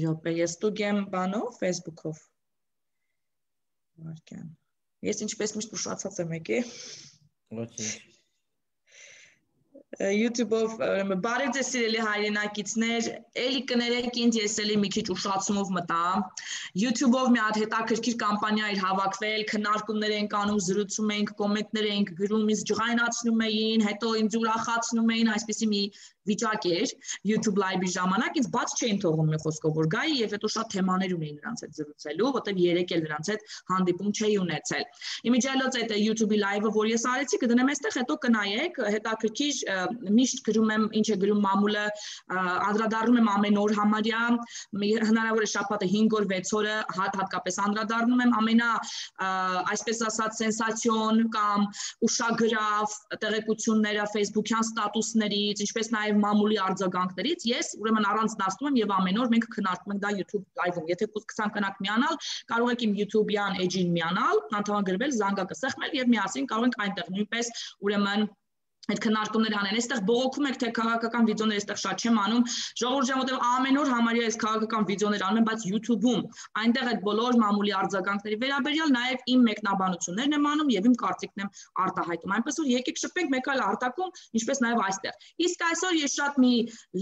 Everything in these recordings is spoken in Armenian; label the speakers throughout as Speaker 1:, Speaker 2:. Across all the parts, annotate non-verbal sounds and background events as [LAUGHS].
Speaker 1: Ժոպե, ես ստուգեմ բանով, Facebook-ով։ Վարքյան։ Ես ինչպես միշտ ուշացած եմ եկել։ Ոչինչ։ YouTube-ով բարև ձեզ սիրելի հայրենակիցներ, ելի կներեք ինձ ես էլի մի քիչ ուշացումով մտա։ YouTube-ով մի հատ հետաքրքիր կամպանիա էր հավաքվել, քննարկումներ ենք անում, զրուցում ենք, կոմենտներ ենք գրում, իսկ ջղայնացնում էին, հետո ինձ ուրախացնում էին, այսպեսի մի վիճակ էր YouTube Live-ի ժամանակ ինձ բաց չէին թողում մի խոսքով որ գայի եւ հետո շատ թեմաներ ունեի նրանց հետ զրուցելու, որտեւ երեք էլ նրանց հետ հանդիպում չէի ունեցել։ Իմիջիալոց այդ YouTube-ի Live-ը, որ ես արեցի, կդնեմ այստեղ, հետո կնայեք, հետաքրքիր միշտ գրում եմ, ինչ է գրում մամուլը, անդրադառնում եմ ամեն օր համարյա, հնարավոր է շաբաթը 5 օր, 6 օրը հատ հատկապես անդրադառնում եմ ամենա այսպես ասած սենսացիոն կամ ուշագրավ տեղեկությունները Facebook-յան ստատուսներից, ինչպես նաեւ եւ մամուլի արձագանքներից ես ուրեմն առանց դասում եմ եւ ամեն օր մենք քննարկում ենք դա YouTube live-ում եթե կուզեք կնակ միանալ կարող եք իմ YouTube-յան էջին միանալ անդամագրվել զանգակը սեղմել եւ միասին կարող ենք այնտեղ նույնպես ուրեմն այդ քննարկումները անեն։ Այստեղ բողոքում եք թե քաղաքական վիդեոներ այստեղ շատ չեմ անում։ Ժողովուրդը որտեղ ամեն օր համարյա այս քաղաքական վիդեոներ անում են, բայց YouTube-ում այնտեղ այդ բոլոր մամուլի արձագանքների վերաբերյալ նաև իմ մեկնաբանություններն եմ անում եւ իմ կարծիքն եմ արտահայտում։ Այնպես որ եկեք շփվենք մեկ այլ արտակում, ինչպես նաև այստեղ։ Իսկ այսօր ես շատ մի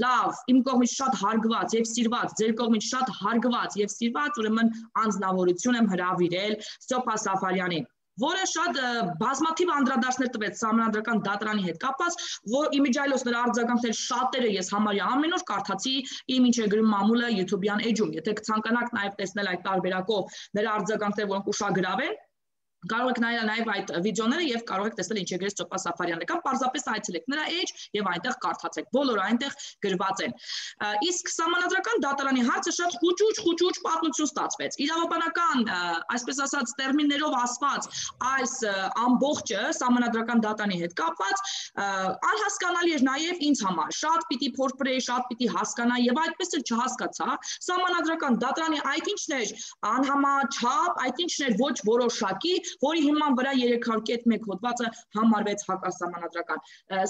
Speaker 1: լավ, իմ կողմից շատ հարգված եւ սիրված, ձեր կողմից շատ հարգված եւ սիրված, ուրեմն անznավորություն եմ հրավիրել Սոփա Սաֆարյանին որը շատ բազմաթիվ անդրադարձներ տվեց համանդրական դատարանի հետ կապված, որ Image-ալոս նրա արձագանքներ շատերը ես համարյա ամեն օր կարդացի իմ ինչ է գրում մամուլը YouTube-յան էջում։ Եթե կցանկանաք նաև տեսնել այդ տարբերակով նրա արձագանքները, որոնք ուշագրավ են, կարող եք նայել նաև այդ վիդեոները եւ կարող եք տեսնել Integrate Չոպա Սաֆարյանը կամ պարզապես այցելեք նրա էջ եւ այնտեղ կարդացեք։ Բոլորը այնտեղ գրված են։ Իսկ համանadrական դատարանի հարցը շատ խոճուճ խոճուճ պատմություն ստացվեց։ Իրավաբանական, այսպես ասած, տերմիններով ասված այս ամբողջը համանadrական դատանի հետ կապված անհասկանալի էր նաեւ ինձ համար։ Շատ պիտի փորփրեի, շատ պիտի հասկանայի եւ այդպես էլ չհասկացա։ Համանadrական դատարանի այդ ինչն էր անհամաչափ, այդ ինչն էր ոչ որոշակի, որի հիման վրա 301 հոդվածը համարվեց հակասահմանադրական։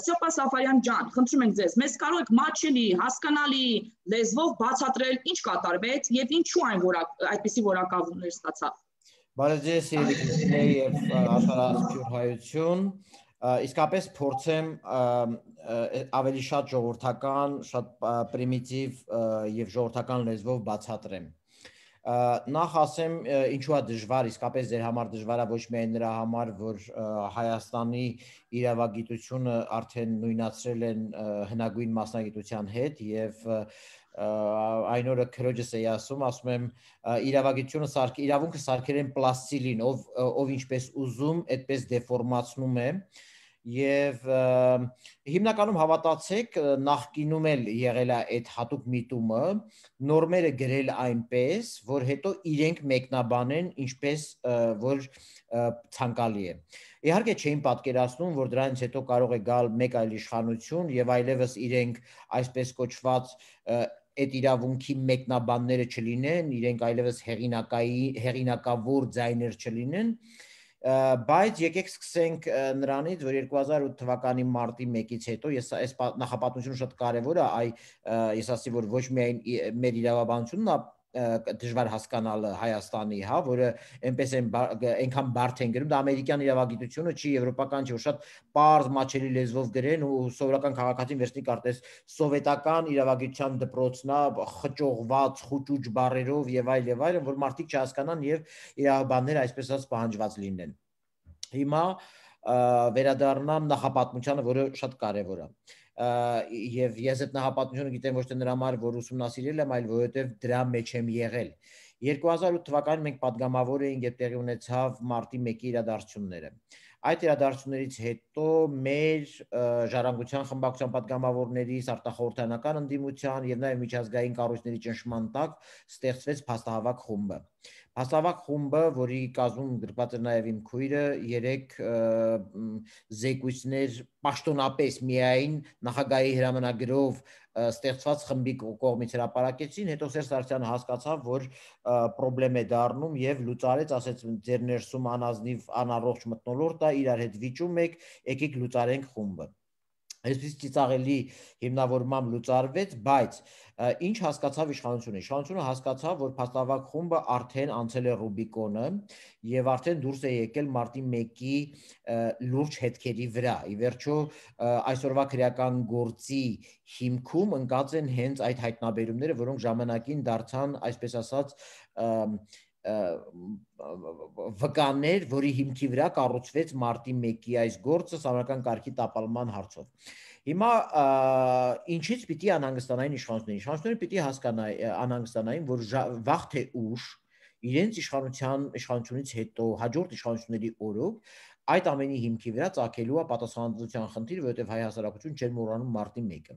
Speaker 1: Սյոպա Սաֆարյան ջան, խնդրում ենք ձեզ, մեզ կարող եք մաչելի, հասկանալի լեզվով բացատրել ինչ կատարվեց եւ ինչու այն որ այդպիսի որակավորներ ստացավ։
Speaker 2: Բարև ձեզ, երեքներս եւ աշխարհասփյուր հայություն։ Իսկապես փորձեմ ավելի շատ ժողովրդական, շատ պրիմիտիվ եւ ժողովրդական լեզվով բացատրեմ նախ ասեմ ինչու է դժվար իսկապես ձեր համար դժվար է ոչ միայն նրա համար որ Հայաստանի իրավագիտությունը արդեն նույնացրել են հնագույն մասնագիտության հետ եւ այն օրը քրոջս էի ասում, ասում եմ իրավագիտությունը սարք իրավունքը սարքել են պլաստիլին, ով ով ինչպես ուզում, այդպես դեֆորմացնում է։ և, եւ հիմնականում հավատացեք նախկինում էլ եղել է այդ հատուկ միտումը նորմերը գրել այնպես որ հետո իրենք մեկնաբանեն ինչպես որ ցանկալի է իհարկե չէին պատկերացնում որ դրանից հետո կարող է գալ մեկ այլ իշխանություն եւ այլևս իրենք այսպես կոչված այդ իրավունքի մեկնաբանները չլինեն իրենք այլևս հեղինակայի հեղինակավոր ձայներ չլինեն բայց եկեք սկսենք նրանից, որ 2008 թվականի մարտի 1-ից հետո ես այս նախապատմությունը շատ կարևոր է, այ ես ասի որ ոչ միայն մեր իրավաբանությունն է դժվար հասկանալը Հայաստանի, հա, որը այնպես են այնքան բարդ են գրում, դա ամերիկյան իրավագիտությունը չի, եվրոպական չի, որ շատ པարզ մաչելի լեզվով գրեն ու սովորական քաղաքացին վերցնի կարծես սովետական իրավագիտության դպրոցնա խճողված, խուճուճ բարերով եւ այլ եւ այլն, որ մարդիկ չհասկանան եւ իրավաբանները այսպես ասած պահանջված լինեն։ Հիմա վերադառնամ նախապատմությանը, որը շատ կարեւոր է։ որ եւ ես այդ նահապատությունը գիտեմ ոչ թե նրա համար, որ ուսումնասիրել եմ, այլ որովհետեւ դրա մեջ եմ եղել։ 2008 թվականին մենք падգամավոր էինք, երբ տեղի ունեցավ մարտի 1-ի իրադարձությունները։ Այդ իրադարձություններից հետո մեր ժառանգության խմբակցության падգամավորների արտախորհրդանական ընդդիմության եւ նաեւ միջազգային կառույցների ճնշման տակ ստեղծվեց փաստահավաք խումբը։ Հաստավակ խումբը, որի կազմում գրված է նաև իմ քույրը, երեք զեկույցներ պաշտոնապես միայն նախագահի հրամանագրով ստեղծված խմբի կողմից հրապարակեցին, հետո Սերժ Սարգսյանը հասկացավ, որ խնդրեմ է դառնում եւ լուծարեց, ասեց ձեր ներսում անազնիվ անառողջ մտնոլորտ է, իրար հետ վիճում եք, եկեք լուծարենք խումբը։ եկ, այսպես ծիծաղելի հիմնավորմամբ լուծարվեց, բայց ինչ հասկացավ իշխանությունը։ Իշխանությունը հասկացավ, որ փաստավակ խումբը արդեն անցել է Ռուբիկոնը եւ արդեն դուրս է եկել մարտի 1-ի լուրջ հետքերի վրա։ Ի վերջո այսօրվա քրեական գործի հիմքում ընկած են հենց այդ հայտնաբերումները, որոնք ժամանակին դարձան, այսպես ասած, վկաններ, որի հիմքի վրա կառուցվեց մարտի 1-ի այս գործը սարական կարգի տապալման հարցով։ Հիմա ինչից պիտի անհանգստանային իշխանությունները։ Իշխանությունները պիտի հասկանային անհանգստանային, որ վաղ թե ուշ իրենց իշխանության իշխանությունից հետո հաջորդ իշխանությունների օրոք Այդ ամենի հիմքի վրա ցակելու է պատասխանատվության խնդիր, որովհետև հայ հասարակություն չեր մոռանում մարտի 1-ը։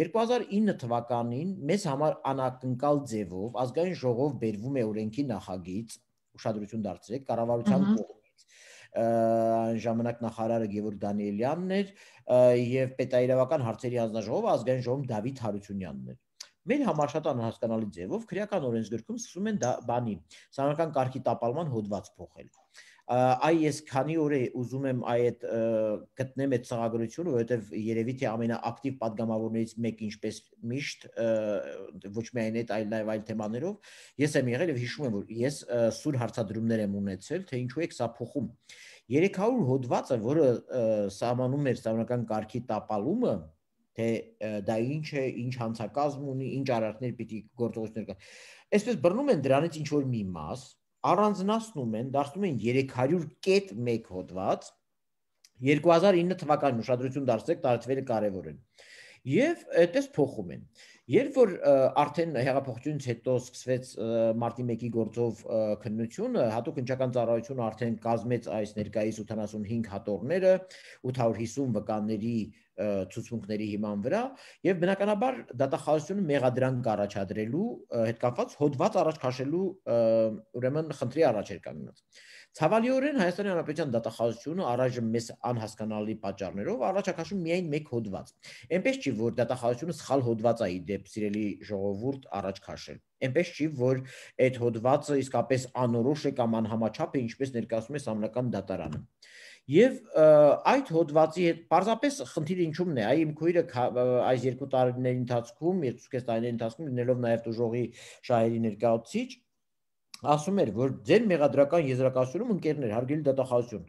Speaker 2: 2009 թվականին մեզ համար անակնկալ ձևով ազգային ժողով բերվում է օրենքի նախագիծ, ուշադրություն դարձրեք, կառավարության կողմից այն ժամանակ նախարարը Գևորգ Դանիելյանն էր եւ պետաիրավական հարցերի հանձնաժողովը ազգային ժողովում Դավիթ Հարությունյանն էր մեր համար շատ անհասկանալի ձևով քրեական օրենսգրքում սկսում են դա բանի սանական կարգի տապալման հոդված փոխել այ ես քանի օր է ուզում եմ այդ գտնեմ այդ ցաղագրությունը որովհետև երևի թե ամենաակտիվ падգամավորներից մեկը ինչպես միշտ ոչ միայն այդ այլ նաև այլ թեմաներով ես եմ եղել եւ հիշում եմ որ ես սուր հարցադրումներ եմ ունեցել թե ինչու է սա փոխում 300 հոդվածը որը սահմանում էր սահմանական կարգի տապալումը թե դա ինչ է, ինչ հանցակազմ ունի, ինչ արարքներ պիտի գործողություններ կան։ Այսպես բռնում են դրանից ինչ որ մի մաս, առանձնացնում են, դարձնում են 300.1 հոդված 2009 թվականին ուշադրություն դարձրեք, տարեթվերը կարևոր են։ Եվ այդպես փոխում են։ Երբ որ արդեն հեղափոխությունից հետո սկսվեց մարտի 1-ի գործով քննությունը, հատուկ հնչական ծառայությունը արդեն կազմեց այս ներկայիս 75 հատորները, 850 վկաների ցուցմունքների հիման վրա եւ բնականաբար դատախազությունը մեղադրանք առաջադրելու հետ կապված հոդված առաջ քաշելու ուրեմն խնդրի առաջ էր կանգնած։ Ցավալիորեն Հայաստանի Հանրապետության դատախազությունը առայժմ մեզ անհասկանալի պատճառներով առաջակաշում միայն մեկ հոդված։ Էնպես չի, որ դատախազությունը սխալ հոդված է իդեպ սիրելի ժողովուրդ առաջ քաշել։ Էնպես չի, որ այդ հոդվածը իսկապես անորոշ է կամ անհամաչափ է, ինչպես ներկայացում է համնական դատարանը։ Եվ այդ հոդվածի հետ պարզապես խնդիրը ինչումն է, այ իմ քույրը այս երկու տարիների ընթացքում, 2.5 տարիների ընթացքում լինելով նաև դժողի շահերի ներկայացուցիչ, ասում էր, որ ձեր մեղադրական եզրակացությունում ընկերներ հարգելի դատախազություն,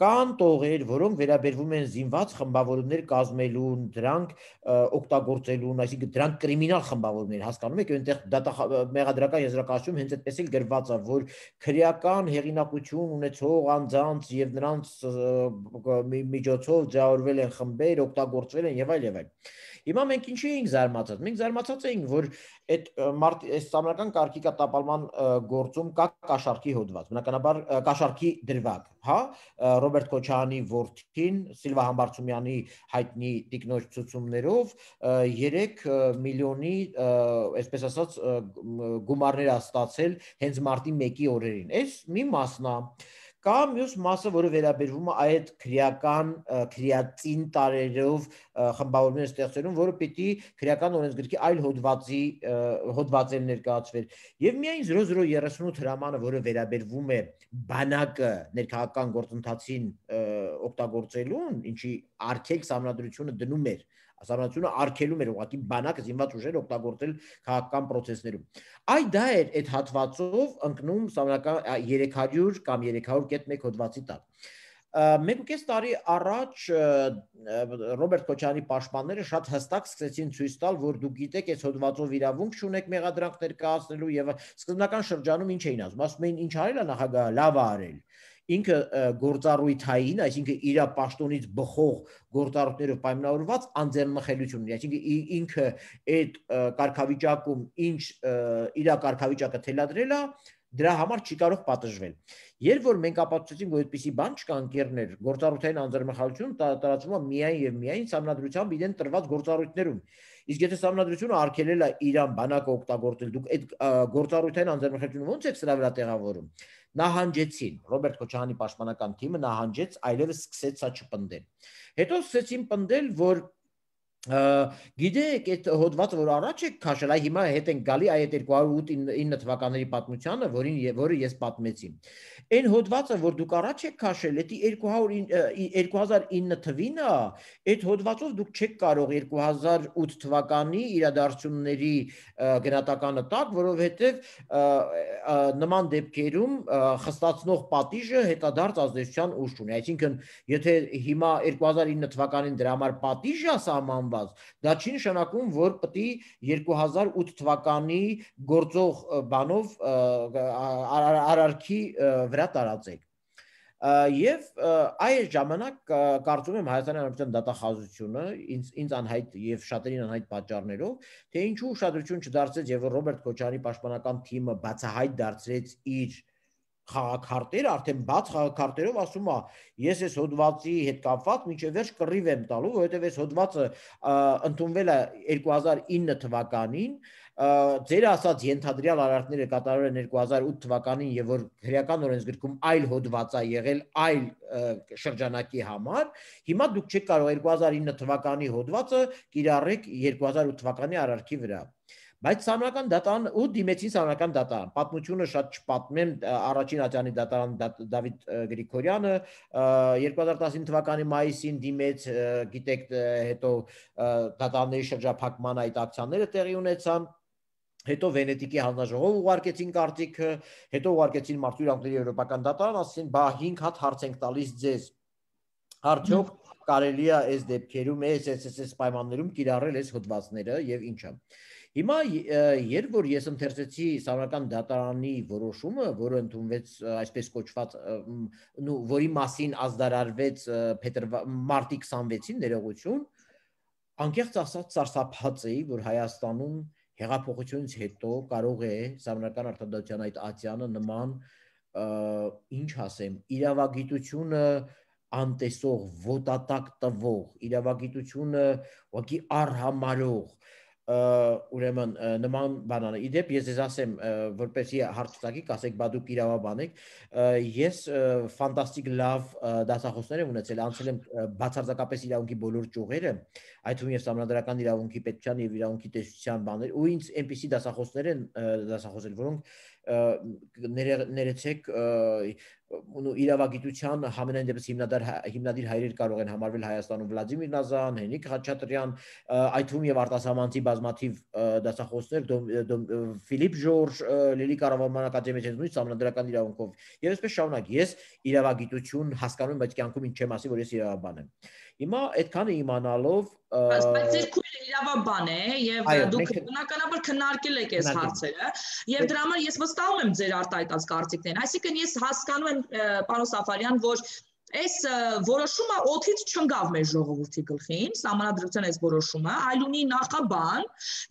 Speaker 2: Կան տողեր, որոնք վերաբերվում են զինված խմբավորումներ կազմելուն, դրանք օգտագործելուն, այսինքն դրանք կրիմինալ խմբավորումներ, հասկանում եք, այնտեղ դատա մեղադրական եզրակացում հենց այդպես էլ գրված է, որ քրեական հեղինակություն ունեցող անձանց եւ նրանց միջոցով ձևավորվել են խմբեր, օգտագործվել են եւ այլ եւ այլ։ Հիմա մենք ինչի էինք զարմացած։ Մենք զարմացած էինք, որ այդ մարտ այս սամնական կարգիկատապալման գործում կա կաշառքի հոդված, բնականաբար կաշառքի դրվագ, հա, Ռոբերտ Քոչարյանի որդին Սիլվա Համբարձումյանի հայտնի տիկնոջ ցուցումներով 3 միլիոնի, այսպես ասած, գումարներ է ստացել հենց մարտի 1-ի օրերին։ Այս մի մասն է Կամ մյուս մասը, որը վերաբերվում է այդ քրեական քրեացին տարերով խմբավորներ ստեղծելուն, որը պիտի քրեական օրենսգրքի այլ հոդվածի հոդվածեր ներկայացվեր։ Եվ միայն 0038 հրամանը, որը վերաբերվում է բանակը ներքաղաքական գործընթացին օգտագործելուն, ինչի արգելք համանդրությունը դնում էր Հասարակությունը արգելում էր ուղղակի բանակը զինված ուժեր օգտագործել քաղաքական process-ներում։ Այ դա էր այդ հատվածով ընկնում սահմանական 300 կամ 300.1 հոդվածի տակ։ Մեկուկես տարի առաջ Ռոբերտ Քոչյանի պաշտպանները շատ հստակ սկսեցին ցույց տալ, որ դուք գիտեք, այս հոդվածով իրավունք չունեք մեղադրանք ներկայացնելու եւ սկզբնական շրջանում ինչ էին ասում, ասում էին ինչ արել է նախագահը, լավ արել ինքը գործառույթային, այսինքն իր պաշտոնից բխող գործառույթներով պայմանավորված անձեռնմխելությունն է, այսինքն ինքը այդ կարգավիճակում ինչ իր կարգավիճակը թելադրել է, դրա համար չի կարող պատժվել։ Երբ որ մենք ապացուցեցինք, որ այդպիսի բան չկա, ընկերներ, գործառույթային անձեռնմխալություն տարածվում է միայն եւ միայն համնադրությամբ իրեն տրված գործառույթներում։ Իսկ եթե համնադրությունը արգելել է իրան բանակը օգտագործել, դուք այդ գործառույթային անձեռնմխալությունը ո՞նց եք սրա վրա տեղավորում նահանջեցին Ռոբերտ Քոչարյանի պաշտպանական թիմը նահանջեց այլևս սկսեց սա չպնդել հետո սկսեցին պնդել որ գիտեք այդ հոդվածը որ առաջ եք քաշել այ հիմա հետ են գալի այ այդ 289 թվականների պատմությանը որին որը ես պատմեցի այն հոդվածը որ դուք առաջ եք քաշել դա 200 2009 թվին է այդ հոդվածով դուք չեք կարող 2008 թվականի իրադարձությունների գնահատականը տակ որովհետև նման դեպքերում խստացնող պատիժը հետադարձ ազդեցության ուժ ունի այսինքն եթե հիմա 2009 թվականին դրա համար պատիժ է սահման համբաց։ Դա չի նշանակում, որ պիտի 2008 թվականի գործող բանով արարքի վրա տարածեք եւ այս ժամանակ կարծում եմ հայաստանի հանրապետության դատախազությունը ինձ ինձ անհայտ եւ շատերին անհայտ պատճառներով թե ինչու ուշադրություն չդարձրեց եւ Ռոբերտ Քոչարի պաշտպանական թիմը բացահայտ դարձրեց իր խաղակարտեր արդեն բաց խաղակարտերով ասում է ես այս հոդվածի հետ կապված մինչև վերջ կռիվ եմ տալու որովհետև այս հոդվածը ընդունվել է 2009 թվականին ձեր ասած ենթադրյալ արարքները կատարվել են 2008 թվականին եւ որ հրեական օրենսգրքում այլ հոդված է եղել այլ շրջանակի համար հիմա դուք չեք կարող 2009 թվականի հոդվածը կիրառեք 2008 թվականի արարքի վրա բայց ցանական դատարան ու դիմեցի ցանական դատարան պատմությունը շատ չպատմեմ առաջին աճանի դատարան Դավիթ Գրիգորյանը 2015 թվականի մայիսին դիմեց գիտեք հետո դատարանների շրջափակման այդ ակցիաները տեղի ունեցան հետո վենետիկի հանձնաժողով ուղարկեցին կարծիքը, հետո ուղարկեցին մարդու իրավունքների եվրոպական դատարան, ասեցին՝ «Բա 5 հատ հարց ենք տալիս ձեզ»։ Արդյոք կարելի է այս դեպքերում, այս այս այս պայմաններում կիրառել այս հոդվածները եւ ինչա։ Հիմա երբ որ ես ընթերցեցի սանական դատարանի որոշումը, որը ընդունվեց այսպես կոչված ու որի մասին ազդարարվեց փետրվար մարտի 26-ին ներողություն, անկեղծ ասած սարսափած էի, որ Հայաստանում հեղափոխությունից հետո կարող է սանական արտադրության այդ ատյանը նման ինչ ասեմ, իրավագիտությունը անտեսող, ոտատակ տվող, իրավագիտությունը ուղղակի արհամարող ուրեմն նման բանանը։ Իդեպ ես ձեզ ասեմ, որպեսի հարցուցակի կասեք, բա դուք իրավաբան եք, ես ֆանտաստիկ լավ դասախոսներ եմ ունեցել, անցել եմ բացարձակապես իրավունքի բոլոր ճյուղերը, այդ թվում եւ համանդրական իրավունքի պետության եւ իրավունքի տեսության բաներ, ու ինձ այնպիսի դասախոսներ են դասախոսել, որոնք ներեցեք ու իրավագիտության համենայն դեպս հիմնադար հիմնադիր հայրեր կարող են համարվել Հայաստանում Վլադիմիր Նազան, Հենիկ Խաչատրյան, այդվում եւ արտասահմանցի բազմաթիվ դասախոսներ Ֆիլիպ Ժորժ, Լիլի Կարավարման ակադեմիայից նույնիսկ համանդրական իրավունքով։ Եվ այսպես շարունակ ես իրավագիտություն հասկանում, բայց կյանքում ինչ չեմ ասի, որ ես իրավաբան եմ։ Հիմա այդքանը իմանալով
Speaker 1: բայց ձեր քույրը իրավաբան է եւ դուք բնականաբար քննարկել եք այս հարցերը եւ դրա համար ես վստահում եմ ձեր արտահայտած կարծիքներին։ Այսինքն ես հասկանում եմ պարոն Սաֆարյան, որ այս որոշումը օթից չընկավ մեր ժողովրդի գլխին, համանդրության այս որոշումը, այլ ունի նախաբան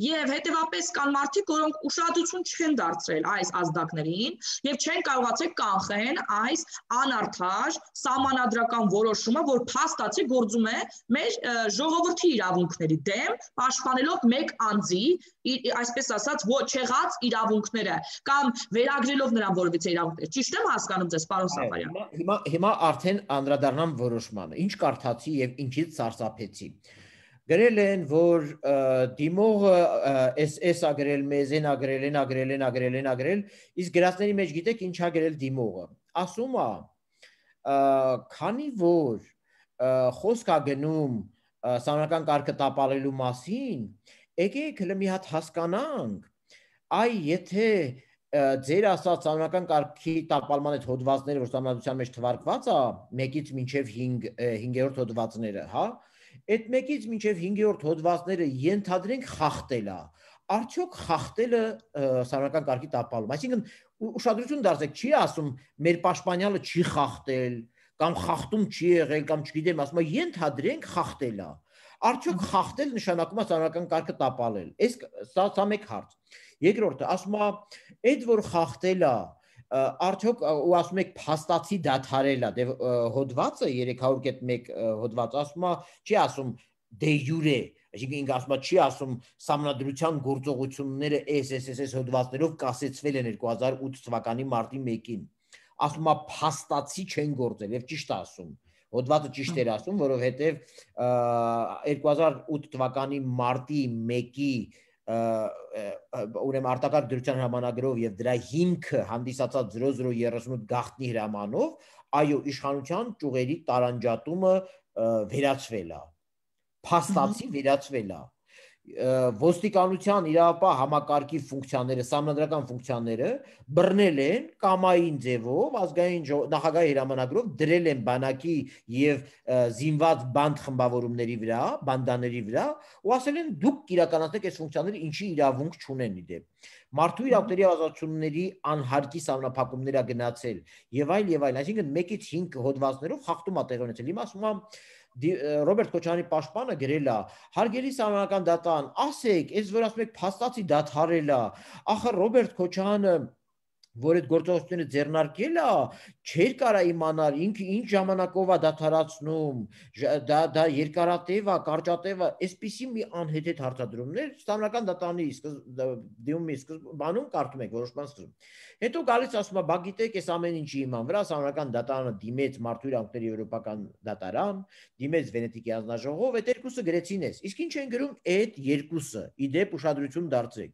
Speaker 1: եւ հետեւապես կան մարդիկ, որոնք ուշադրություն չեն դարձրել այս ազդակներին եւ չեն կարողացել կանխեն այս անարդար համանդրական որոշումը, որ փաստացի գործում է մեր ժողովրդի իրավունքների դեմ, պաշտպանելով մեկ անձի այսպես ասած ոչ չեղած իրավունքները կամ վերագրելով նրան որևիցե իրավունքներ։ Ճիշտ եմ հասկանում ձեզ, պարոն Սաֆարյան։ Հիմա
Speaker 2: հիմա արդեն անդրադառնամ որոշմանը, ինչ կարդացի եւ ինչից սարսափեցի։ Գրել են, որ դիմողը էս էս ա գրել, մեզեն ա գրել, են ա գրել, են ա գրել, են ա գրել, իսկ գրածների մեջ գիտեք ինչ ա գրել դիմողը։ Ասում ա, քանի որ խոսք ա գնում սանական կարգը տապալելու մասին, եկեք հենց մի հատ հասկանանք, այ եթե և, ձեր ասած ցանական կարգի տապալման այդ հոդվածները, որ համանդրության մեջ թվարկված է, 1-ից մինչև 5 5-րդ հոդվածները, հա, այդ 1-ից մինչև 5-րդ հոդվածները ենթադրենք խախտելա։ Արդյոք խախտելը ցանական կարգի տապալում, այսինքն ուշադրություն դարձեք, չի ասում մեր պաշտպանյալը չի խախտել կամ խախտում չի եղել կամ չգիտեմ, ասում է ենթադրենք խախտելա։ Արդյոք խախտել նշանակում է ցանական կարգը տապալել։ Այս սա սա մեկ հարց։ Երկրորդը ասում է, այդ որ խախտել է արդյոք ու ասում եք փաստացի դաթարելա դե հոդվածը 301 հոդված ասում է չի ասում դե յուրե այսինքն ինքը ասում է չի ասում համանդրության գործողությունները SSSS հոդվածներով կասեցվել են 2008 թվականի մարտի 1-ին ասում է փաստացի չեն գործել եւ ճիշտ ասում հոդվածը ճիշտ էր ասում որովհետեւ 2008 թվականի մարտի 1-ի ուրեմն արտակարգ դրության հրամանագրով եւ դրա հիմքը հանդիսացած 0038 գախտնի հրամանով այո իշխանության ճյուղերի տարանջատումը վերացվել է փաստացի վերացվել է ոստիկանության իրավապահ համակարգի ֆունկցիաները, համանդրական ֆունկցիաները բռնել են կամային ձևով ազգային նախագահի հրամանագրով դրել են բանակի եւ զինված բանդ խմբավորումների վրա, բանդաների վրա ու ասել են դուք իրականացնեք այս ֆունկցիաները, ինչի իրավունք չունեն իդեպ։ Մարդու իրավունքների ազատությունների անհարկի համապատակումները գնացել եւ այլ եւ այլ, այսինքն 1-ից 5 հոդվածներով խախտում է տեղի ունեցել։ Հիմա ասում եմ Ռոբերտ Քոչարյանի պաշտպանը գրել է հարգելի սահմանական դատան ասեք այս որ ասում եք փաստացի դադարելա ախր Ռոբերտ Քոչարյանը որ այդ գործողությունը ձեռնարկել է, չէր կարա իմանալ ինքը ինչ ժամանակով է դադարացնում, դա դա երկարատև է, կարճատև է, այսպիսի մի անհետ հարցադրումներ ստամնական դատանի դիմումի բանում կարդում եք որոշման սկզբում։ Հետո գալիս ասում է, բա գիտեք, այս ամեն ինչի իման վրա ստամնական դատանը դիմեց մարդու իրավունքների եվրոպական դատարան, դիմեց Վենետիկի հանձնաժողով, այդ երկուսը գրեցին էս։ Իսկ ինչ են գրում այդ երկուսը։ Իդեպ ուշադրություն դարձրեք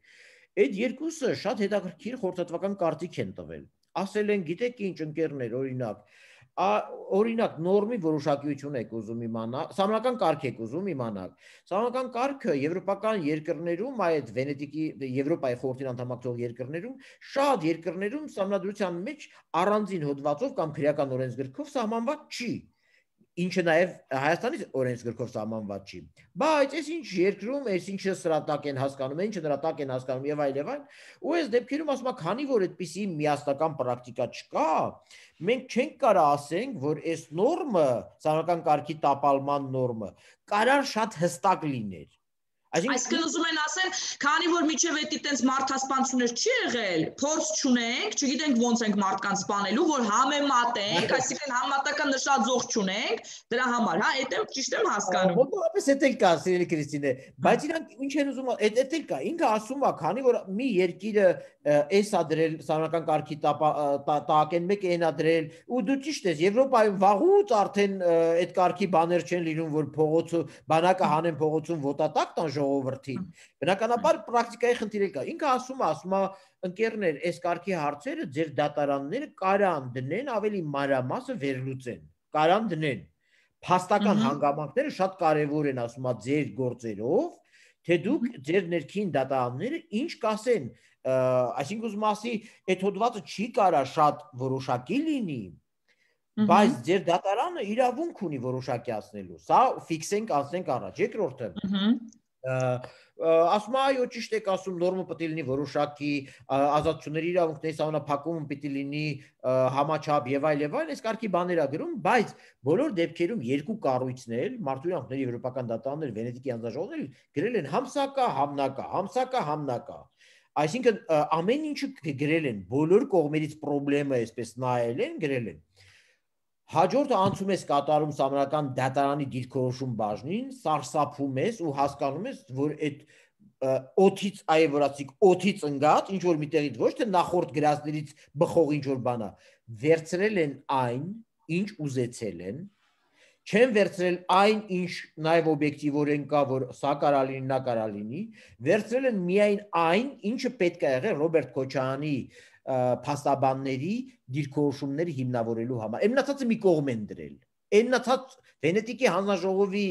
Speaker 2: Այդ երկուսը շատ հետաքրքիր խորհրդատվական կարծիք են տվել։ Ասել են, գիտեք ինչ ընկերներ, օրինակ, Ա, օրինակ նորմի որոշակիություն եք ուզում իմանալ, սահմանական կարգ եք ուզում իմանալ։ Սահմանական կարգը եվրոպական երկրներում, այդ Վենետիկի Եվրոպայի խորհրդին անդամակցող երկրներում, շատ երկրներում սահմանադրության մեջ առանձին հոդվածով կամ քրեական օրենսգրքով սահմանված չի ինչը նաև Հայաստանից օրենս գրքով սահմանված չի։ Բայց այս ինչ երկրում, այս ինչը սրատակ են հասկանում, ինչը դրատակ են հասկանում եւ այլ եւ այլ, ու այս դեպքերում ասում եմ, քանի որ այդպիսի միասնական պրակտիկա չկա, մենք չենք կարա ասենք, որ այս նորմը, սահմանական կարգի տապալման նորմը, կարար շատ հստակ
Speaker 1: լիներ Այսինքն ուզում են ասել, քանի որ միջև էդի տենց մարդասպանություններ չի եղել, փորձ չունենք, չգիտենք ոնց ենք մարդկանց սպանելու, որ համեմատենք, այսինքն համատական նշաձող չունենք, դրա համար, հա, էդ եմ ճիշտ եմ հասկանում։ Հոբապես էդ էլ կա, Սիրելի
Speaker 2: Քրիստինե, բայց իրանք ինչ են ուզում, էդ էդ էլ կա, ինքը ասում է, քանի որ մի երկիրը էս է դրել սանական կարգի տակեն մեկ էնա դրել, ու դու ճիշտ ես, Եվրոպայում վաղուց արդեն այդ կարգի բաներ չեն լինում, որ փողոցը բանակը հանեն փողոցում ոտատակ տան ժո ժողովրդին։ հա։ Բնականաբար պրակտիկայի խնդիր կա։ Ինքը ասում է, ասում է, ընկերներ, այս կարգի հարցերը ձեր դատարանները կարան դնեն, ավելի մանրամասը վերլուծեն։ Կարան դնեն։ Փաստական հանգամանքները շատ կարևոր են, ասում է, ձեր գործերով, թե դուք ձեր ներքին դատարանները ինչ կասեն, այսինքն ուզում ասի, այդ հոդվածը չի կարա շատ որոշակի լինի, բայց ձեր դատարանը իրավունք ունի որոշակի ասնելու։ Սա ֆիքսենք, ասենք առաջ։ Երկրորդը ասում այո ճիշտ եք ասում նորմը պիտի լինի որոշակի ազատությունների իրավունքների սահմանափակումը պիտի լինի համաչափ եւ այլ եւ այլ այս կարգի բաներ ա գրում բայց բոլոր դեպքերում երկու կառույցներ մարդու իրավունքների եվրոպական դատարաններ վենետիկի հանձնաժողովներ գրել են համսակա համնակա համսակա համնակա այսինքն ամեն ինչը գրել են բոլոր կողմերից խնդրեմը այսպես նայել են գրել են Հաջորդը անցում ես կատարում սամարական դատարանի դիրքորոշում բաժնին, սարսափում ես ու հասկանում ես, որ այդ օթից այ որացիկ օթից ընկած ինչ որ միտեղից ոչ թե նախորդ գրածներից բխող ինչ որ բանա վերցրել են այն ինչ ուզեցել են չեն վերցրել այն ինչ նաև օբյեկտիվորեն կա որ սա կարա լինի նա կարա լինի վերցրել են միայն այն ինչը պետք է եղել Ռոբերտ Քոչանի փաստաբանների դիրքորոշումները հիմնավորելու համար։ Էմնացածը մի կողմ են դրել։ Էմնացած Վենետիկի հանձնաժողովի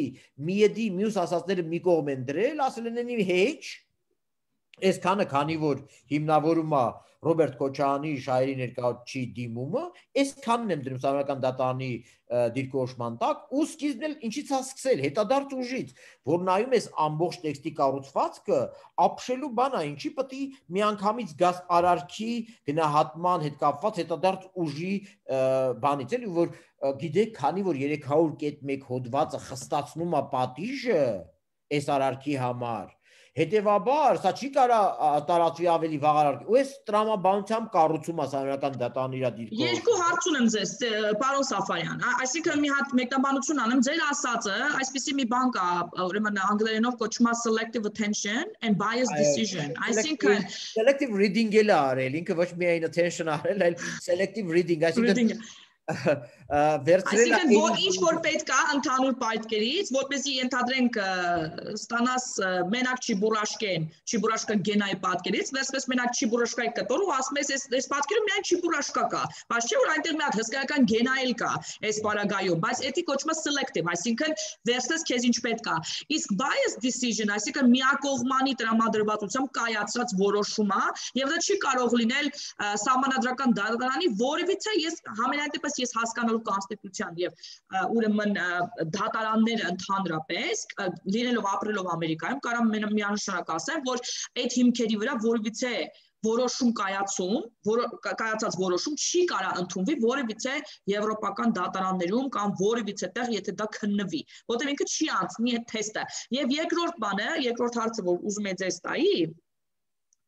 Speaker 2: միեդի մյուս ասածները մի կողմ են դրել, ասել են նի հեչ, այս քանը քանի որ հիմնավորում է Ռոբերտ Քոչարյանի շահերի ներկայացուցի դիմումը, այսքանն եմ դրում սահմանական դատարանի դիրքորոշման տակ, ու սկիզբն էլ ինչից է սկսել, հետադարձ ուժից, որ նայում ես ամբողջ տեքստի կառուցվածքը, ապշելու բան է, ինչի պետք է միանգամից գաս արարքի գնահատման հետ կապված հետադարձ ուժի բանից էլի որ գիտեք, քանի որ 300 կետ 1 հոդվածը խստացնում է պատիժը այս արարքի համար, Հետևաբար սա չի կարա տարածվի ավելի վաղարարք։ Ու այս տրամաբանությամբ կառուցում է հանրական դատան իր դիրքով։ Երկու
Speaker 1: հարց ունեմ ձեզ, պարոն Սաֆարյան։ Այսինքն մի հատ մեկնաբանություն անեմ ձեր ասածը, այսպեսի մի բան կա, ուրեմն անգլերենով կոչվում է selective attention and biased decision։ Այսինքն selective reading-ը
Speaker 2: արել, ինքը ոչ միայն attention արել, այլ selective reading, այսինքն [LAUGHS] վերցրել Այսինքն որ ինչ որ
Speaker 1: պետք է ընդհանուր պայքերից, որպեսզի ենթադրենք ստանաս մենակ չիբուրաշկեն, չիբուրաշկա գենայի պատկերից, վերցրես մենակ չիբուրաշկայի կտոր ու ասում ես այս այս պատկերում միայն չիբուրաշկա կա, բայց չէ որ այնտեղ մի հատ հսկայական գենայել կա այս պարագայում, բայց էդի կոչումը selective, այսինքն վերցրես քեզ ինչ պետք է։ Իսկ bias decision, այսինքն միակողմանի տրամադրվածությամբ կայացած որոշում է, եւ դա չի կարող լինել համանadrական դատարանի, որևիցե ես համենայն դեպս ես հասկանալ ունենալու Constitution եւ ուրեմն դատարանները ընդհանրապես լինելով ապրելով Ամերիկայում կարող եմ միանշանակ ասեմ, որ այդ հիմքերի վրա որևիցե որոշում կայացում, որ, կայացած որոշում չի կարա ընդունվի որևիցե եվրոպական դատարաններում կամ որևիցե տեղ, եթե դա քննվի, որտեղ ինքը չի անցնի այդ թեստը։ Եվ երկրորդ բանը, երկրորդ հարցը, որ ուզում եմ ձեզ տայի,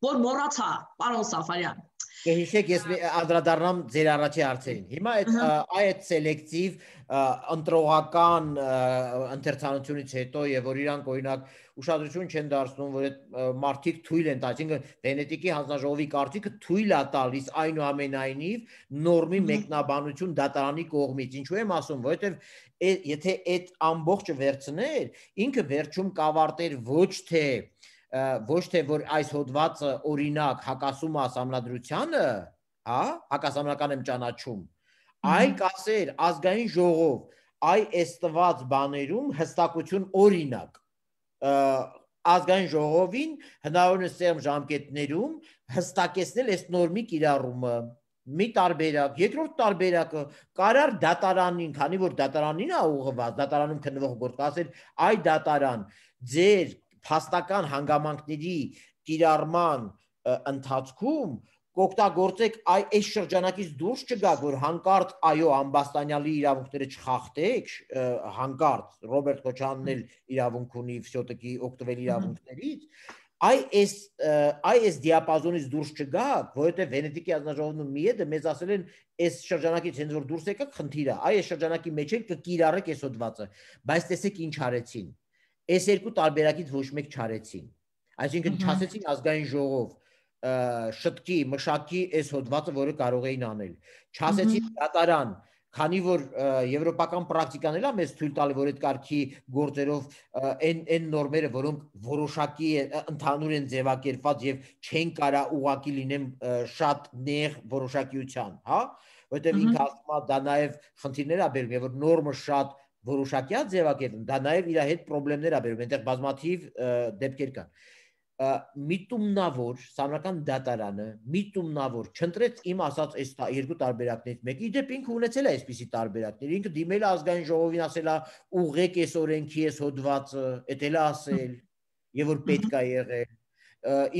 Speaker 1: որ մոռացա, պարոն Սաֆարյան։
Speaker 2: Կհիշեք, ես անդրադառնամ ձեր առաջի հարցերին։ Հիմա այդ այդ սելեկտիվ ընտրողական ընթերցանությունից հետո եւ որ իրանք օրինակ ուշադրություն չեն դարձնում, որ այդ մարտիկ թույլ են տալիս, ինքը Վենետիկի հանձնաժողովի կարծիքը թույլ է տալիս այնուամենայնիվ նորմի մեկնաբանություն դատարանի կողմից։ Ինչու եմ ասում, որովհետեւ եթե այդ ամբողջը վերցներ, ինքը վերջում կավարտեր ոչ թե ոչ թե որ այս հոդվածը օրինակ հակասում է համլադրությանը, հա, հակասամնական եմ ճանաչում, այլ կասեր ազգային ժողով, այ այս տված բաներում հստակություն օրինակ ազգային ժողովին հնարավոր է ծեմ ժամկետներում հստակեցնել այս նորմի կիրառումը մի տարբերակ, երկրորդ տարբերակը կարար դատարանին, քանի որ դատարանին է ուղղված, դատարանում քննվող գործ կասեր, այ դատարան, ձեր փաստական հանգամանքների տիրարման ընթացքում կօգտագործեք այ այս շրջանակից դուրս չգաք որ հանկարծ այո ամբաստանյալի իրավունքները չխախտեք հանկարծ ռոբերտ քոչանն էլ իրավունք ունի всё-таки օգտվել իրավունքներից այ այս այ այս դիապազոնից դուրս չգաք որովհետեւ վենետիկի ազնաժողովն ու միեդը մեզ ասել են այս շրջանակից հենց որ դուրս եկաք խնդիրը այ այս շրջանակի մեջ էլ կկիրառեք այս հոդվածը բայց տեսեք ինչ արեցին Այս երկու տարբերակից ոչ մեկ չարեցին։ Այսինքն չասեցին ազգային ժողով շտկի, մշակի այս հոդվածը, որը կարող էին անել։ Չասեցին դատարան, քանի որ եվրոպական պրակտիկան էլա մեզ թույլ տալի որ այդ կարգի գործերով այն այն նորմերը որոնք որոշակի ընդհանուր են ձևակերպված եւ չեն կարա ուղակի լինեն շատ նեղ որոշակիության հա որտեղ ինքը ասում է դա նաեւ խնդիրներ է բերում եւ որ նորմը շատ որոշակյա ձևակերպում, դա նաև իր հետ խնդիրներ է բերում, այնտեղ բազմաթիվ դեպքեր կան միտումնավոր սանրական դատարանը միտումնավոր չընտրեց իմ ասած այս երկու տարբերակներից մեկը իդեպ ինքը ունեցել է այսպիսի տարբերակներ ինքը դիմել ազգային ժողովին ասել է ուղեք այս օրենքի այս հոդվածը էտել ասել եւ որ պետք է եղել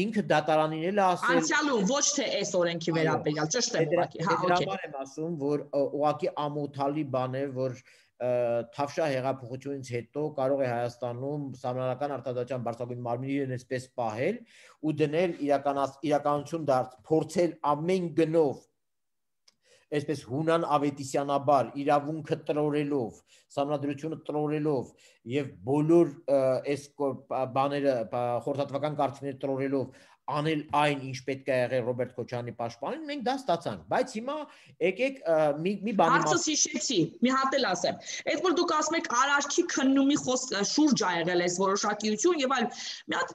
Speaker 2: ինքը դատարանինել է ասել անցյալում
Speaker 1: ոչ թե այս օրենքի վերաբերյալ ճշտ է ուղղակի հա օքեյ դրա համար
Speaker 2: եմ ասում որ ուղղակի ամոթալի բան է որ Թավշա հեղափոխությունից հետո կարող է Հայաստանում համանարական արտադրության բարձրագույն մարմինին այսպես պահել ու դնել իրականաց իրականություն դարձ փորձել ամեն գնով այսպես հունան ավետիսյանաբար իրավունքը տրորելով, համանդրությունը տրորելով եւ բոլոր այս բաները խորհրդատվական կարծիքները տրորելով անել այն, ինչ պետք է եղել Ռոբերտ
Speaker 1: Քոչյանի պաշտպանին, մենք դա ստացանք, բայց հիմա եկեք մի մի բանի մասը հիշեցի, մի հատ էլ ասեմ։ Այդ որ դուք ասում եք արարքի քննումի շուրջ ա եղել այս որոշակիություն եւ այլ մի հատ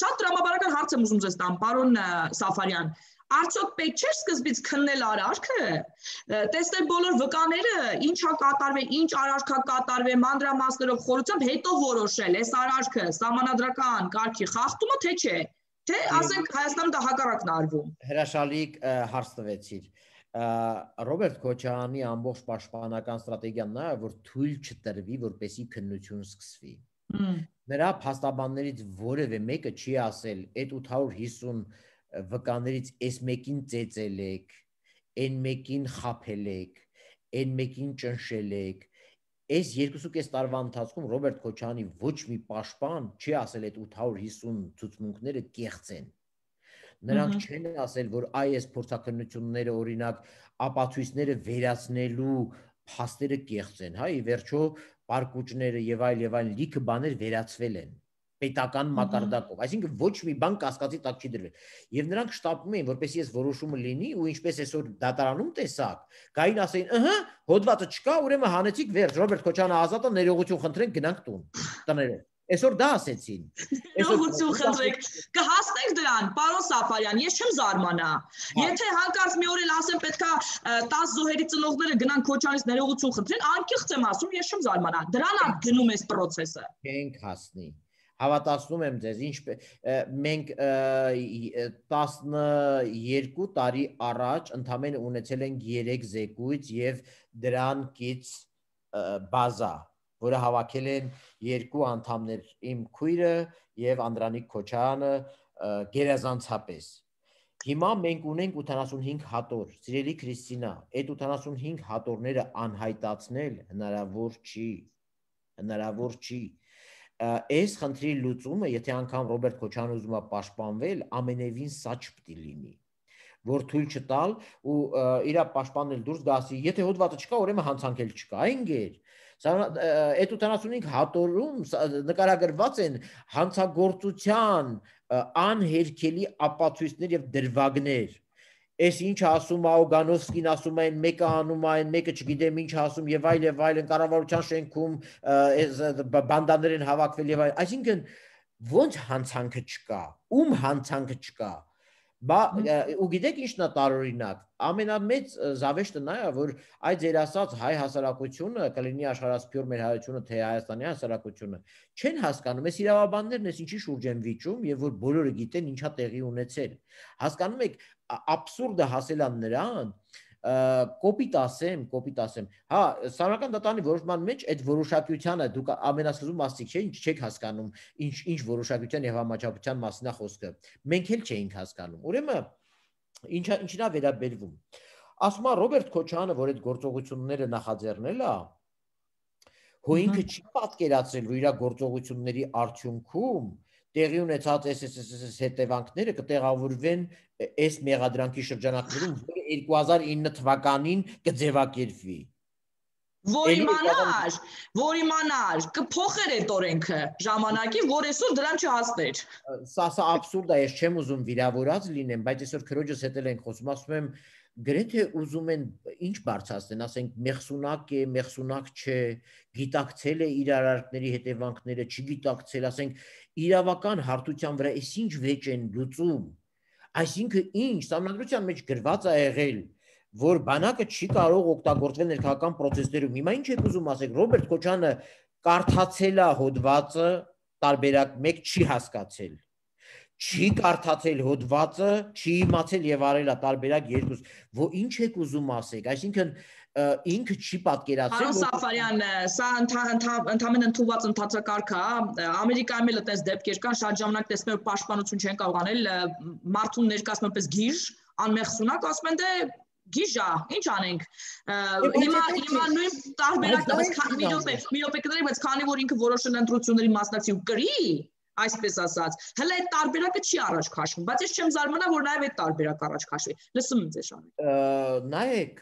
Speaker 1: շատ դրամաբարական հարց եմ ուզում ձեզ տամ, պարոն Սաֆարյան, արդյոք պետք չէ սկզբից քննել արարքը տեսնել բոլոր վկաները ինչա կատարվել ինչ արարքա կատարվել մանդրամասներով խորությամբ հետո որոշել այս արարքը համանadrական կարգի խախտումը թե չէ Թե ասենք Հայաստանում դա հակառակն արվում։
Speaker 2: Հրաշալի հարց տվեցիր։ Ռոբերտ Քոչարյանի ամբողջ պաշտպանական ստրատեգիան նա որ թույլ չտրվի, որպեսի քննություն սկսվի։ Նրա փաստաբաններից որևէ մեկը չի ասել, այդ 850 վկաներից այս մեկին ծեծել եք, այն մեկին խափել եք, այն մեկին ճնշել եք, այս 2.5 տարվա ընթացքում Ռոբերտ Քոչյանի ոչ մի պաշտպան չի ասել այդ 850 ցուցմունքները կեղծ են։ Նրանք չեն ասել, որ այս փորձակնությունները օրինակ ապացույցները վերացնելու փաստերը կեղծ են, հա, ի վերջո պարկուճները եւ այլ եւ այլ լիքը բաներ վերացվել են պետական մակարդակով։ Այսինքն ոչ մի բան կասկածի տակ չի դրվել։ Եվ նրանք շտապում էին, որպեսզի ես որոշումը լինի ու ինչպես այսօր դատարանում տեսակ, գային ասեին, «Ահա, հոդվածը չկա, ուրեմն հանեցիք վերջ, Ռոբերտ Քոչյանը ազատ է, ներողություն խնդրենք, գնանք տուն»։ Տներով։ Այսօր դա ասեցին։
Speaker 1: Ներողություն խնդրեք, կհասնենք դրան, պարոն Սաֆարյան, ես չեմ զարմանա։ հա։ Եթե հանկարծ մի օր էլ ասեմ պետքա 10 զոհերի ծնողները գնան Քոչարից ներողություն խնդրեն, անկեղծ եմ ասում, ես չեմ զարմանա։ Դրանով գնում էս process-ը։
Speaker 2: Չենք հասնի հավատացնում եմ ձեզ ինչպես մենք 12 տարի առաջ ընդամենը ունեցել ենք 3 զեկույց եւ դրանից բազա որը հավաքել են երկու անդամներ իմ քույրը եւ Անդրանիկ Քոչյանը գերազանցապես Հիմա մենք ունենք 85 հատոր, սիրելի Քրիստինա, այդ 85 հատորները անհայտացնել հնարավոր չի։ Հնարավոր չի այս խնդրի լուծումը, եթե անգամ Ռոբերտ Քոչան ուզում է պաշտպանվել, ամենևին սա չպետք է լինի որ թույլ չտալ ու իր պաշտպանել դուրս գասի, եթե հոդվածը չկա, ուրեմն հանցանքել չկա, այնգեր։ Սա այդ 85 հատորում նկարագրված են հանցագործության անհերքելի ապացույցներ եւ դրվագներ Էս ինչ ասում ա Օգանովսկին ասում այն մեկը անում այն մեկը չգիտեմ ինչ ասում եւ այլ եւ այլն կառավարության շենքում այս բանդաներ են հավաքվել եւ այլ այսինքն ո՞նց հանցանքը չկա ում հանցանքը չկա Բա ու գիտեք ինչն է տարօրինակ։ Ամենամեծ զավեշտը նա է, որ այդ ձեր ասած հայ հասարակությունը կլինի աշխարհասփյուր մեր հայությունը թե հայաստանի հասարակությունը չեն հասկանում այս իրավաբաններն էս ինչի շուրջ են վիճում եւ որ բոլորը գիտեն ինչա տեղի ունեցել։ Հասկանում եք, աբսուրդը հասելա նրան, կոպիտ ասեմ, կոպիտ ասեմ, հա, սարական դատանի որոշման մեջ այդ որոշակյությունը դուք ամենասխիզու մասիկ չէ, ինչ չեք հասկանում, ինչ ինչ որոշակյության եւ համաչափության մասին է խոսքը։ Մենք էլ չենք հասկանում։ Ուրեմն ինչա ինչնա վերաբերվում։ Ասում է Ռոբերտ Քոչյանը, որ այդ գործողությունները նախաձեռնել է, հո ինքը չի պատկերացրել իր գործողությունների արդյունքում, տեղի ունեցած SSSS հետևանքները կտեղավորվեն այս մեղադրանքի շրջանակներում, որը 2009 թվականին կձևակերպվի։ Որ իմանար,
Speaker 1: որ իմանար, կփոխեր այդ օրենքը ժամանակի, որ այսօր
Speaker 2: դրան չհասներ։ Սա սա աբսուրդ է, ես չեմ ուզում վիրավորած լինեմ, բայց այսօր քրոջս հետ էլ ենք խոսում, ասում եմ գրեթե ուզում են ինչ բարձրացնեն, ասենք մեղսունակ է, մեղսունակ չէ, գիտակցել է իր արարքների հետևանքները, չգիտակցել, ասենք իրավական հարթության վրա էս ինչ վեճ են լուծում այսինքն ինչ համանդրության մեջ գրված է եղել որ բանակը չի կարող օգտագործվել ներքաղաքական process-երում հիմա ինչ եք ուզում ասեք ռոբերտ քոչանը կարդացել է հոդվածը տարբերակ 1 չի հասկացել չի կարդացել հոդվածը, չի իմացել եւ արել է տարբերակ 2։ Ո ինչ եք ուզում ասեք։ Այսինքն ինքը չի պատկերացրել Պարոն Սաֆարյան,
Speaker 1: սա ընդհանրապես ընդունված ընթացակարգ է, Ամերիկայում էլ այդպես դեպքեր կան, շատ ժամանակ տեսնում եմ պաշտպանություն չեն կարող անել, մարդուն ներկայացնում պես գիժ, անմեղսունակ, ասում են դե գիժա, ինչ անենք։ Հիմա հիմա նույն տարբերակը, բայց քանի միրոպե, միրոպե կների, բայց քանի որ ինքը որոշել ընտրությունների մասնակցի ու գրի, այսպես ասած, հələ այդ տարբերակը չի առաջ քաշվում, բայց ես չեմ զարմանա, որ նաև այդ տարբերակը առաջ քաշվի։ Լսում եմ ձեզ, Շանե։ Նայեք,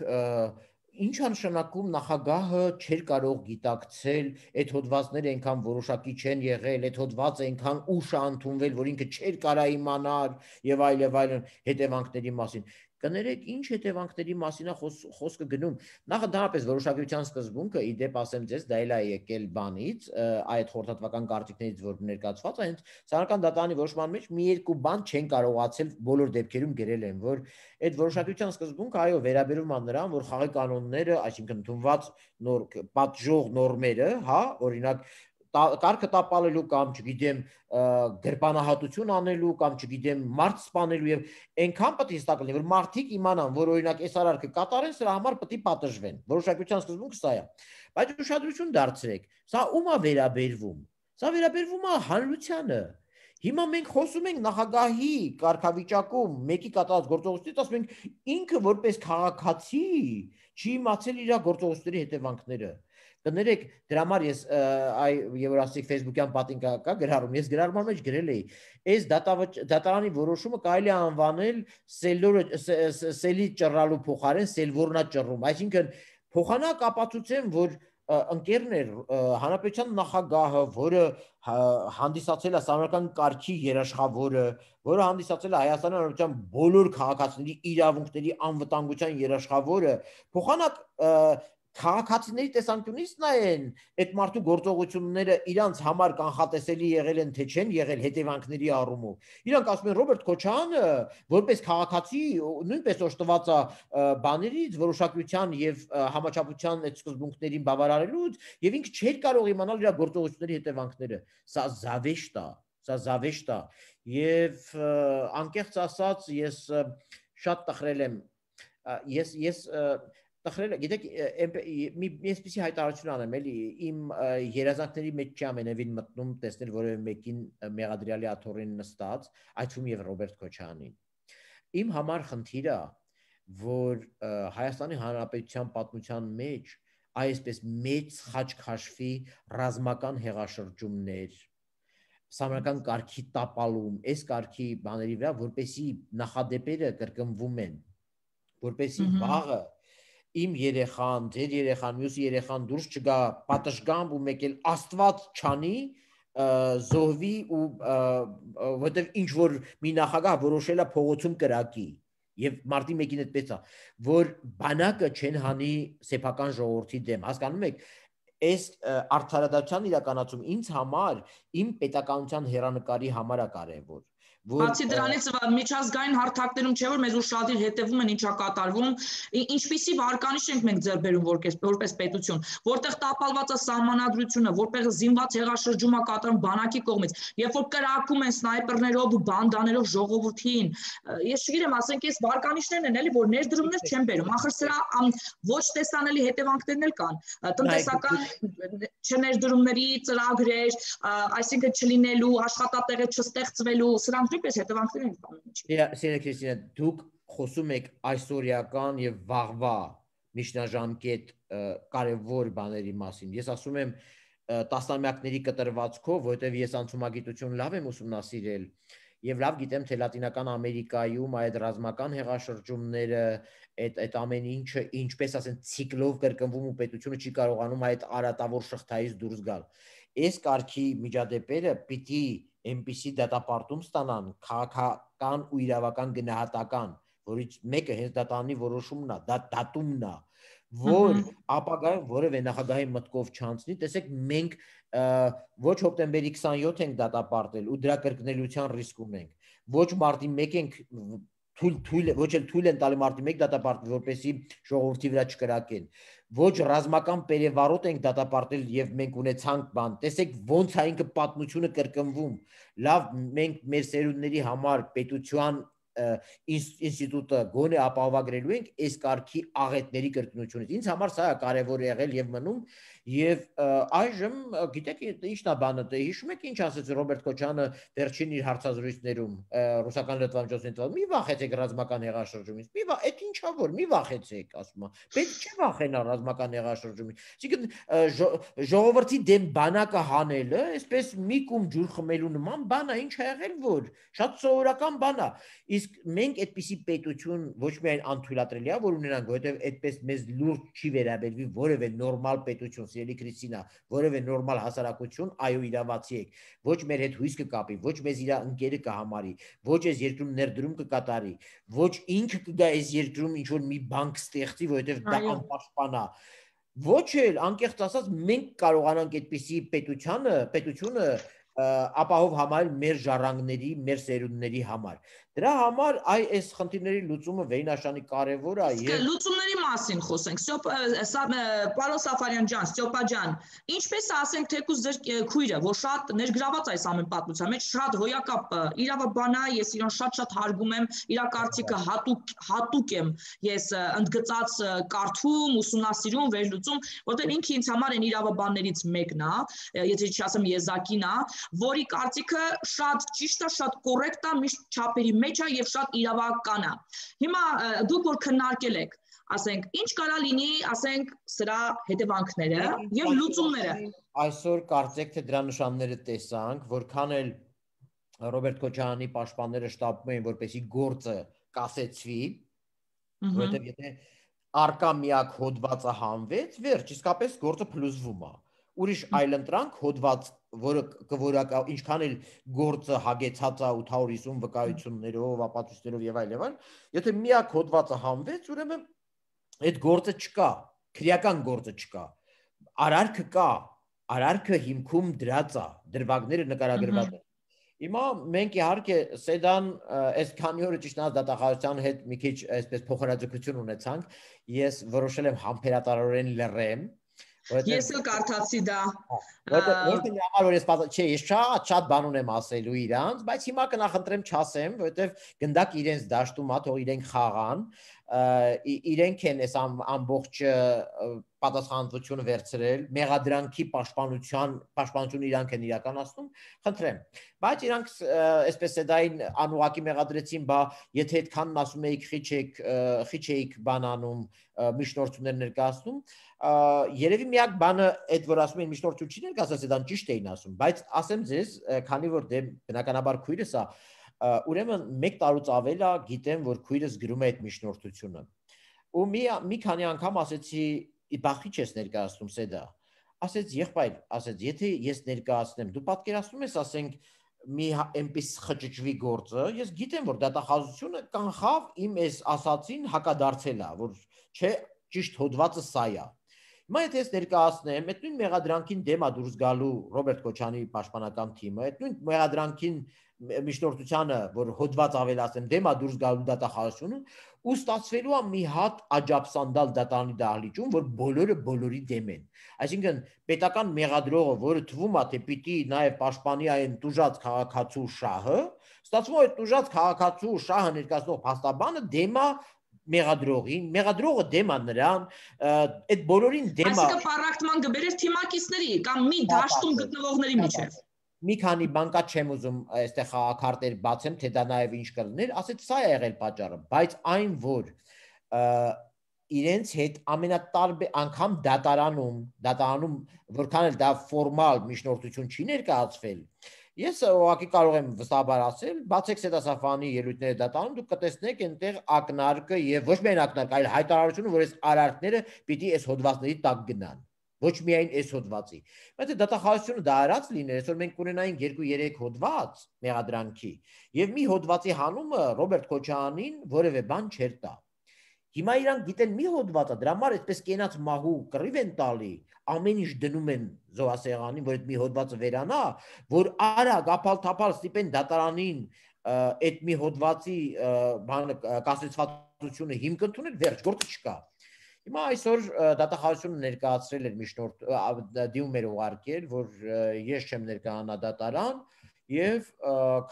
Speaker 1: ինչ անշանակում նախագահը
Speaker 2: չէր կարող գիտակցել, այդ հոդվածները այնքան որոշակի չեն եղել, այդ հոդվածը այնքան ուշ է ընդունվել, որ ինքը չէր կարա իմանալ եւ այլ եւ այլն հետևանքների մասին կներեք ինչ հետևանքների մասին է խոս, խոսքը գնում նախը դարապես որոշակյության սկզբունքը ի դեպ ասեմ ձեզ դա էլ է եկել բանից այդ հորթատվական կարծիքներից որ ներկայացված է հենց սանական դատարանի որոշման մեջ մի երկու բան չեն կարողացել բոլոր դեպքերում գրել են որ այդ որոշակյության սկզբունքը այո վերաբերում է նրան որ խաղի կանոնները այսինքն ընդունված նոր պատժող նորմերը հա օրինակ կարգը տապալելու կամ չգիտեմ գրպանահատություն անելու կամ չգիտեմ մարդ սպանելու եւ այնքան պետք է հստակ լինի որ մարդիկ իմանան որ օրինակ այս արարքը կատարեն սրա համար պետք է պատժվեն որոշակության սկզբունքը սա է բայց ուշադրություն դարձրեք սա ում է վերաբերվում սա վերաբերվում է հանրությանը Հիմա մենք խոսում ենք նախագահի կարգավիճակում մեկի կատարած գործողությունից, ասում ենք ինքը որպես քաղաքացի չի իմացել իր գործողությունների հետևանքները կներեք դրա համար ես այ Եվրասիկ Facebook-յան պատին կա, կա գրառում, ես գրառման մեջ գրել էի։ Այս դատարանի որոշումը կարելի է անվանել սելլորը սելի ճռալու փոխարեն սելվորնա ճռում, այսինքն փոխանա կապացուցեմ, որ ընկերն էր հանրապետության նախագահը, որը հանդիսացել է սահմանական կարգի երաշխավորը, որը հանդիսացել է Հայաստանի հանրապետության բոլոր քաղաքացիների իրավունքների անվտանգության երաշխավորը, փոխանակ քաղաքացիների տեսանկյունից նայեն այդ մարդու գործողությունները իրանց համար կանխատեսելի եղել են թե չեն եղել հետևանքների առումով իրանք ասում են ռոբերտ քոչանը որպես քաղաքացի նույնպես օժտված է բաներից որոշակյության եւ համաչափության այդ սկզբունքներին բավարարելուց եւ ինքը չէր կարող իմանալ իր գործողությունների հետևանքները սա զավեշտ է սա զավեշտ է եւ անկեղծ ասած ես շատ տխրել եմ ես ես տխրել է, գիտեք, մի այսպեսի հայտարարություն անեմ, էլի իմ երազանքների մեջ չի ամենևին մտնում տեսնել որևէ մեկին Մեղադրյալի աթոռին նստած, այդվում եւ Ռոբերտ Քոչյանին։ Իմ համար խնդիրը, որ Հայաստանի Հանրապետության պատմության մեջ այսպես մեծ խաչքաշվի ռազմական հեղաշրջումներ, սամարական կարգի տապալում, այս կարգի բաների վրա, որպեսի նախադեպերը կրկնվում են, որպեսի վաղը mm -hmm իմ երեխան, ձեր երեխան, մյուս երեխան դուրս չգա պատշգամբ ու մեկ էլ աստված չանի զոհվի ու որտեվ ինչ որ մի նախագահ որոշել է փողոցում կրակի եւ մարտի 1-ին այդպես է որ բանակը չեն հանի սեփական ժողովրդի դեմ հասկանում եք այս արդարադատության իրականացում ինձ համար իմ պետականության հերանեկարի համար է կարևոր Բացի դրանից
Speaker 1: միջազգային հարթակներում չէ որ մեզ ուշադիր հետևում են ինչա կատարվում, ինչպիսի վարկանիշ ենք մենք ձեռբերում որպես որպես պետություն, որտեղ տապալված է սահմանադրությունը, որտեղ զինված հեղաշրջումա կատարում բանակի կողմից, երբ որ կրակում են սնայպերներով ու բանդաներով ժողովրդին, ես չգիտեմ, ասենք այս վարկանիշներն են էլի որ ներդրումներ չեն բերում, ախր սրա ոչ տեսանելի հետևանքներն էլ կան, տնտեսական չներդրումների ծրագրեր, այսինքն չլինելու աշխատատեղը չստեղծվելու, սրանք այդպես հետևանքներ են կանում։
Speaker 2: Սիրելի Քրիստինա, դուք խոսում եք այսօրյական եւ վաղվա միջնաժամկետ կարևոր բաների մասին։ Ես ասում եմ տասնամյակների կտրվածքով, որովհետեւ ես անցումագիտություն լավ եմ ուսումնասիրել եւ լավ գիտեմ թե լատինական ամերիկայում այդ ռազմական հեղաշրջումները այդ այդ ամեն ինչը ինչպես ասեն ցիկլով կրկնվում ու պետությունը չի կարողանում այդ արատավոր շղթայից դուրս գալ այս կարգի միջադեպերը պիտի այնպիսի դատապարտում ստանան քաղաքական ու իրավական գնահատական, որից մեկը հենց դատանի որոշումն է, դա դատումն է, որ ապագայում որևէ նախագահի մտկով չանցնի, տեսեք մենք ոչ հոկտեմբերի 27 ենք դատապարտել ու դրա կրկնելիության ռիսկ ունենք, ոչ մարտի 1 ենք թույլ թույլ ոչ էլ թույլ են տալի մարտի 1 դատապարտել որպեսի ժողովրդի վրա չկրակեն ոչ ռազմական переворот ենք դատապարտել եւ մենք ունեցանք բան տեսեք ոնց է ինքը պատմությունը կրկնվում լավ մենք մեր սերունդների համար պետության ինստիտուտը գոնե ապահովագրելու ենք այս կարգի աղետների կրկնությունից։ Ինձ համար սա է կարևոր եղել եւ մնում եւ այժմ գիտեք ի՞նչն է բանը, թե դե հիշում եք ինչ ասաց Ռոբերտ Քոչյանը վերջին իր հարցազրույցներում ռուսական լեթվանջոցին տված։ Մի վախեցեք ռազմական հեղաշրջումից։ Մի վախ, այդ ինչա որ, մի վախեցեք, ասում է։ Պետք չէ վախենալ ռազմական հեղաշրջումից։ Այսինքն ժողովրդի դեմ բանակը հանելը, այսպես մի կում ջուր խմելու նման բան է, ինչ ա եղել որ, շատ սովորական բան է։ Իսկ Իսկ մենք այդպիսի պետություն ոչ միայն անթույլատրելի է, որ ունենանք, որովհետև այդպես մեզ լուրջ չի վերաբերվի որևէ նորմալ պետություն, սիրելի Քրիստինա, որևէ նորմալ հասարակություն, այո, իրավացի եք։ Ոչ մեր հետ հույս կկապի, ոչ մեզ իր ընկերը կհամարի, ոչ այս երկրում ներդրում կկատարի, ոչ ինքը կգա այս երկրում ինչ որ մի բանկ ստեղծի, որովհետև դա անպաշտպան է ոչ էլ անկեղծ ասած մենք կարողանանք այդպիսի պետությանը, պետությունը ապահով համարել մեր ժառանգների, մեր սերունդների համար։ Դրա համար այ այս խնդիրների լուծումը վերնաշանի կարևոր է
Speaker 1: եւ լուծումների մասին խոսենք։ Սյոպ Պարոս Սաֆարյան ջան, Սյոպա ջան, ինչպես ասենք թեկուզ ձեր քույրը, որ շատ ներգրաված այս ամեն պատմության մեջ, շատ հոյակապ իրավաբանա, ես իրան շատ-շատ հարգում եմ, իր կարծիքը հատուկ հատուկ եմ ես ընդգծած կարդում, ուսումնասիրում, վերլուծում, որտեղ ինքը ինձ համար այն իրավաբաններից մեկն է, եթե չասեմ եզակին է, որի կարծիքը շատ ճիշտ է, շատ կոռեկտ է, միշտ չափերի մեջ է եւ շատ իրավական է։ Հիմա դուք որ քննարկել եք, ասենք, ինչ կարա լինի, ասենք, սրա հետևանքները եւ լուծումները։
Speaker 2: Այսօր կարծեք թե դրա նշանները տեսանք, որքան էլ Ռոբերտ Քոչյանի պաշտպանները շտապում էին, որպեսի գործը կասեցվի, որովհետեւ եթե արկա միակ հոդվածը հանվեց, վերջ, իսկապես գործը փլուզվում է։ Ա ուրիշ այլընտրանք հոդված որը կորակա ինչքան էլ գործը հագեցած է 850 վկայություններով, ապացույցներով եւ այլ եւ այլ, եթե միակ հոդվածը համվեց, ուրեմն այդ գործը չկա, քրեական գործը չկա։ Արարքը կա, արարքը հիմքում դրած է, դրվագները նկարագրված են։ Հիմա մենք իհարկե Սեդան այս քանի օրը ճիշտ նազ դատախազության հետ մի քիչ այսպես փոխհարաձգություն ունեցանք։ Ես որոշել եմ համբերատարորեն լռեմ, Ես էլ
Speaker 1: կարդացի դա։ հա, Որտեղ մի
Speaker 2: համար որ ես չէ, ես շատ շատ բան ունեմ ասելու իրանց, բայց հիմա կնախընտրեմ չասեմ, որովհետև գնդակ իրենց դաշտում ա հա, թող իրենք խաղան, իրենք են այս ամբողջ պատասխանատվությունը վերցրել, մեղադրանքի պաշտպանության պաշտպանությունը իրանք են իրականացնում, խնդրեմ։ Բայց իրանք այսպես է դայն անուղակի մեղադրեցին, բա եթե այդքանն ասում էիք, խիչ եք, խիչ էիք բանանում, միջնորդություններ ներկայացնում, երևի միակ բանը այդ որ ասում են միջնորդություններ կասած դան ճիշտ էին ասում բայց ասեմ ձեզ քանի որ դեմ բնականաբար քույրս է ուրեմն 1 տարուց ավել է գիտեմ որ քույրս գրում է այդ միջնորդությունը ու մի մի քանի անգամ ասեցի իբախի չես ներկայացնում սեդա ասեց եղբայր ասեց եթե ես ներկայացնեմ դու պատկերացնում ես ասենք մի այնպես հա, խճճվի գործը ես գիտեմ որ դատախազությունը կանխավ իմ այս ասացին հակադարձելա որ չէ ճիշտ հոդվածը սա է Հիմա եթե ես ներկայացնեմ այդ նույն մեղադրանքին դեմ է դուրս գալու Ռոբերտ Քոչանի պաշտպանական թիմը, այդ նույն մեղադրանքին միջնորդությանը, որ հոդված ավելացեմ, դեմ է դուրս գալու դատախազությունը, ու ստացվելու է մի հատ աջապսանդալ դատանի դահլիճում, որ բոլորը բոլորի դեմ են։ Այսինքն պետական մեղադրողը, որը թվում է թե պիտի նաև պաշտպանի այն դուժած քաղաքացու շահը, ստացվում է այդ դուժած քաղաքացու շահը ներկայացնող փաստաբանը դեմ է մեղադրողին, մեղադրողը դեմ է նրան, այդ բոլորին դեմ է։ Այսինքն
Speaker 1: պարակտման գբերես թիմակիցների կամ մի դաշտում
Speaker 2: գտնվողների միջև։ Մի քանի բան կա չեմ ուզում այստեղ խաղակարտեր բացեմ, թե դա նաև ինչ կլներ, ասեց սա է եղել պատճառը, բայց այն որ իրենց հետ ամենատարբեր անգամ դատարանում, դատարանում որքան էլ դա ֆորմալ միջնորդություն չի ներկայացվել, Ես ուղղակի կարող եմ վստահաբար ասել, բացեք Սեդասաֆանի ելույթները դատարանում, դուք կտեսնեք այնտեղ ակնարկը եւ ոչ միայն ակնարկ, այլ հայտարարությունը, որ այս արարքները պիտի այս հոդվածների տակ գնան ոչ միայն այս հոդվածի։ Բայց դատախազությունը դա արած լիներ, այսօր մենք ունենայինք 2-3 հոդված մեղադրանքի, եւ մի հոդվածի հանումը Ռոբերտ Քոչյանին որևէ բան չեր տա։ Հիմա իրանք գիտեն մի հոդվածա, դրա համար այդպես կենաց մահու կռիվ են տալի, ամեն ինչ դնում են զոհասեղանին, որ այդ մի հոդվածը վերանա, որ արագ ապալ-թափալ ստիպեն դատարանին այդ մի հոդվածի բանը կասեցվածությունը հիմք ընդունել, վերջ գործը չկա։ Հիմա այսօր դատախազությունը ներկայացրել էր միջնորդ դիում էր ուղարկել, որ ես չեմ ներկայանա դատարան եւ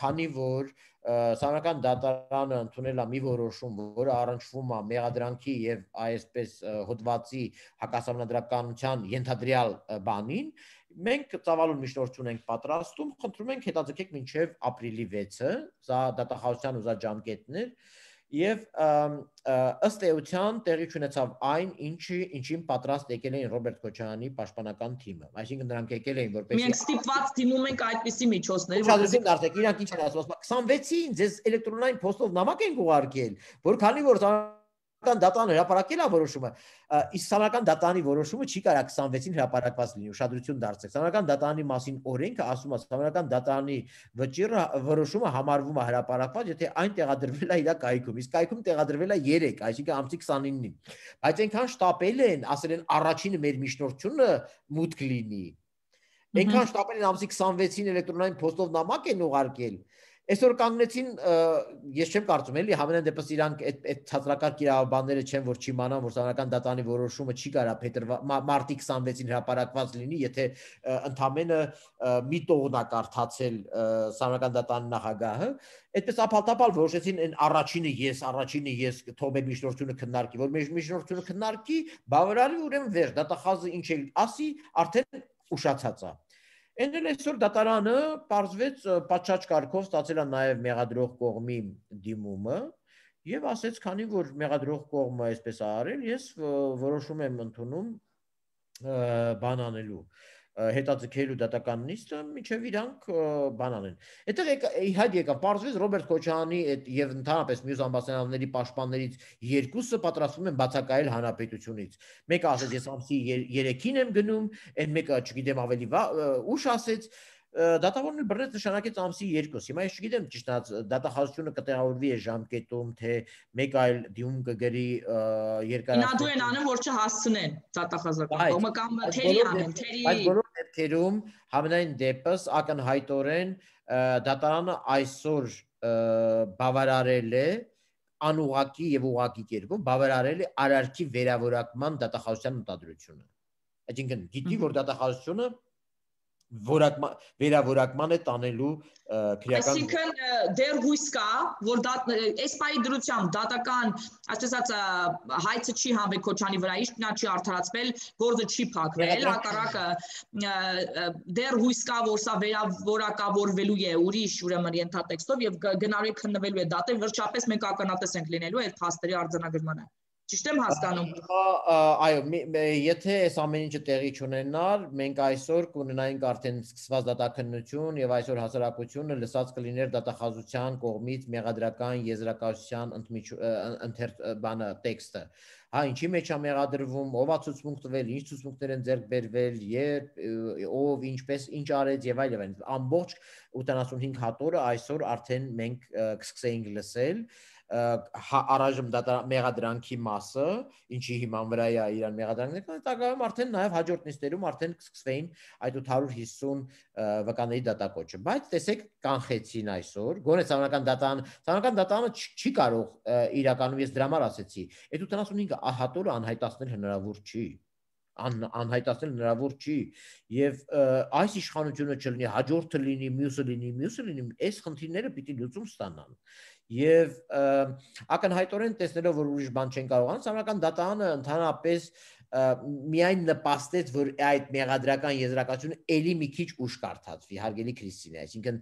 Speaker 2: քանի որ Սանական դատարանը ընդունել է մի որոշում, որը առնչվում է մեղադրանքի եւ այսպես հոդվացի հակասամնադրականության ենթադրյալ բանին, մենք ծավալուն միջնորդություն ենք պատրաստում, խնդրում ենք հետաձգեք մինչև ապրիլի 6-ը, սա դատախազության ուզա ժամկետն է։ դա եւ ըստ էության տեղի ունեցավ այն, ինչի ինչին պատրաստ եկել էին Ռոբերտ Քոչարյանի պաշտպանական թիմը։ Այսինքն նրանք եկել էին որպես Մենք ստիպված դիմում ենք այդպիսի միջոցներ, որ արդեն իրանք ինչ են ասում, 26-ին ձեզ էլեկտրոնային փոստով նամակ են ուղարկել, որ քանի որ իսլամական դատան հրապարակել է որոշումը, իսլամական դատանի որոշումը չի կարա 26-ին հրապարակված լինի, ուշադրություն դարձեք։ Իսլամական դատանի մասին օրենքը ասում է, իսլամական դատանի վճիռը հա, որոշումը համարվում է հրապարակված, եթե այն տեղադրվել է իր կայքում, իսկ կայքում տեղադրվել է 3, այսինքն ամսի 29-ին։ Բայց այնքան շտապել են, ասել են առաջինը մեր միջնորդությունը մուտք լինի։ Այնքան շտապել են ամսի 26-ին էլեկտրոնային փոստով նամակ են ուղարկել, Այսօր կանգնեցին ես չեմ կարծում էլի համենայն դեպս իրանք այդ այդ ցածրակարգ իրավաբանները չեն որ չիմանան որ սանական դատանի որոշումը չի կարա փետրվա մարտի 26-ին հրապարակված լինի եթե ընդամենը մի տողնա կարդացել սանական դատանի նախագահը այդպես ապալտապալ որոշեցին այն առաջինը ես առաջինը ես թողեմ միջնորդությունը քննարկի որ մեր միջնորդությունը քննարկի բավարարի ուրեմն վեր դատախազը ինչ է ասի արդեն ուշացած է Էն էլ այսօր դատարանը պարզվեց պատշաճ կարգով ստացել է նաև մեղադրող կողմի դիմումը եւ ասեց, քանի որ մեղադրող կողմը այսպես արել, ես որոշում եմ ընդունում բան անելու։ Ա, հետաձգելու դատական նիստը միջև իրանք բանանեն։ Այդտեղ իհայտ եկավ, պարզվեց Ռոբերտ Քոչյանի այդ եւ ընդհանրապես մյուս ամբասադորների պաշտպաններից երկուսը պատրաստվում են բացակայել հանրապետությունից։ Մեկը ասաց ես ամսի 3-ին եմ գնում, այն մեկը չգիտեմ ավելի ուշ ասաց, դատավորն էլ բռնեց նշանակեց ամսի 2։ Հիմա ես չգիտեմ ճիշտ դատախազությունը կտեղավորվի է ժամկետում, թե մեկ այլ դիում կգրի երկար Նադու են անում, որ չհասցնեն դատախազական կողմը կամ թերի անեն, թերի Այդ բոլոր դեպքերում համենայն դեպս ակնհայտորեն դատարանը այսօր բավարարել է անուղակի եւ ուղակի կերպով բավարարել է արարքի վերավորակման դատախազության մտադրությունը։ Այսինքն գիտի որ դատախազությունը որակման վերավորակման է տանելու քրեական Այսինքն
Speaker 1: դեռ հույս կա, որ դա այս պայի դրությամբ դատական, ասեցած հայցը չի համբեր Քոչանի վրա, իշտ նա չի արդարացվել, գործը չի փակվել, հակառակը դեռ հույս կա, որ սա վերավորակավորվելու է ուրիշ ուրեմն ենթատեքստով եւ գնալու է քննվելու է դատը, վերջապես մենք ականատես ենք լինելու այդ փաստերի արձանագրմանը։ Ճիշտ եմ հասկանում։
Speaker 2: Այո, եթե այս ամեն ինչը տեղի չունենար, մենք այսօր կունենայինք արդեն սկսված դատաքննություն եւ այսօր հասարակությունը լսած կլիներ դատախազության կողմից մեղադրական եզրակացության ընթեր բանը տեքստը։ Հա, ինչի մեջ է մեղադրվում, ով է ցուցմունք տվել, ինչ ցուցմունքներ են ձեռք բերվել, երբ ով ինչպես ինչ արեց եւ այլն։ Ամբողջ 85 հատ օրը այսօր արդեն մենք կսկսեինք լսել։ և, Հա, առայժմ դա մեղադրանքի մասը, ինչի հիման վրա է Իրան մեղադրանքն է, հետագայում արդեն նաև հաջորդ նիստերում արդեն կսկսվեին այդ 850 վկաների դատակոչը, բայց տեսեք կանխեցին այսօր, գոնե ցանական դատան, ցանական դատանը չի կարող իրականում ես դրա համար ասեցի, այդ 85 հատորը անհայտացնել հնարավոր չի ան անհայտացնել հնարավոր չի եւ այս իշխանությունը չլինի հաջորդը լինի մյուսը լինի մյուսը լինի այս խնդիրները պիտի լուծում ստանան եւ ակնհայտորեն տեսնելով որ ուրիշ բան չեն կարողանում համարական դատանը ընդհանրապես միայն նպաստեց որ այդ մեղադրական եզրակացությունը ելի մի քիչ ուշ կարդացվի հարգելի քրիստինե այսինքն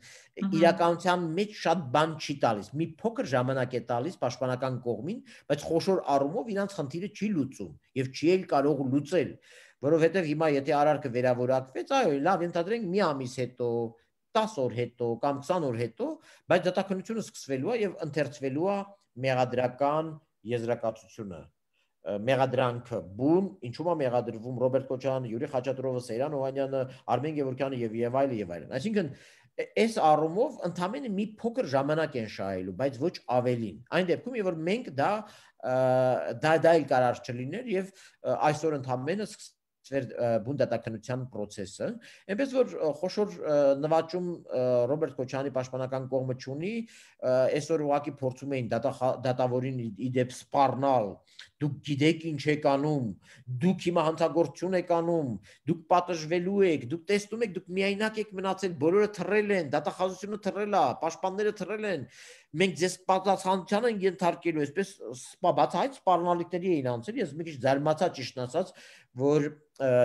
Speaker 2: իրականության մեջ շատ բան չի տալիս մի փոքր ժամանակ է տալիս պաշտպանական կողմին բայց խոշոր առումով իրանց խնդիրը չի լուծում եւ չի էլ կարող լուծել որովհետեւ հիմա եթե արարքը վերավորակվեց այո լավ ընդհանրենք մի ամիս հետո 10 օր հետո կամ 20 օր հետո, բայց դատականությունը սկսվելու է եւ ընթերցվելու է մեղադրական եզրակացությունը մեղադրանքը բուն ինչու՞ է մեղադրվում Ռոբերտ Քոչյանը, Յուրի Խաչատրովը, Սերան Օհանյանը, Արմեն Գևորգյանը եւ եւ այլն եւ այլն։ Այսինքն այս առումով ընդամենը մի փոքր ժամանակ են շահելու, բայց ոչ ավելին։ Այն դեպքում, երբ որ մենք դա դա դա էլ կարար չլիներ եւ այսօր ընդամենը սկսել չվեր բունդատականության process-ը, այնպես որ խոշոր նվաճում Ռոբերտ Քոչյանի պաշտպանական կողմը ունի, այսօր ուղակի փորձում էին դատավորին իդեպ սպառնալ դուք գիտեք ինչ եք անում, դուք հիմա հանդագործություն եք անում, դուք պատժվելու եք, դուք տեսնում եք, դուք միայնակ եք մնացել, բոլորը թռել են, դատախազությունը թռել է, պաշտպանները թռել են։ Մենք ձեզ պատասխանատվության են ենթարկելու, այսպես սպա բացահայտ սպառնալիքների էին անցել։ Ես մի քիչ զարմացա ճիշտ ասած, որ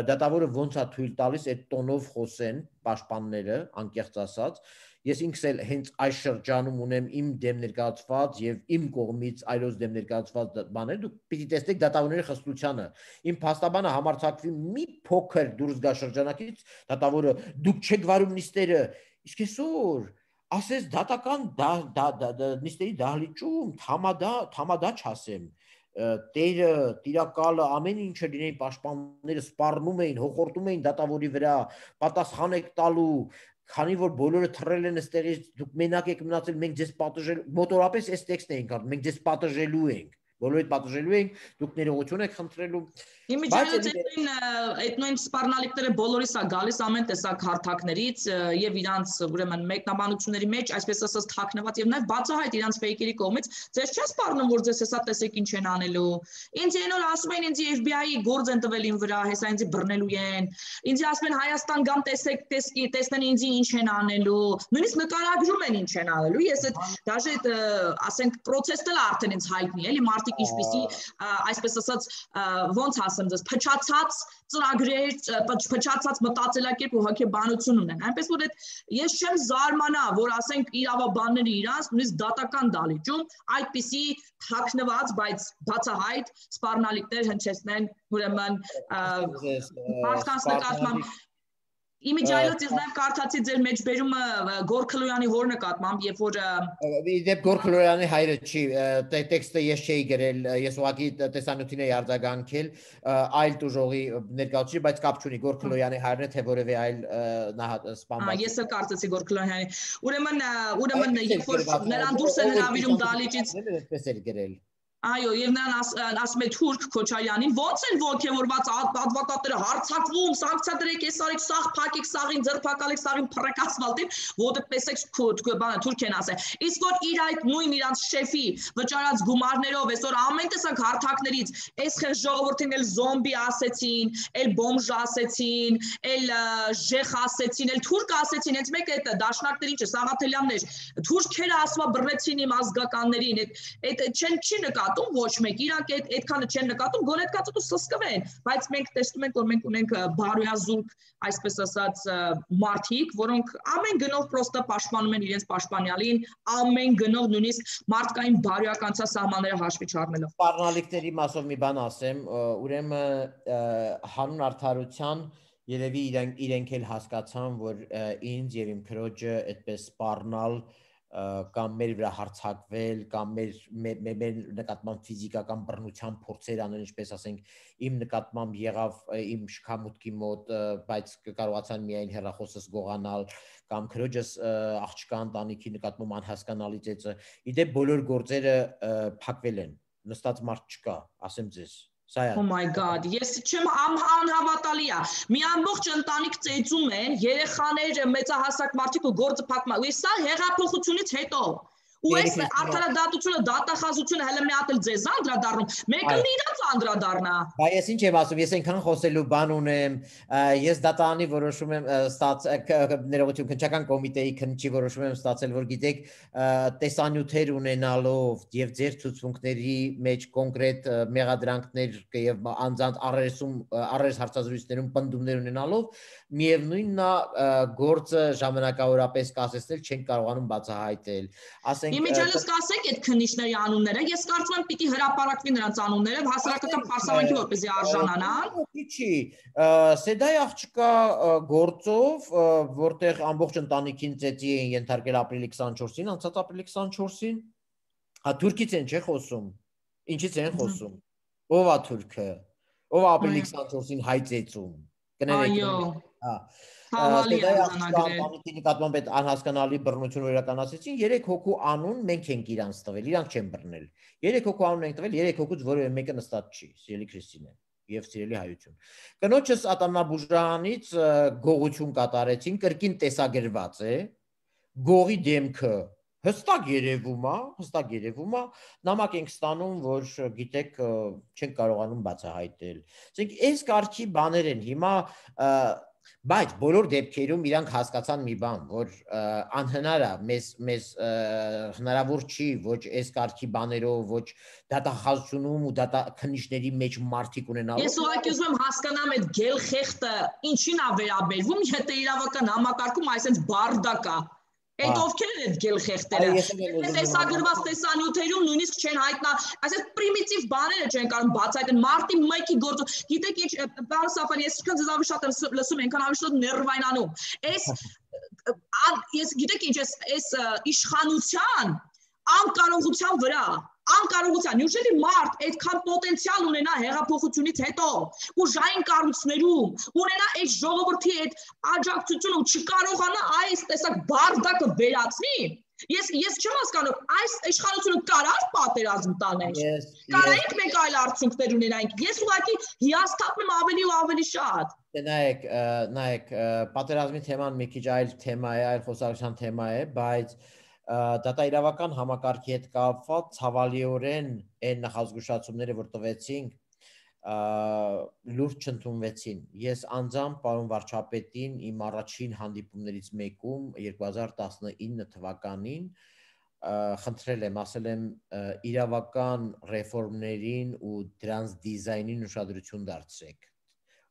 Speaker 2: դատավորը ոնց է թույլ տալիս այդ տոնով խոսեն պաշտպանները, անկեղծ ասած, ես ինքս էլ հենց այս շրջանում ունեմ իմ դեմ ներկայացված եւ իմ կողմից այլոց դեմ ներկայացված բաներ դուք պիտի տեսնեք դատավորների խստությանը իմ փաստաբանը համարցակվի մի փոքր դուրս գա շրջանակից դատավորը դուք չեք վարում նիստերը իսկ այսօր ասես դատական դա դա նիստերի դահլիճում թամադա թամադա չասեմ տերը, տիրակալը, ամեն ինչը լինեին պաշտպանները սպառնում էին, հողորտում էին դատավորի վրա, պատասխան եք տալու, քանի որ բոլորը թռել են այստեղից դուք մենակ եք մնացել մենք ձեզ պատժել մոտորապես այս տեքստն էինք մենք ձեզ պատժելու ենք բոլորիդ պատժելու ենք դուք ներողություն եք խնդրելու Իմիջիայից այդ
Speaker 1: նույն այդ նույն սպառնալիքները բոլորիս է գալիս ամեն տեսակ հարթակներից եւ իրանց ուրեմն մեկնաբանությունների մեջ այսպես ասած թաքնված եւ նաեւ բացահայտ իրանց ֆեյքերի կողմից ձեզ չէ սպառնում որ ձեզ հեսա տեսեք ինչ են անելու։ Ինձ այնոր ասում են ինձ FBI-ի գործ են տվել իմ վրա, հեսա ինձ բռնելու են։ Ինձ ասում են Հայաստան գամ տեսեք տեսքի տեսնեն ինձ ինչ են անելու։ Նույնիսկ նկարագրում են ինչ են անելու։ Ես այդ դաժե այդ ասենք process-ն էլ արդեն ինձ հայտնի էլի մարդիկ ինչպիսի այսպես ասած ոնց հաս ասեմ ձեզ, փչացած ծրագրեր, փչացած մտածելակերպ ու հոգեբանություն ունեն։ Այնպես որ այդ ես չեմ զարմանա, որ ասենք իրավաբանները իրանց նույնիսկ դատական դալիճում այդպիսի հակնված, բայց բացահայտ սպառնալիքներ հնչեցնեն ուրեմն մարդկանց նկատմամբ Իմիջայլոց ես նաև կարդացի ձեր մեջ բերումը Գորքլոյանի հոր նկատմամբ, երբ որ դեպ Գորքլոյանի
Speaker 2: հայրը չի, տեքստը ես չէի գրել, ես ուղղակի տեսանյութին էի արձագանքել, այլ դժողի ներկայացուցիչ, բայց կապ չունի Գորքլոյանի հայրն է թե որևէ այլ սպամբաց։ Ես
Speaker 1: էլ կարծեցի Գորքլոյանի։ Ուրեմն, ուրեմն երբ որ նրան դուրս են հրավիրում դալիճից,
Speaker 2: այդպես էր գրել։
Speaker 1: Այո, եւ նրան ասում է Թուրք Քոչարյանին, ո՞նց են ողջևորված պատվատատերը հարցակվում, սանկցիատրեք, ես արեք սաղ փակեք սաղին, ձերբակալեք սաղին, փռեք ասֆալտին, որտեղ էք բանը Թուրքեն ասել։ Իսկ որ իր այդ նույն իրանց շեֆի վճարած գումարներով այսօր ամեն տեսակ հարթակներից այս խեն ժողովրդին էլ զոմբի ասեցին, էլ բոմժ ասեցին, էլ ժեխ ասեցին, էլ Թուրք ասեցին, հենց մեկ այդ դաշնակներ ինչը Սաղաթելյաններ, Թուրքերը ասվա բռնեցին իմ ազգականներին, այդ այդ չեն չի նկա նկատում, ոչ մեկ իրակ այդ այդքանը չեն նկատում, գոնե այդ կածը սսկվեն, բայց մենք տեսնում ենք, որ մենք ունենք բարոյազուրկ, այսպես ասած, մարդիկ, որոնք ամեն գնով պրոստը պաշտպանում են իրենց պաշտպանյալին, ամեն գնով նույնիսկ մարդկային բարոյականցա սահմանները հաշվի չառնելով։ Պարնալիքների
Speaker 2: մասով մի բան ասեմ, ուրեմն հանուն արթարության երևի իրենք իրենք էլ հասկացան, որ ինձ եւ իմ քրոջը այդպես սпарնալ կամ մեր վրա հարցակվել կամ մեր մեր, մեր նկատմամբ ֆիզիկական բռնության փորձեր անել ինչպես ասենք իմ նկատմամբ եղավ իմ շքամուտքի մոտ բայց կարողացան միայն հերախոսս գողանալ կամ քրոջս աղջկա ընտանիքի նկատմամբ անհասկանալի ծեծը իդե բոլոր գործերը փակվել են նստած մարդ չկա ասեմ ձեզ
Speaker 1: Սա է։ Oh my god, ես չեմ անհավատալի է։ Մի ամբողջ ընտանիք ծեծում են, երեխաները, մեծահասակ մարդիկ ու գործը փակում։ Ու սա հեղափոխությունից հետո։ Ու այս արդարադատությունը, դատախազությունը հələ մի հատ էլ ձեզ անդրադառնում, մեկը իրաց անդրադառնա։
Speaker 2: Բա ես ինչ եմ ասում, ես այնքան խոսելու բան ունեմ, ես դատանի որոշում եմ ստաց ներողություն քնչական կոմիտեի քնչի որոշում եմ ստացել, որ գիտեք, տեսանյութեր ունենալով եւ ձեր ցուցմունքների մեջ կոնկրետ մեղադրանքներ եւ անձանց առերեսում առերես հարցազրույցներում պնդումներ ունենալով, միևնույնն է գործը ժամանակավորապես կասեցնել չեն կարողանում բացահայտել։ Ասենք ասենք։ Իմիջիալս
Speaker 1: կասեք այդ քննիչների անունները, ես կարծում եմ պիտի հրապարակվի նրանց անունները հասարակական պարսավանքի որպեսզի արժանանան։
Speaker 2: Ինչի, Սեդայ աղջկա գործով, որտեղ ամբողջ ընտանիքին ծեծի են ենթարկել ապրիլի 24-ին, անցած ապրիլի 24-ին, հա Թուրքից են չէ խոսում։ Ինչից են խոսում։ Ո՞վ է Թուրքը։ Ով ապրիլի 24-ին հայ ծեծում։ Կներեք։ Այո։ Հա։ Սեդայանի նկատմամբ այդ անհասկանալի բռնությունը իրականացրեցին 3 հոգու անուն մենք ենք իրանց տվել, իրանք չեն բռնել։ 3 հոգու անուն ենք տվել, 3 հոգուց որևէ մեկը նստած չի, սիրելի Քրիստինե և սիրելի հայություն։ Կնոջս ատամնաբուժանից գողություն կատարեցին, կրկին տեսագրված է։ Գողի դեմքը հստակ երևում է, հստակ երևում է, նամակ ենք ստանում, որ գիտեք, չեն կարողանում բացահայտել։ Այսինքն այս կարքի բաներ են հիմա Բայց բոլոր դեպքերում իրանք հասկացան մի բան, որ անհնար է, մեզ մեզ հնարավոր չի ոչ այս կարգի բաներով, ոչ դատախազությունում ու դատա քննիչների մեջ մարտիկ ունենալու։ Ես ուղղակի ուզում
Speaker 1: եմ հասկանամ այդ գելխեղտը ինչին է վերաբերվում, եթե իրավական համակարգում այսպես բարդակ է։ Այդ ովքեր են գելխեղտերը։ Տեսագրված տեսանյութերում նույնիսկ չեն հայտնա, այսպես պրիմիտիվ բաները չեն կարող բացահայտել մարտի 1-ի գործը։ Գիտեք ինչ, բան Սաֆան, ես քան ձեզ ավելի շատ եմ լսում, այնքան ավելի շատ ներվայնանում։ Այս ես գիտեք ինչ, այս այս իշխանության անկարողության վրա անկարողության։ Ուժերի մարդ այդքան պոտենցիալ ունենա հեղափոխությունից հետո, ուժային կառույցներում, ունենա այդ ժողովրդի այդ աջակցությունը ու չկարողանա այս տեսակ բարդակը վերացնի։ Ես ես չեմ հասկանում, այս իշխանությունը կարար պատերազմ տաներ։ Կարայինք մենք այլ արդյունքներ ունենայինք։ Ես ուղղակի հիասթափում ավելի ու ավելի շատ։
Speaker 2: Դե նայեք, նայեք, պատերազմի թեման մի քիչ այլ թեմա է, այլ խոսակցության թեմա է, բայց դատաիրավական համակարգի հետ կապված ցավալիորեն այն նախազգուշացումները, որ տվեցինք, լուրջ չընդունվեցին։ Ես անձամբ պարոն վարչապետին իմ առաջին հանդիպումներից մեկում 2019 թվականին խնդրել եմ, ասել եմ իրավական ռեֆորմներին ու դրանց դիզայնին ուշադրություն դարձրեք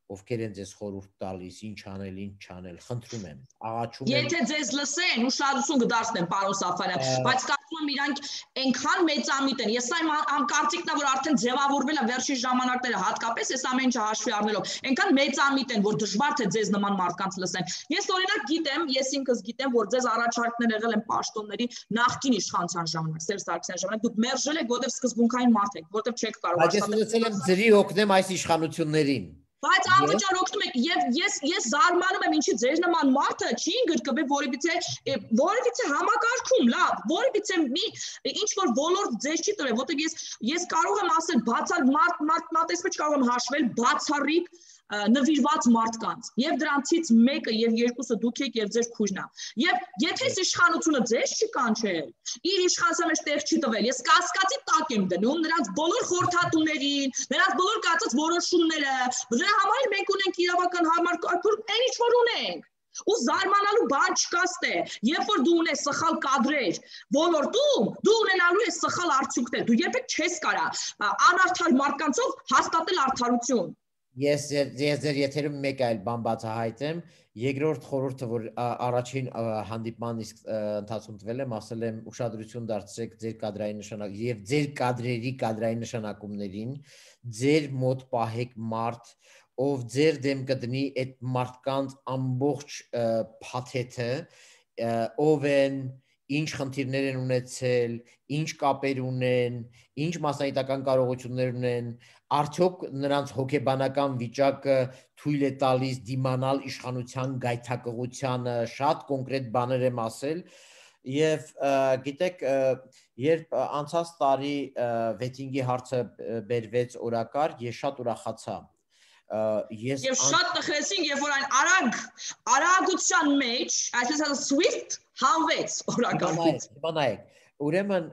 Speaker 2: ովքեր են ձեզ խորհուրդ տալիս, ինչ անել, ինչ չանել, խնդրում եմ, աղաչում եմ։ Եթե
Speaker 1: ձեզ լսեն, ուշադրություն կդարձնեմ, պարոն Սաֆարյան, բայց կարծում եմ իրանք այնքան մեծամիտ են։ Ես այն ամ կարծիքն է, որ արդեն ձևավորվել է վերջին ժամանակները, հատկապես այս ամեն ինչը հաշվի առնելով, այնքան մեծամիտ են, որ դժվար թե ձեզ նման մարդկանց լսեն։ Ես օրինակ գիտեմ, ես ինքս գիտեմ, որ ձեզ առաջարկներ եղել են պաշտոնների նախկին իշխանության ժամանակ, Սերժ Սարգսյան ժամանակ, դուք մերժել եք, որտեղ սկզբունքային մարդ եք, որտեղ չեք կարող աշխատել։ Բայց ես ունեցել եմ ծրի
Speaker 2: օգնեմ այս իշխանություններին
Speaker 1: Բայց անվճար օգտում եք եւ ես ես զարմանում եմ ինչի ձեր նման մարդը չի գրկվի որևիցե որևիցե համակարգում, լավ, որևիցե մի ինչ որ ոլորտ ձեզ չի տրել, որտեղ ես ես կարող եմ ասել բացար մարդ մարդ մատեսը չկարող եմ հաշվել բացառիկ նվիրված մարդկանց եւ դրանցից մեկը եւ երկուսը դուք եք եւ ձեր քույրն է եւ եթե այս իշխանությունը ձեզ չի կանչել իր իշխանության մեջ տեղ չի տվել ես կասկածի տակ եմ դնում նրանց բոլոր խորհրդատուներին նրանց բոլոր կացած որոշումները դրա համար մենք ունենք իրավական համար այն ինչ որ ունենք ու զարմանալու բան չկա ստե երբ որ դու ունես սխալ կադրեր ոլորտում դու ունենալու ես սխալ արդյունքներ դու երբեք չես կարա անարդար մարդկանցով հաստատել արդարություն
Speaker 2: Ես ես ձեր եթերում մեկ այլ բան բացահայտեմ։ Երկրորդ խորհուրդը, որ առաջին հանդիպման իսկ ընթացքում տվել եմ, ասել եմ ուշադրություն դարձրեք ձեր կադրային նշանակ եւ ձեր կադրերի կադրային նշանակումներին, ձեր մոտ պահեք մարդ, ով ձեր դեմ կդնի այդ մարդկանց ամբողջ փաթեթը, ով են և, ինչ խնդիրներ են ունեցել, ինչ կապեր ունեն, ինչ մասնագիտական կարողություններ ունեն, արդյոք նրանց հոգեբանական վիճակը թույլ է տալիս դիմանալ իշխանության գայթակղությանը, շատ կոնկրետ բաներ եմ ասել, Եվ գիտեք, երբ անցած տարի վեթինգի հարցը բերվեց օրակարգ, ես շատ ուրախացա։ Ես Եվ շատ
Speaker 1: տխրեցին, երբ որ այն արագ, արագության մեջ, այսպես ասած swift հանվեց օրակարգից։ Հիմա
Speaker 2: նայեք, ուրեմն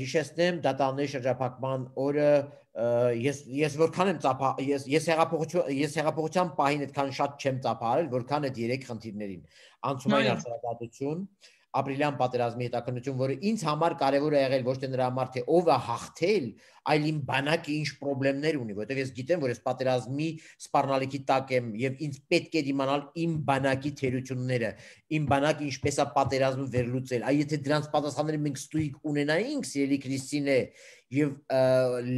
Speaker 2: հիշեցնեմ դատաների շրջափակման օրը ես ես որքան եմ ծափա ես ես հեղափոխություն ես հեղափոխության պահին այդքան շատ չեմ ծափարել որքան այդ երեք խնդիրներին անցումային արդարադատություն ապրիլյան պատերազմի հետաքննություն, որը ինձ համար կարևոր է եղել ոչ թե նրա համար, թե ով է հաղթել, այլ իմ բանակը ինչ խնդիրներ ունի, որովհետև ես գիտեմ, որ ես պատերազմի սպառնալիքի տակ եմ եւ ինձ պետք է իմանալ իմ բանակի թերությունները, իմ բանակը ինչպես է պատերազմը վերլուծել։ Այ եթե դրանց պատասխանները մենք ստույգ ունենայինք, սիրելի Քրիստինե, եւ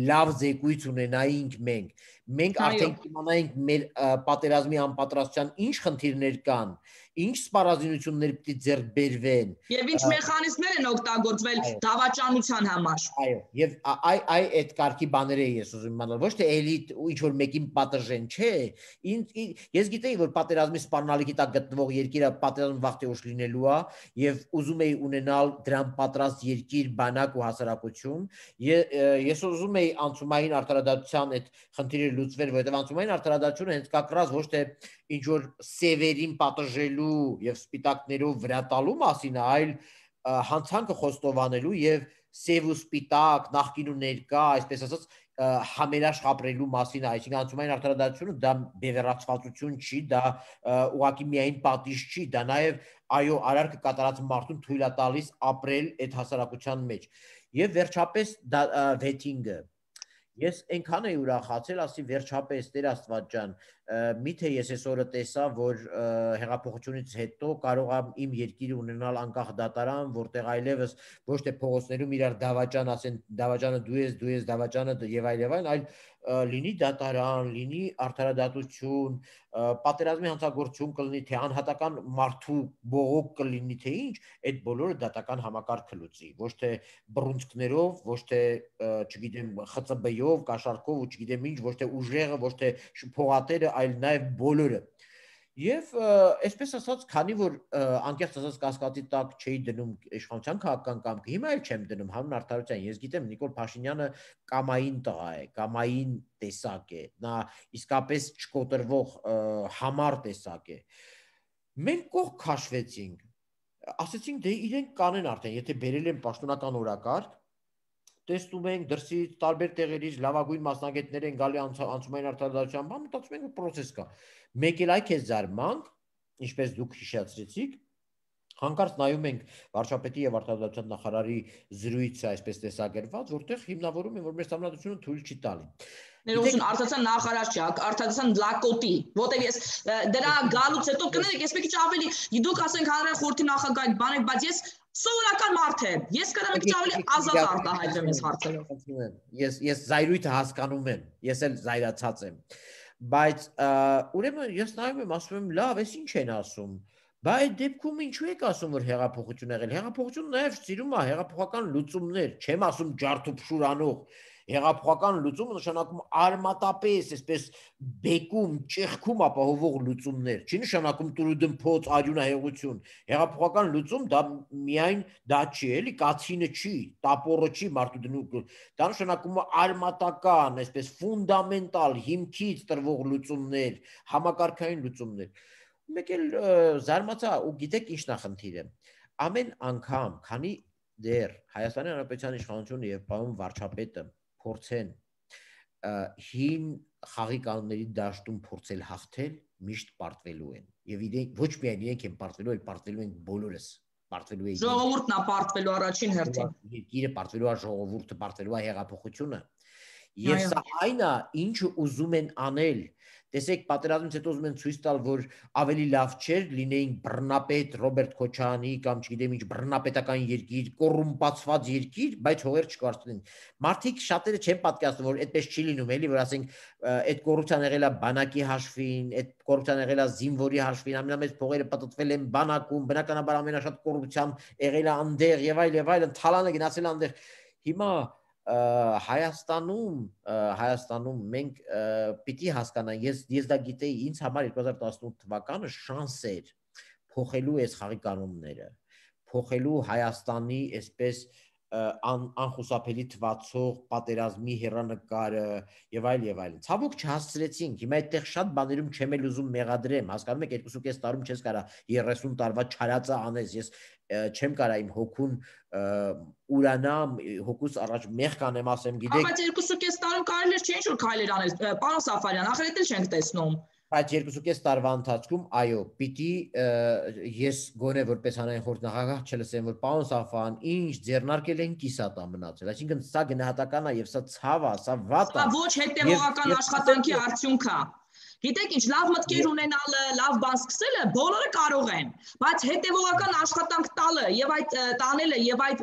Speaker 2: լավ զեկույց ունենայինք մենք, մենք արդեն կիմանայինք մեր պատերազմի անպատրաստության ինչ խնդիրներ կան, ինչ սպառազինություններ պիտի ձեռք բերվեն։
Speaker 1: Եվ ինչ մեխանիզմներ են
Speaker 2: օգտագործվել դավաճանության համար։ Այո, եւ այ այ այդ կարգի բաներ է ես ուզում իմանալ, ոչ թե էլիտ ու ինչ որ մեկին պատժեն, չէ։ Ինձ ես գիտեի, որ պատերազմի սպառնալիքի տակ գտնվող երկիրը պատերազմ վաղտի ուշ լինելու է եւ ուզում էի ունենալ դրան պատրաստ երկիր, բանակ ու հասարակություն։ Ես ուզում էի անցումային արտարադատության այդ խնդիրը լուծվեր, որովհետեւ անցումային արտարադատությունը հենց կակրած ոչ թե ինչ որ սևերին պատժելու եւ սպիտակներով վրա տալու մասին, այլ հանցանքը խոստովանելու եւ և սև ու սպիտակ, նախքին ու ներկա, այսպես ասած, համերաշխապրելու մասին, այսինքն անցումային արտադրությունը դա բևեռացվածություն չի, դա ուղակի միայն պատիժ չի, դա նաև այո, արարքը կատարած մարդուն թույլ է տալիս ապրել այդ հասարակության մեջ։ Եվ վերջապես դա վեթինգը։ Ես այնքան էի ուրախացել, ասի վերջապես Տեր Աստված ջան, միթե ես այսօրը տեսա, որ հեղափոխությունից հետո կարող եմ իմ երկիրը ունենալ անկախ դատարան, որտեղ այլևս ոչ թե փողոցներում իրար դավաճան ասեն, դավաճանը դու ես, դու ես դավաճանը եւ այլ եւ այլ, այլ լինի դատարան, լինի արդարադատություն, պատերազմի հանցագործություն կլինի, թե անհատական մարդու բողոք կլինի, թե ինչ, այդ բոլորը դատական համակարգը լուծի, ոչ թե բռունցքներով, ոչ թե, չգիտեմ, ԽՑԲ-յով, կաշառքով ու չգիտեմ ինչ, ոչ թե ուժեղը, ոչ թե փողատերը այլ նաև բոլորը։ Եվ այսպես ասած, քանի որ անկեղծ ասած կասկածի տակ չէի դնում իշխանության քաղաքական կամքը, հիմա էլ չեմ դնում հանուն արդարության։ Ես գիտեմ Նիկոլ Փաշինյանը կամային տղա է, կամային տեսակ է, նա իսկապես չկոտրվող համառ տեսակ է։ Մենք կող քաշվեցինք։ Ասեցինք դե իրենք կանեն արդեն, եթե բերել են պաշտոնական օրակարգ, տեսնում ենք դրսի տարբեր տեղերից լավագույն մասնագետներ են գալի անցում են արտադրության բան, մտածում ենք process կա։ Մեկ էլ այդ է զարմանք, ինչպես դուք հիշեցրեցիք, հանկարծ նայում ենք վարչապետի եւ արտադրության նախարարի զրույցը այսպես տեսակերված, որտեղ հիմնավորում են, որ մեր համանդրությունը թույլ չի տալի
Speaker 1: ներողություն արտացան նախարար չէ արտացան լակոտի որտեվ ես դրա գալուց հետո կներեք ես մի քիչ ավելի դուք ասենք հանրային խորհրդի նախագահ այդ բան եք բայց ես սովորական մարդ եմ ես կարող եմ քիչ ավելի ազատ արտահայտեմ այս
Speaker 2: հարցերով ես ես զայրույթը հասկանում եմ ես էլ զայրացած եմ բայց ուրեմն ես նայում եմ ասում եմ լավ էս ինչ են ասում Բայց այդ դեպքում ինչու եք ասում որ հեղափոխություն եղել։ Հեղափոխությունը նաև սիրում է հեղափոխական լուծումներ, չեմ ասում ջարդուփշուրանող Հեղափոխական լուծումը նշանակում արմատապես այսպես բեկում, ճեղքում ապահովող լուծումներ, չի նշանակում տուրուդմփոց, արյունահեղություն։ Հեղափոխական լուծում դա միայն դա չի, էլի կացինը չի, տապորը չի մարդու դնուկ։ Դա նշանակում արմատական, այսպես ֆունդամենտալ հիմքից տրվող լուծումներ, համակարգային լուծումներ։ Մեկ էլ զարմացա ու գիտեք ի՞նչն է խնդիրը։ Ամեն անգամ, քանի դեռ Հայաստանի Հանրապետության իշխանությունը եւ պարոն վարչապետը փորձեն հին խաղի կանոնների դաշտում փորձել հաղթել միշտ պարտվելու են եւ իրենք ոչ միայն իրենք են պարտվելու այլ պարտվելու են բոլորս պարտվելու է ժողովուրդն է պարտվելու առաջին հերթին երկիրը պարտվելու է ժողովուրդը պարտվելու է հեղափոխությունը Եվ սա այն է, ինչը ուզում են անել Տեսեք, պատերազմից հետո ուզում են ցույց տալ, որ ավելի լավ չէր լինեին բռնապետ Ռոբերտ Քոչանի կամ չգիտեմ ինչ բռնապետական երկիր, կոռումպացված երկիր, բայց հողեր չկարծեն։ Մարդիկ շատերը չեն պատկերացնում, որ այդպես չի լինում, էլի, որ ասենք այդ կոռուպցիան եղելա բանակի հաշվին, այդ կոռուպցիան եղելա զինվորի հաշվին, ամենամեծ փողերը պատտվել են բանակում, բնականաբար ամենաշատ կոռուպցիան եղելա այնտեղ եւ այլ եւ այլ, թալանը գնացել այնտեղ։ Հիմա այ Հայաստանում Հայաստանում մենք պիտի հասկանանք ես ես դա գիտեի ինձ համար 2018 թվականը շանս էր փոխելու այս խաղի կանոնները փոխելու Հայաստանի այսպես ան, անխուսափելի թվացող պատերազմի հերանեկարը եւ այլ եւ այլն։ Ցավոք չհասցրեցինք։ Հիմա այդտեղ շատ բաներում չեմ էլ ուզում մեղադրեմ, հասկանում եք 2.5 տարում չես կարա 30 տարվա չարածը անես։ Ես չեմ կարա իմ հոգուն ուրանամ, հոգուս առաջ մեղ կանեմ ասեմ, գիտեք։ Բայց
Speaker 1: 2.5 տարում կարելի չէ ինչ որ քայլեր անել։ Պարոն Սաֆարյան, ախր էլ չենք տեսնում։
Speaker 2: Բայց 2.5 տարվա ընթացքում, այո, պիտի ես գոնե որպես հանրային խորհրդ նախագահ չլսեմ, որ պարոն Սաֆան ինչ ձեռնարկել են կիսատա մնացել։ Այսինքն սա գնահատականն է եւ սա ցավ է, սա
Speaker 1: վատ է։ Սա ոչ հետեւողական աշխատանքի արդյունք է։ Գիտեք ինչ, լավ մտքեր ունենալը, լավ բան սկսելը բոլորը կարող են, բայց հետևողական աշխատանք տալը եւ այդ տանելը եւ այդ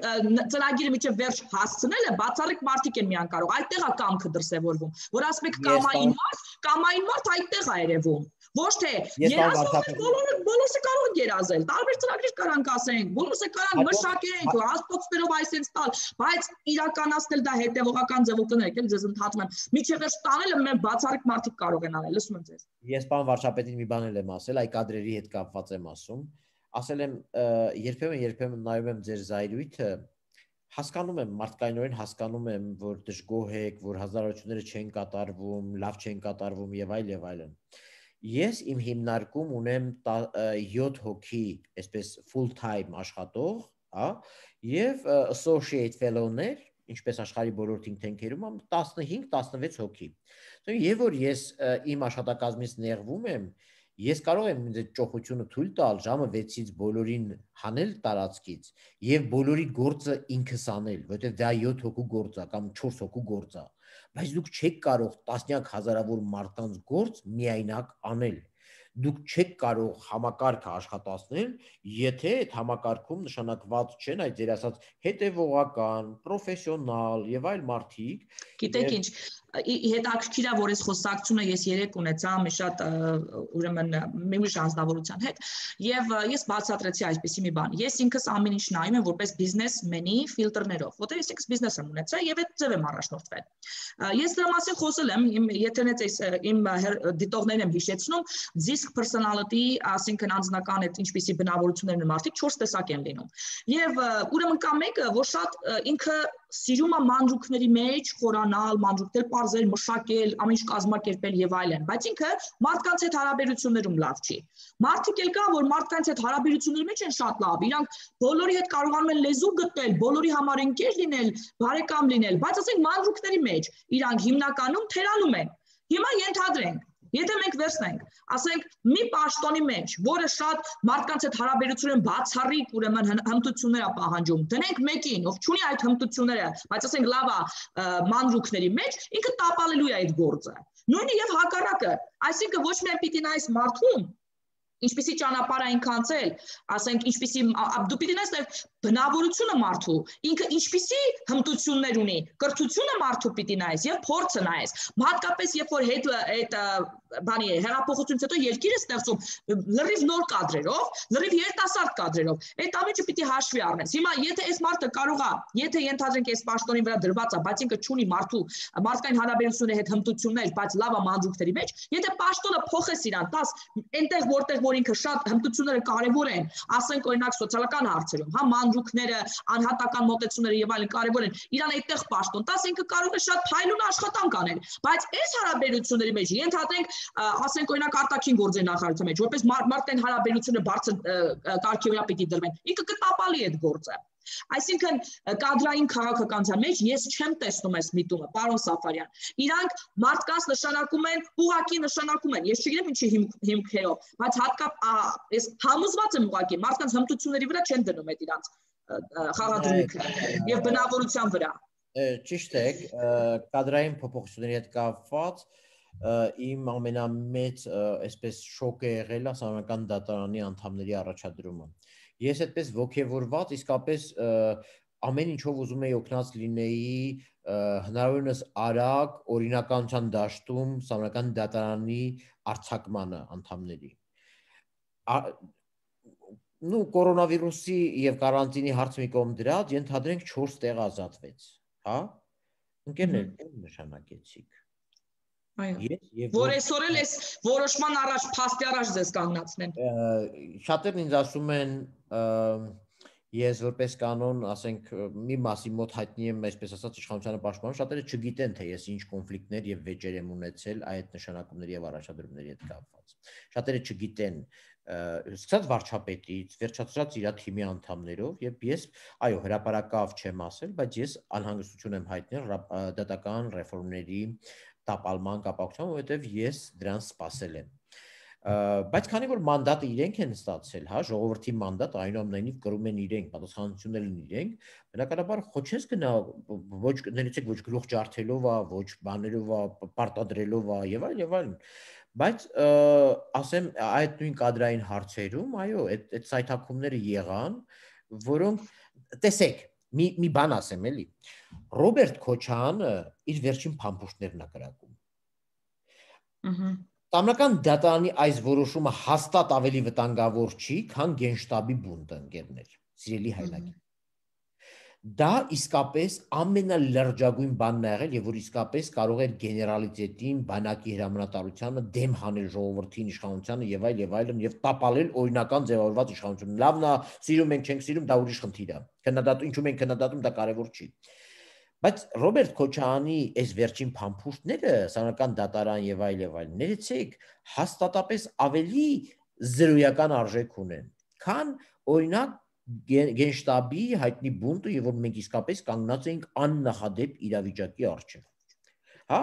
Speaker 1: ծրագիրը միջև վերջ հասցնելը բացառիկ մարդիկ են միան կարող։ Այդտեղ է կամքը դրսևորվում, որ ասում եք կամային մարդ, կամային մարդ այդտեղ է երևում ոչ թե երազում բոլորը բոլորը կարող են երազել տարբեր ծրագրեր կարանք ասենք բոլորը կարան մշակենք հաստոցներով այսպես տալ բայց իրականացնել դա հետևողական ձևով կներեք էլ ձեզ ընդհատում եմ միջևեր տանելը մեն բացառիկ մարդիկ կարող են անել լսում եմ ձեզ։
Speaker 2: Ես պարոն վարչապետին մի բան եմ ասել, այ կադրերի հետ կապված եմ ասում։ Ասել եմ երբեմն երբեմն նայում եմ ձեր զայրույթը, հասկանում եմ մարդկայինորեն հասկանում եմ, որ դժգոհ եք, որ հազարությունները չեն կատարվում, լավ չեն կատարվում եւ այլ եւ այլն։ Ես իմ հիմնարկում ունեմ 7 հոգի, այսպես full-time աշխատող, հա, եւ associate fellow-ներ, ինչպես աշխարի բոլոր think tank-երում, 15-16 հոգի։ Եվ որ ես իմ աշխատակազմից ներվում եմ, ես կարող եմ ինձ ճոխությունը թույլ տալ ժամը 6-ից բոլորին հանել տարածքից եւ բոլորի գործը ինքս անել, որտեղ դա 7 հոգու գործ է կամ 4 հոգու գործ է։ Բայց դուք չեք կարող տասնյակ հազարավոր մարդկանց գործ միայնակ անել դուք չեք կարող համակարգը աշխատացնել, եթե այդ համակարգում նշանակված չեն այդ
Speaker 1: ձեր ասած հետևողական, պրոֆեսիոնալ եւ այլ մարդիկ։ Գիտեք ինչ, հետաքրքիր է որ այս խոսակցությունը ես երեք ունեցա մի շատ ուրեմն մի ուրիշ անձնավորության հետ եւ ես բացատրեցի այսպեսի մի բան ես ինքս ամեն ինչ նայում եմ որպես բիզնեսմենի ֆիլտրներով որտեղ ես ինքս բիզնես եմ ունեցա եւ այդ ձև եմ առաջնորդվել ես դրա մասին խոսել եմ իմ եթերից այս իմ դիտողներն եմ հիշեցնում disc personality ասինքն անձնական այդ ինչպիսի բնավորություններն մարդիկ 4 տեսակ են լինում եւ ուրեմն կա մեկը որ շատ ինքը սիրում է մանրուքների մեջ խորանալ, մանրուքներ parzel մշակել, ամեն ինչ կազմակերպել եւ այլն, բայց ինքը մարդկանց հետ հարաբերություններում լավ չի։ Մարդիկ էլ կա, որ մարդկանց հետ հարաբերությունների մեջ են շատ լավ, իրանք բոլորի հետ կարողանում են լեզու գտնել, բոլորի համար ընկեր լինել, բարեկամ լինել, բայց ասենք մանրուքների մեջ իրանք հիմնականում թերանում են։ Հիմա ենթադրենք, Եթե մենք վերցնենք, ասենք մի պաշտոնի մեջ, որը շատ մարդկանց հետ հարաբերություն են բացառիկ, ուրեմն հմտություններ է պահանջում, դնենք մեկին, ով ունի այդ հմտությունները, բայց ասենք լավ է մանրուքների մեջ, ինքը տապալելու է այդ գործը։ Նույնը եւ հակառակը, այսինքն ոչ միայն պիտի նայես մարդուն, ինչպիսի ճանապարհ այն կանցել, ասենք ինչպիսի դու պիտի նստես բնավորությունը մարդու, ինքը ինչպիսի հմտություններ ունի, կրթությունը մարդու պիտի նայես եւ փորձը նայես։ Հատկապես երբ որ հետ այդ բանի հեղափոխությունից հետո երկիրը ստեղծում լրիվ նոր կադրերով, լրիվ երիտասարդ կադրերով, այդ ամիջը պիտի հաշվի առնես։ Հիմա եթե այս մարդը կարող է, եթե ենթադրենք այս պաշտոնի վրա դրված է, բայց ինքը չունի մարդու մարդկային հարաբերությունների հետ հմտություններ, բայց լավ է մանրուքների մեջ, եթե պաշտոնը փոխես իրան, 10 այնտեղ որտեղ որ ինքը շատ հմտությունները կարևոր են, ասենք օրինակ սոցիալական հարցերում, հա մանրուքները, անհատական մոտեցումները եւ այլն կարևոր են։ Իրան այդտեղ պաշտոն տաս ինքը կարող է շատ փայլուն աշխատանք անել, բայց այս հարաբերությունների մեջ ենթադրենք, ասենք օրինակ արտաքին գործերի նախարարության մեջ, որպես մարտեն հարաբերությունը բարձր կարգի վրա պիտի դրվեն։ Ինքը կտապալի այդ գործը։ Այսինքն կադրային քաղաքականության մեջ ես չեմ տեսնում այս միտումը, պարոն Սաֆարյան։ Իրանք մարդկանց նշանակում են, ուղակի նշանակում են։ Ես չգիտեմ ինչի հիմք հիմքերով, բայց հատկապ ես համոզված եմ ուղակի մարդկանց հմտությունների վրա չեն դնում այդ իրանք խաղադրույքը եւ բնավորության վրա։
Speaker 2: Ճիշտ է, կադրային փոփոխությունների հետ կապված իմ ամենամեծ այսպես շոկը եղել է համական դատարանի անդամների առաջադրումը ես այդպես ողքեվորված իսկապես ամեն ինչով ուզում էի օգնած լինեի հնարավորինս արագ օրինականության դաշտում համանական դատարանի արྩակմանը անդամների նու կորոնավիրուսի եւ կարանտինի հարցը մի կողմ դրած ընդհանրենք 4 տեղ ազատվեց, հա? Ընկերներ, դեմ նշանակեցիք։ Այո։ Որ այսօր
Speaker 1: էլ այս որոշման առաջ,
Speaker 2: փաստի առաջ ձեզ կանգնացնեն։ Շատերն ինձ ասում են ես որպես կանոն, ասենք, մի մասի մոտ հայտնի եմ, այսպես ասած, իշխանությանը պաշտպանում, շատերը չգիտեն, թե ես ինչ կոնֆլիկտներ եւ վեճեր եմ ունեցել այդ նշանակումների եւ առաջադրումների հետ կապված։ Շատերը չգիտեն, սկսած վարչապետից, վերջացած իր թիմի անդամներով եւ ես, այո, հրաապարակավ չեմ ասել, բայց ես անհանգստություն եմ հայտնել դատական ռեֆորմների տապալման կապակցությամբ, որովհետև ես դրան սпасել եմ։ Բայց քանի որ մանդատը իրենք են ստացել, հա, ժողովրդի մանդատ այնուամենայնիվ կրում են իրենք, պատասխանատվություններ են իրենք, բնականաբար ոչ ես գնա ոչ ներեցեք ոչ գլուխ ջարդելով, ոչ բաներով, պարտադրելով եւ այլ եւ այլն։ Բայց ասեմ այդ նույն կադրային հարցերում, այո, այդ այդ սայթակումները եղան, որոնք տեսեք մի մի բան ասեմ էլի Ռոբերտ Քոչանը իր վերջին փամփուշտներն է կրակում ըհը Տամնական դատարանի այս որոշումը հաստատ ավելի վտանգավոր չի, քան գենշտաբի բունտ ընկերներ, սիրելի հայրենի։ Դա իսկապես ամենալրջագույն բանն է եղել եւ որ իսկապես կարող էր գեներալիտետին, բանակի հրամանատարությանը դեմ հանել ժողովրդին, իշխանությանը եւ այլ եւ այլն եւ տապալել օրինական ձևավորված իշխանություն։ Լավն է, սիրում ենք, չենք սիրում, դա ուրիշ խնդիր է։ Քննադատում ինչու մենք քննադատում դա կարեւոր չի։ Բայց Ռոբերտ Քոչարյանի այս վերջին փամփուշտները, սանական դատարան եւ այլ եւ այլ, ներեցեք, հաստատապես ավելի զրոյական արժեք ունեն, քան օրինակ գենշտաբի հայտնի բունտը եւ որ մենք իսկապես կանգնած էինք աննախադեպ իրավիճակի առջեւ հա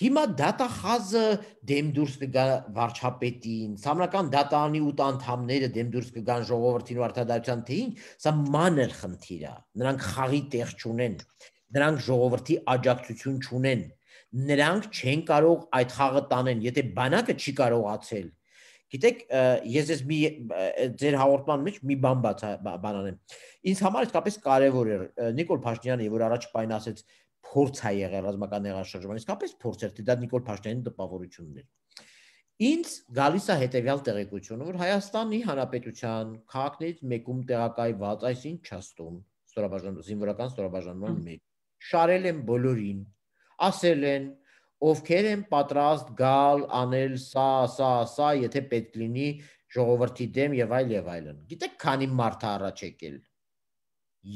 Speaker 2: հիմա դատախազը դեմ դուրս կգա վարչապետին համրական դատանի ու տանդամները դեմ դուրս կգան ժողովրդին ու արտադարձան թե ինչ սա մանր խնդիր է նրանք խաղի տեղ չունեն նրանք ժողովրդի աջակցություն չունեն նրանք չեն կարող այդ խաղը տանեն եթե բանակը չի կարողացել Գիտեք, ես ես մի ձեր հաղորդման մեջ մի բան բաց բան անեմ։ Ինձ համար իսկապես կարևոր էր Նիկոլ Փաշինյանը, որ առաջ պայն ասեց փորձ է եղել ռազմական ներաշրջման, իսկապես փորձ էր, դա Նիկոլ Փաշինյանի տպավորությունն էր։ Ինձ գալիս է հետևյալ տեղեկությունը, որ Հայաստանի Հանրապետության քաղաքներից մեկում տեղակայված այսին չաստում, ստորաբաժան զինվորական ստորաբաժանման մեջ շարել են բոլորին, ասել են ովքեր են պատրաստ գալ անել սա, սա, սա, եթե պետք լինի ժողովրդի դեմ եւ այլ եւ այլն։ Գիտեք, քանի մարդ է առաջ եկել։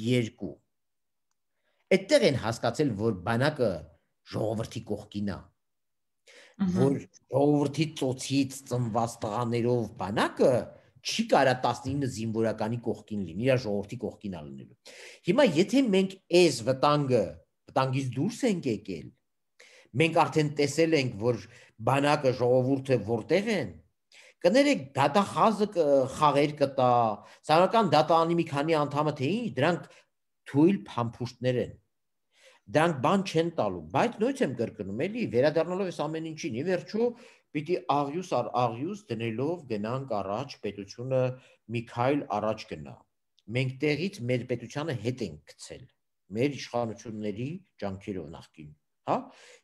Speaker 2: 2 Այդտեղ են հասկացել, որ բանակը ժողովրդի կողքին է։ Որ ժողովրդի ծոցից ծնված տղաներով բանակը չի կարա 19 զինվորականի կողքին լինի, իր ժողովրդի կողքին ալնելու։ Հիմա եթե մենք այս վտանգը, վտանգից դուրս ենք եկել, են մենք արդեն տեսել ենք, որ բանակը ժողովուրդը որտեղ են։ Կներեք, դատախազը խաղեր կտա, սարական դատանի մի քանի անդամը թե ինչ, դրանք թույլ փամփուշտներ են։ Դրանք բան չեն տալու, բայց նույնց եմ կրկնում, էլի վերադառնալով այս ամեն ինչին, ի վերջո պիտի աղյուս առ աղյուս դնելով գնանք առաջ, պետությունը մի քայլ առաջ գնա։ Մենք տեղից մեր պետությանը հետ ենք գցել մեր իշխանությունների ջանքերով նախկին հա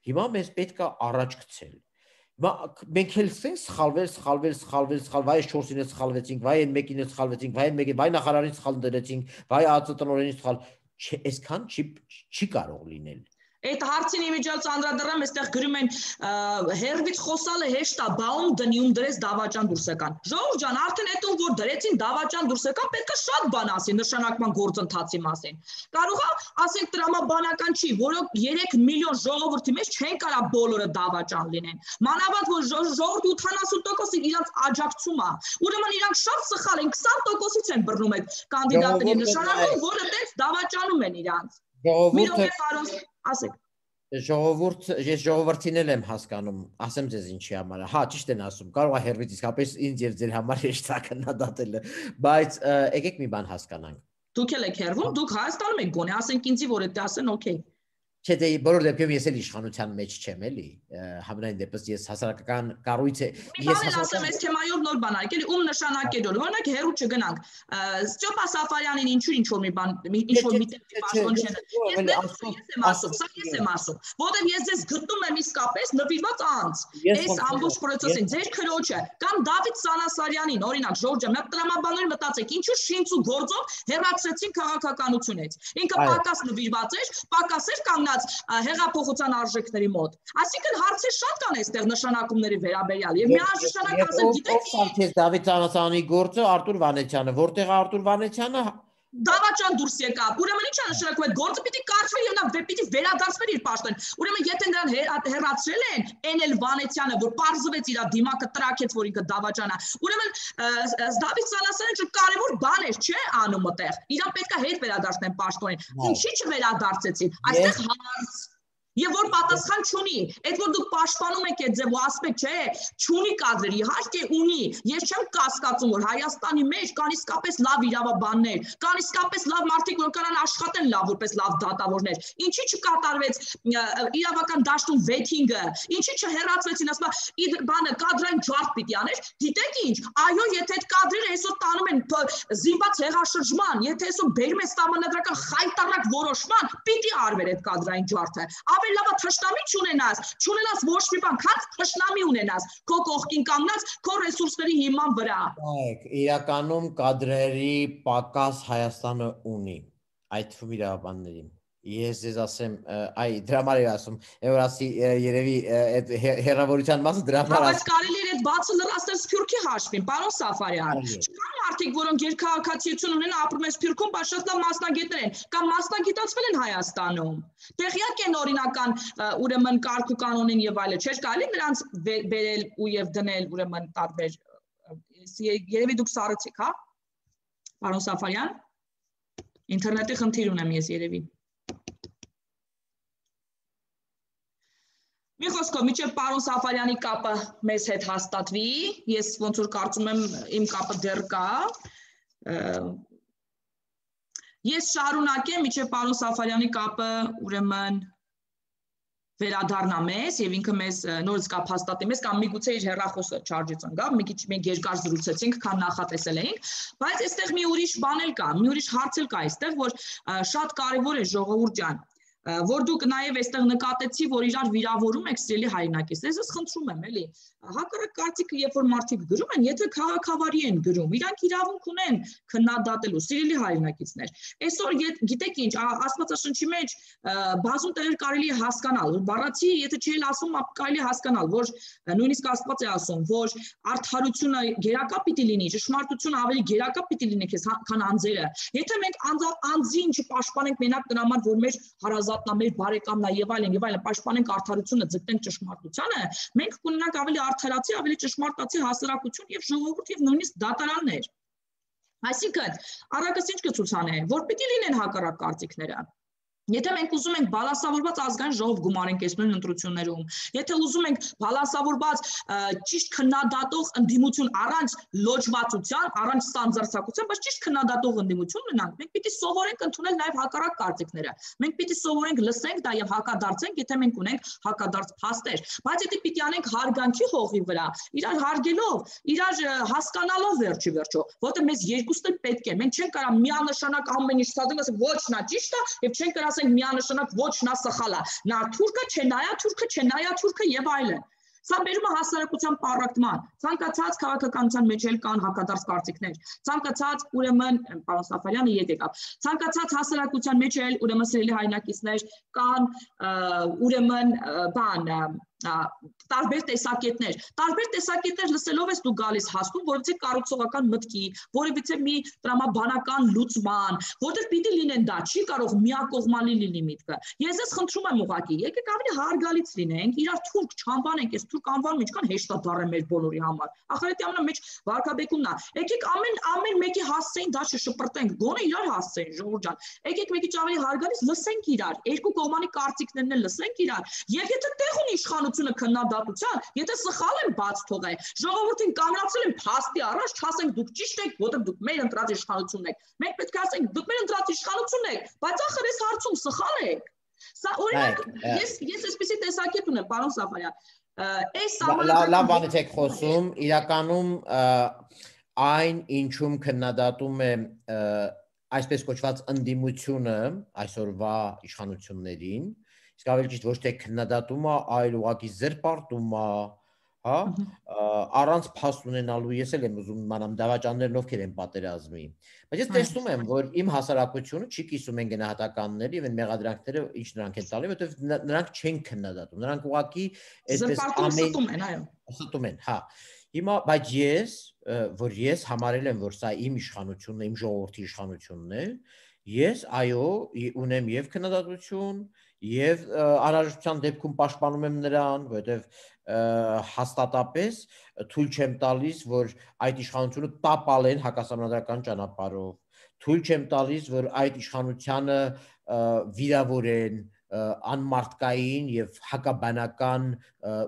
Speaker 2: հիմա մենք պետք է առաջ գցել հիմա մենք էլ սեն սխալվել սխալվել սխալվել սխալ վայ 4-ին սխալվեցինք վայ այն 1-ին սխալվեցինք վայ այն 1-ին վայ նախարարին սխալ դրեցինք վայ ԱԱԾ տնօրենին սխալ այսքան չի չի կարող լինել
Speaker 1: Այդ հարցին իմիջիալ ծանրադրեմ, այստեղ գրում են հերվից խոսալը հեշտ է, բաում դնիում դրես դավաճան դուրս եկան։ Ժողովուրդ ջան, արդեն այդուն որ դրեցին դավաճան դուրս եկան, պետք է շատ բան ասի նշանակման գործընթացի մասին։ Կարող է ասենք տրամաբանական չի, որոնք 3 միլիոն ժողովրդի մեջ չեն կարա բոլորը դավաճան լինեն։ Մանավանդ որ ժողովուրդի 80%-ը իրանց աջակցում է։ Ուրեմն իրանք շատ սխալ են, 20%-ից են բռնում այդ կանդիդատներին, նշանակում որ այդպես դավաճանում են իրանց։
Speaker 2: Ժողովուրդը ասեք ժողովուրդ ես ժողովրդին էլ եմ հասկանում ասեմ ձեզ ինչի համար հա ճիշտ են ասում կարող է հերվից իսկապես ինձ եւ ձեր համար հեշտ է քննադատելը բայց եկեք մի բան հասկանանք
Speaker 1: դուք եք հերվում հա։ դուք հայաստանում եք գոնե ասենք ինձի որ դա ասեն օքեյ
Speaker 2: Չէ, դե բոլոր դեպքերում ես էլ իշխանության մեջ չեմ, էլի։ Համենայն դեպս ես հասարակական կառույցը ես հասարակական ես
Speaker 1: թեմայով նոր բան արեք, էլի ում նշանակելու։ Օրինակ հերու չգնանք։ Ստյոպա Սաֆարյանին ինչու ինչ որ մի բան, ինչ որ մի տեքստի պաշտոնջեն։ Ես ես եմ ասում, սա ես եմ ասում։ Որտեւ ես ձեզ գտնում եմ իսկապես նվիրված անձ։ Այս ամբողջ process-ին ձեր քրոջը կամ Դավիթ Սանասարյանին, օրինակ Ժորժը, մենք տրամաբանորեն մտածեք, ինչու շինց ու գործով հերացրեցին քաղաքականությունից։ Ինքը պակաս նվիրված էր, պակաս էր կանգնած կանգնած հեղափոխության արժեքների մոտ։ Այսինքն հարցեր շատ կան այստեղ նշանակումների վերաբերյալ եւ միաժամանակ ասեմ, գիտեք,
Speaker 2: Սանթես Դավիթ Ծանասանի գործը Արտուր Վանեցյանը, որտեղ Արտուր Վանեցյանը
Speaker 1: դավաճան դուրս եկավ։ Ուրեմն ի՞նչ է նշանակում այդ գործը պիտի կարծվի եւ նա պիտի վերադարձվեր իր պաշտոն։ Ուրեմն եթե նրան հերացրել են, այն էլ Վանեցյանը, որ parzվեց իր դիմակը տրակեց, որ ինքը դավաճանա։ Ուրեմն Դավիթ Սալասյանը ինչ կարևոր բան էր, չէ, անում այդտեղ։ Իրան պետքա հետ վերադարձնեն պաշտոնին։ Ինչի՞ չվերադարձեցին։ Այստեղ հարց Եվ որ պատասխան չունի, այդ որ դուք պաշտպանում եք այդ ձևը, ասում եք, չէ, չունի կադրի, իհարկե ունի։ Ես չեմ կասկածում, որ Հայաստանի մեջ կան իսկապես լավ իրավաբաններ, կան իսկապես լավ մարդիկ, որ կարան աշխատեն լավ որպես լավ դատավորներ։ Ինչի՞ չկատարվեց իրավական դաշտում վեթինգը, ինչի՞ չհերացվեցին, ասում եմ, բանը կադրային ջարդ պիտի աներ։ Գիտեք ինչ, այո, եթե այդ կադրերը այսօր տանում են զինված հեղաշրջման, եթե այսօր բերում է համանդրական խայտարակ որոշման, պիտի արվեր այդ կադրային ջարդը ավելի լավ է թշնամի չունենաս, չունենաս ոչ մի բան, քան թշնամի ունենաս, քո կողքին կանգնած, քո ռեսուրսների հիման վրա։
Speaker 2: Այք, իրականում կադրերի պակաս Հայաստանը ունի այդ թվում իրավաբաններին։ Ես ես ասեմ, այ դրա համար եմ ասում, որ ասի երևի այդ հերավորության մասը դրա համար։ Բայց
Speaker 1: կարելի է այդ բացը լրացնել Սփյուռքի հաշվին, պարոն Սաֆարյան։ Չկան մարդիկ, որոնք երկհաղաքացիություն ունեն, ապրում են Սփյուռքում, բայց շատ լավ մասնագետներ են կամ մասնագիտացվել են Հայաստանում։ Տեղյակ են օրինական ուրեմն կարգ ու կանոնին եւ այլն։ Չէ՞ կարելի նրանց վերել ու եւ դնել ուրեմն տարբեր երևի դուք սառեցիք, հա։ Պարոն Սաֆարյան։ Ինտերնետի խնդիր ունեմ ես երևի։ Մի խոսքով, միջև պարոն Սաֆարյանի կապը մեզ հետ հաստատվի, ես ոնց որ կարծում եմ իմ կապը դեռ կա։ Ես շարունակեմ միջև պարոն Սաֆարյանի կապը ուրեմն վերադառնա մեզ եւ ինքը մեզ նորից կապ հաստատի մեզ կամ միգուցե իր հերախոսը չարժից ընկա, մի քիչ մենք երկար զրուցեցինք, քան նախատեսել էինք, բայց այստեղ մի ուրիշ բան էլ կա, մի ուրիշ հարց էլ կա այստեղ, որ շատ կարեւոր է ժողովուրդ ջան, որ դուք նաև այստեղ նկատեցի, որ իրար վիրավորում եք սիրելի հայրենակից։ Ես ես խնդրում եմ, էլի։ Հակառակ կարծիքը, երբ որ մարդիկ գրում են, եթե քաղաքավարի են գրում, իրանք իրավունք ունեն քննադատելու սիրելի հայրենակիցներ։ Այսօր գիտեք ինչ, Աստվածաշնչի մեջ բազում տեղեր կարելի է հասկանալ, որ բառացի, եթե չի ասում, ապ կարելի է հասկանալ, որ նույնիսկ Աստված է ասում, որ արդարությունը գերակա պիտի լինի, ճշմարտությունը ավելի գերակա պիտի լինի քեզ քան անձերը։ Եթե մենք անձին չպաշտպանենք մենակ դրա համար, որ մեր հարազատ հարազատնա, մեր բարեկամնա եւ այլն եւ այլն պաշտպանենք արդարությունը, ձգտենք ճշմարտությանը, մենք կունենանք ավելի արդարացի, ավելի ճշմարտացի հասարակություն եւ ժողովուրդ եւ նույնիսկ դատարաններ։ Այսինքն, առակս ինչ կցուցանեն, որ պիտի լինեն հակառակ կարծիքները Եթե մենք ուզում ենք բալասավորված ազգային ժողով գումարենք այս նույն ընտրություններում, եթե ուզում ենք բալասավորված ճիշտ քննադատող ընդդիմություն առանց լոջվածության, առանց ստանդարտացակության, բայց ճիշտ քննադատող ընդդիմություն մնանք, մենք պիտի սովորենք ընդունել նաև հակառակ կարծիքները։ Մենք պիտի սովորենք լսենք դա եւ հակադարձենք, եթե մենք ունենք հակադարձ փաստեր, բայց եթե պիտի անենք հարգանքի հողի վրա, իրար հարգելով, իրար հասկանալով վերջի վերջո, որտեղ մեզ երկուսն էլ պետք է։ Մենք չենք կարող միանշանակ ամեն ինչ ցածել, ասենք ոչ նա ճիշտ է եւ չենք կարող ասենք միանշանակ ոչ նա սխալ է, նա թուրքը չէ, նայա թուրքը չէ, նայա թուրքը եւ այլն։ Սա բերում է հասարակության պարակտման, ցանկացած քաղաքականության մեջ էլ կան հակադարձ կարծիքներ, ցանկացած ուրեմն պարոն Սաֆարյանը ետ եկավ, ցանկացած հասարակության մեջ էլ ուրեմն սիրելի հայնակիցներ կան ուրեմն բան տարբեր տեսակետներ։ Տարբեր տեսակետներ լսելով ես դու գալիս հասկում, որովհետեւ կառուցողական մտքի, որևիցե մի տրամաբանական լուծման, որտեղ պիտի լինեն դա, չի կարող միակողմանի լինի միտքը։ Ես ես խնդրում եմ ուղակի, եկեք ավելի հարգալից լինենք, իրար թուրք չանվանենք, այս թուրք անվանում ինչքան հեշտ է դառը մեր բոլորի համար։ Ախրետի ամենը մեջ վարկաբեկումն է։ Եկեք ամեն ամեն մեկի հասցեին դա շշպրտենք, գոնե իրար հասցեն, ժողովուրդ ջան։ Եկեք մեկի ճավելի հարգալից լսենք իրար, երկու կողմանի կարծիքներն էլ լսենք իրար։ Եվ եթե տեղ ունի իշխանություն հանրությունը քննադատության, եթե սխալ են բաց թողել, ժողովրդին կամրացել են փաստի առաջ, չասենք դուք ճիշտ եք, որտեղ դուք մեր ընտրած իշխանությունն եք։ Մենք պետք է ասենք դուք մեր ընտրած իշխանությունն եք, բայց ախր այս հարցում սխալ եք։ Սա օրինակ ես ես այսպեսի տեսակետ ունեմ, պարոն Սաֆարյան։ Այս համալավ լավ բանից
Speaker 2: եք խոսում, իրականում այն ինչում քննադատում է այսպես կոչված ընդդիմությունը այսօրվա իշխանություններին, իսկ ավելի ճիշտ ոչ թե քննադատում է, այլ ուղակի զերբարտում է, հա, առանց փաստ ունենալու ես էլ եմ ուզում իմանամ դավաճաններն ովքեր են պատերազմի։ Բայց ես տեսնում եմ, որ իմ հասարակությունը չի կիսում են գնահատականները եւ այն մեղադրանքները, ինչ նրանք են տալի, որովհետեւ նրանք չեն քննադատում, նրանք ուղակի այսպես ամեն են, այո, ստում են, հա։ Հիմա բայց ես, որ ես համարել եմ, որ սա իմ իշխանությունն է, իմ ժողովրդի իշխանությունն է, ես այո ունեմ եւ քննադատություն, եւ անհրաժեշտության դեպքում պաշտպանում եմ նրան, որովհետեւ հաստատապես թույլ չեմ տալիս, որ այդ իշխանությունը տապալեն հակասամանդրական ճանապարհով։ Թույլ չեմ տալիս, որ այդ իշխանությունը վիրավորեն, անմարտկային եւ հակաբանական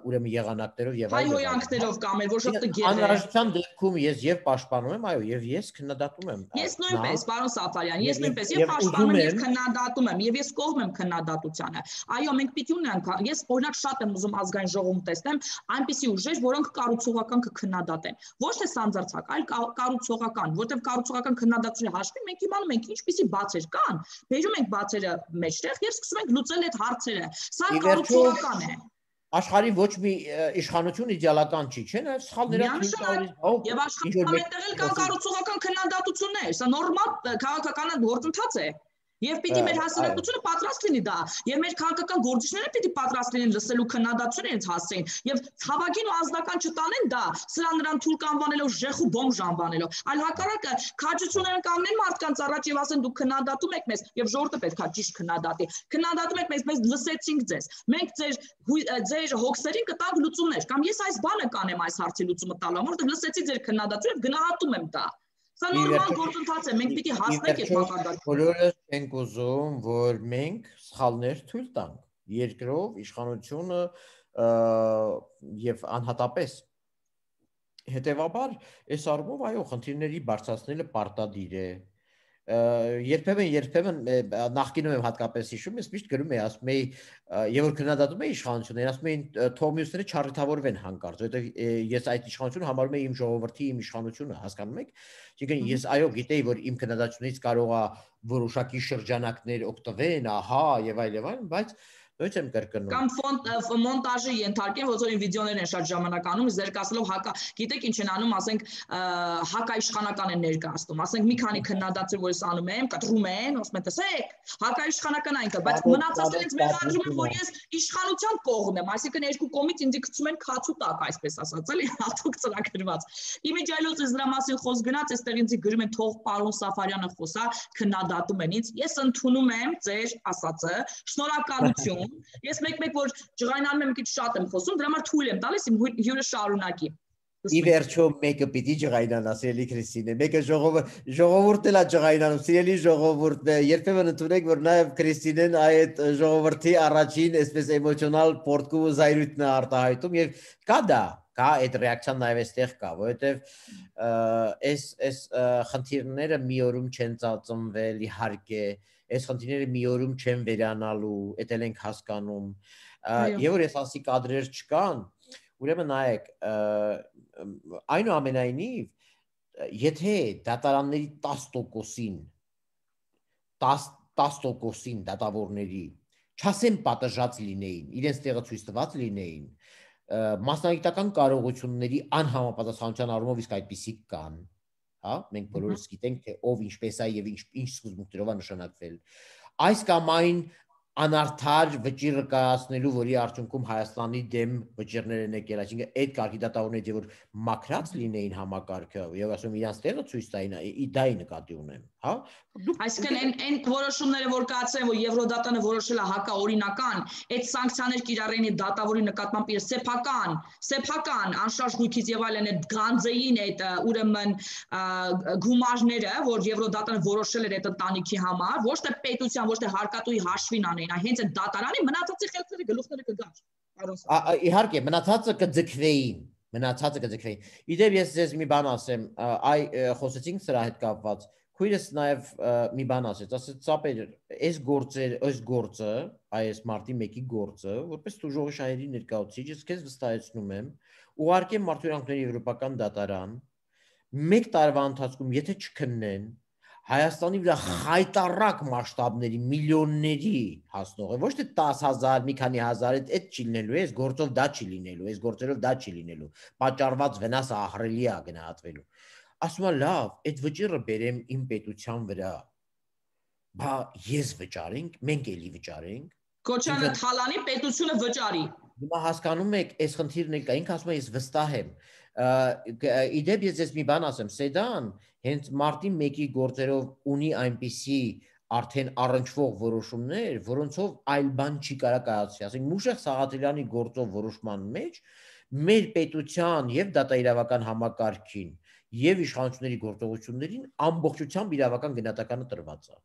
Speaker 2: ուրեմն եղանակներով եւ այլն։ Այո, յանքներով կամ էլ որ շատ գեր։ Անհրաժեշտության դեպքում ես եւ պաշտպանում եմ, այո, եւ ես քննադատում եմ։ Ես նույնպես,
Speaker 1: պարոն Սաֆարյան, ես նույնպես եւ պաշտպանում եմ եւ քննադատում եմ եւ ես կողմ եմ քննադատությանը։ Այո, մենք պիտի ունենք, ես օրինակ շատ եմ ուզում ազգային ժողովում տեսնեմ այնպիսի ուժեր, որոնք կառուցողական կքննադատեն։ Ոչ թե սանձարցակ, այլ կառուցողական, որտեղ կառուցողական քննադատությունը հաշվի մենք իմանում ենք ինչպիսի բացեր կան, բերում ենք բացերը մեջտեղ եւ սկսում ենք լուծել լուծել այդ հարցերը։ Սա կարծիքական է աշխարհի ոչ մի իշխանություն իդեալական չի, չէ՞, նաև սխալներ են ունեցել։ Եվ աշխարհում այդտեղ էլ կան կառուցողական քննադատություններ, սա նորմալ քաղաքական գործընթաց է։ Ա Եվ պիտի մեր հասարակությունը պատրաստ լինի դա, եւ մեր քաղաքական գործիչները պիտի պատրաստ լինեն լսելու քննադատություն իրենց հասցեին եւ ցավագին ու ազնական չտանեն դա, սրա նրան թուլ կանվանելով, ժեխու բոմբ ժամբանելով, այլ հակառակը քաջությունները կանգնեն մարդկանց առաջ եւ ասեն դուք քննադատում եք մեզ եւ ժողովուրդը պետքա ճիշտ քննադատի։ Քննադատում եք մեզ, մեզ լսեցինք ձեզ։ Մենք ձեր ձեր հոգսերին կտանք լուծումներ կամ ես այս բանը կանեմ այս հարցի լուծումը տալու համար, որովհետեւ լսեցի ձեր քննադատությունը եւ գնահատում եմ դա։ Ա Սա նորմալ գործընթաց է։ Մենք պիտի հասնենք այդ մակարդակին։ Բոլորը
Speaker 2: ենք ուզում, որ մենք սխալներ թույլ տանք երկրով իշխանությունը եւ անհատապես հետեւաբար այս առումով այո խնդիրների բարձրացնելը պարտադիր է երբևէ երբևէ նախկինում եմ հատկապես հիշում, ես միշտ գրում էի, ասում էի, եւ որ քննադատում էի իշխանություններին, ասում էին թոմիուսները չառիթավորվեն հանկարծ, որովհետեւ ես այդ իշխանությունը համարում էի իմ ժողովրդի իմ իշխանությունը, հասկանում եք։ Չգիտեմ, ես այո գիտեի, որ իմ քննադատությունից կարող է որոշակի շրջանակներ օգտվեն, ահա եւ այլ եւ այլն, բայց այլ, Ոչ եմ կրկնում։ Կամ
Speaker 1: ֆոնտ մոնտաժի ենթարկեն, ոնց որ ին վիդեոներ են շատ ժամանականում, զերկացնելով հակա, գիտեք ինչ են անում, ասենք հակաիշխանական են ներկայացնում, ասենք մի քանի քննադատներ որ ես անում եմ, կտրում են, ասում դե, դե, են տեսեք, դե, հակաիշխանական այնք է, բայց մնացածը ինձ մեղադրում են, որ ես իշխանության կողմն եմ, այսինքն երկու կողմից ինձ գցում են քացու տակ, այսպես ասած, էլի [LAUGHS] հատուկ ծրագրված։ Իմիջայլոց ես դրա մասին խոս գնաց, այստեղ ինձ գրում են թող պարոն Սաֆարյանը խոսա, քննադատում են ինձ։ Ես ընդունում եմ ձեր ասածը, շնորհակալություն խոսում։ Ես մեկ-մեկ որ ջղայնանում եմ, քիչ շատ եմ խոսում, դրա համար թույլ եմ տալիս իմ հյուրը շարունակի։
Speaker 2: Ի վերջո մեկը պիտի ջղայնանա, սիրելի Քրիստինե։ Մեկը ժողովը ժողովուրդն է ջղայնանում, սիրելի ժողովուրդ։ Երբևէ ընդունեք, որ նաև Քրիստինեն այդ ժողովրդի առաջին այսպես էմոցիոնալ պորտկու զայրույթն է արտահայտում եւ կա դա, կա այդ ռեակցիան նաև այստեղ կա, որովհետև այս այս խնդիրները մի օրում չեն ծածմվել, իհարկե, այս խնդիրները մի օրում չեն վերանալու, դա էլ ենք հասկանում։ Եվ որ այս ասի կադրեր չկան, ուրեմն նայեք, այնուամենայնիվ եթե դատարանների 10%-ին 10 10%-ին դատավորների չասեմ պատժած լինեին, իրենց տեղը ցույց տված լինեին, մասնագիտական կարողությունների անհամապատասխանության առումով իսկ այդպիսի կան։ Ա, հա մենք բոլորս գիտենք թե ով ինչպես է եւ ինչ ինչ սկզբունքներով է նշանակվել այս կամ այն անարդար վճիրը կայացնելու որի արդյունքում Հայաստանի դեմ վճիրներ են եկել այսինքն այդ կարգի դատավորները դե որ մակրած լինեին համակարգը եւ ասում իրանց տեղը ցույց տային դա ի նկատի ունեմ հա
Speaker 1: այսինքն այն այն որոշումները որ կայացան որ Եվրոդատանը որոշել է հակաօրինական այդ սանկցիաներ կիրառեն այդ դատավորի նկատմամբ իր սեփական սեփական անշարժ գույքից եւ այլն այդ գանձեին այդ ուրեմն գումարները որ Եվրոդատանը որոշել էր այդ ընտանիքի համար ոչ թե պետության ոչ թե հարկատուի հաշվին անեն այ հենց այդ դատարանի մնացածի խելքները գլուխները կգան իհարկե
Speaker 2: մնացածը կձգվեին մնացածը կձգվեին իդեպ ես ձեզ մի բան ասեմ այ խոսեցինք սրա հետ կապված քույրս նաև մի բան ասեց, ասեց ծապեր, այս գործեր, այս գործը, այս մարտի 1-ի գործը, որպես ուժողի շահերի ներկայացուցիչ, ես քեզ վստահեցնում եմ, ուղարկեմ մարդուրանքների եվրոպական դատարան, մեկ տարվա ընթացքում, եթե չքննեն, Հայաստանի վրա խայտարակ մասշտաբների միլիոնների հասնող է ոչ թե 10000 մի քանի հազար է այդ չի լինելու է այս գործով դա չի լինելու այս գործերով դա չի լինելու պատճառված վնասը ահռելի է գնահատվելու ասում եմ լավ, այդ վճիռը բերեմ իմ պետության վրա։ Բա ես վճարենք, մենք էլի վճարենք։
Speaker 1: Կոչանը թալանի պետությունը վճարի։
Speaker 2: Հիմա հասկանում եք, այս խնդիրն էլ կա, ինքը ասում է ես վստահ եմ։ Իդեպ ես ես մի բան ասեմ, Սեդան հենց մարտի 1-ի գործերով ունի այնպիսի արդեն առնչվող որոշումներ, որոնցով այլ բան չի կարող կայացվի։ Ասենք Մուշեղ Սաղաթելյանի գործով որոշման մեջ մեր պետության եւ դատա իրավական համակարգին եւ իշխանությունների գործողություններին ամբողջությամբ իրավական գնահատականը տրված է։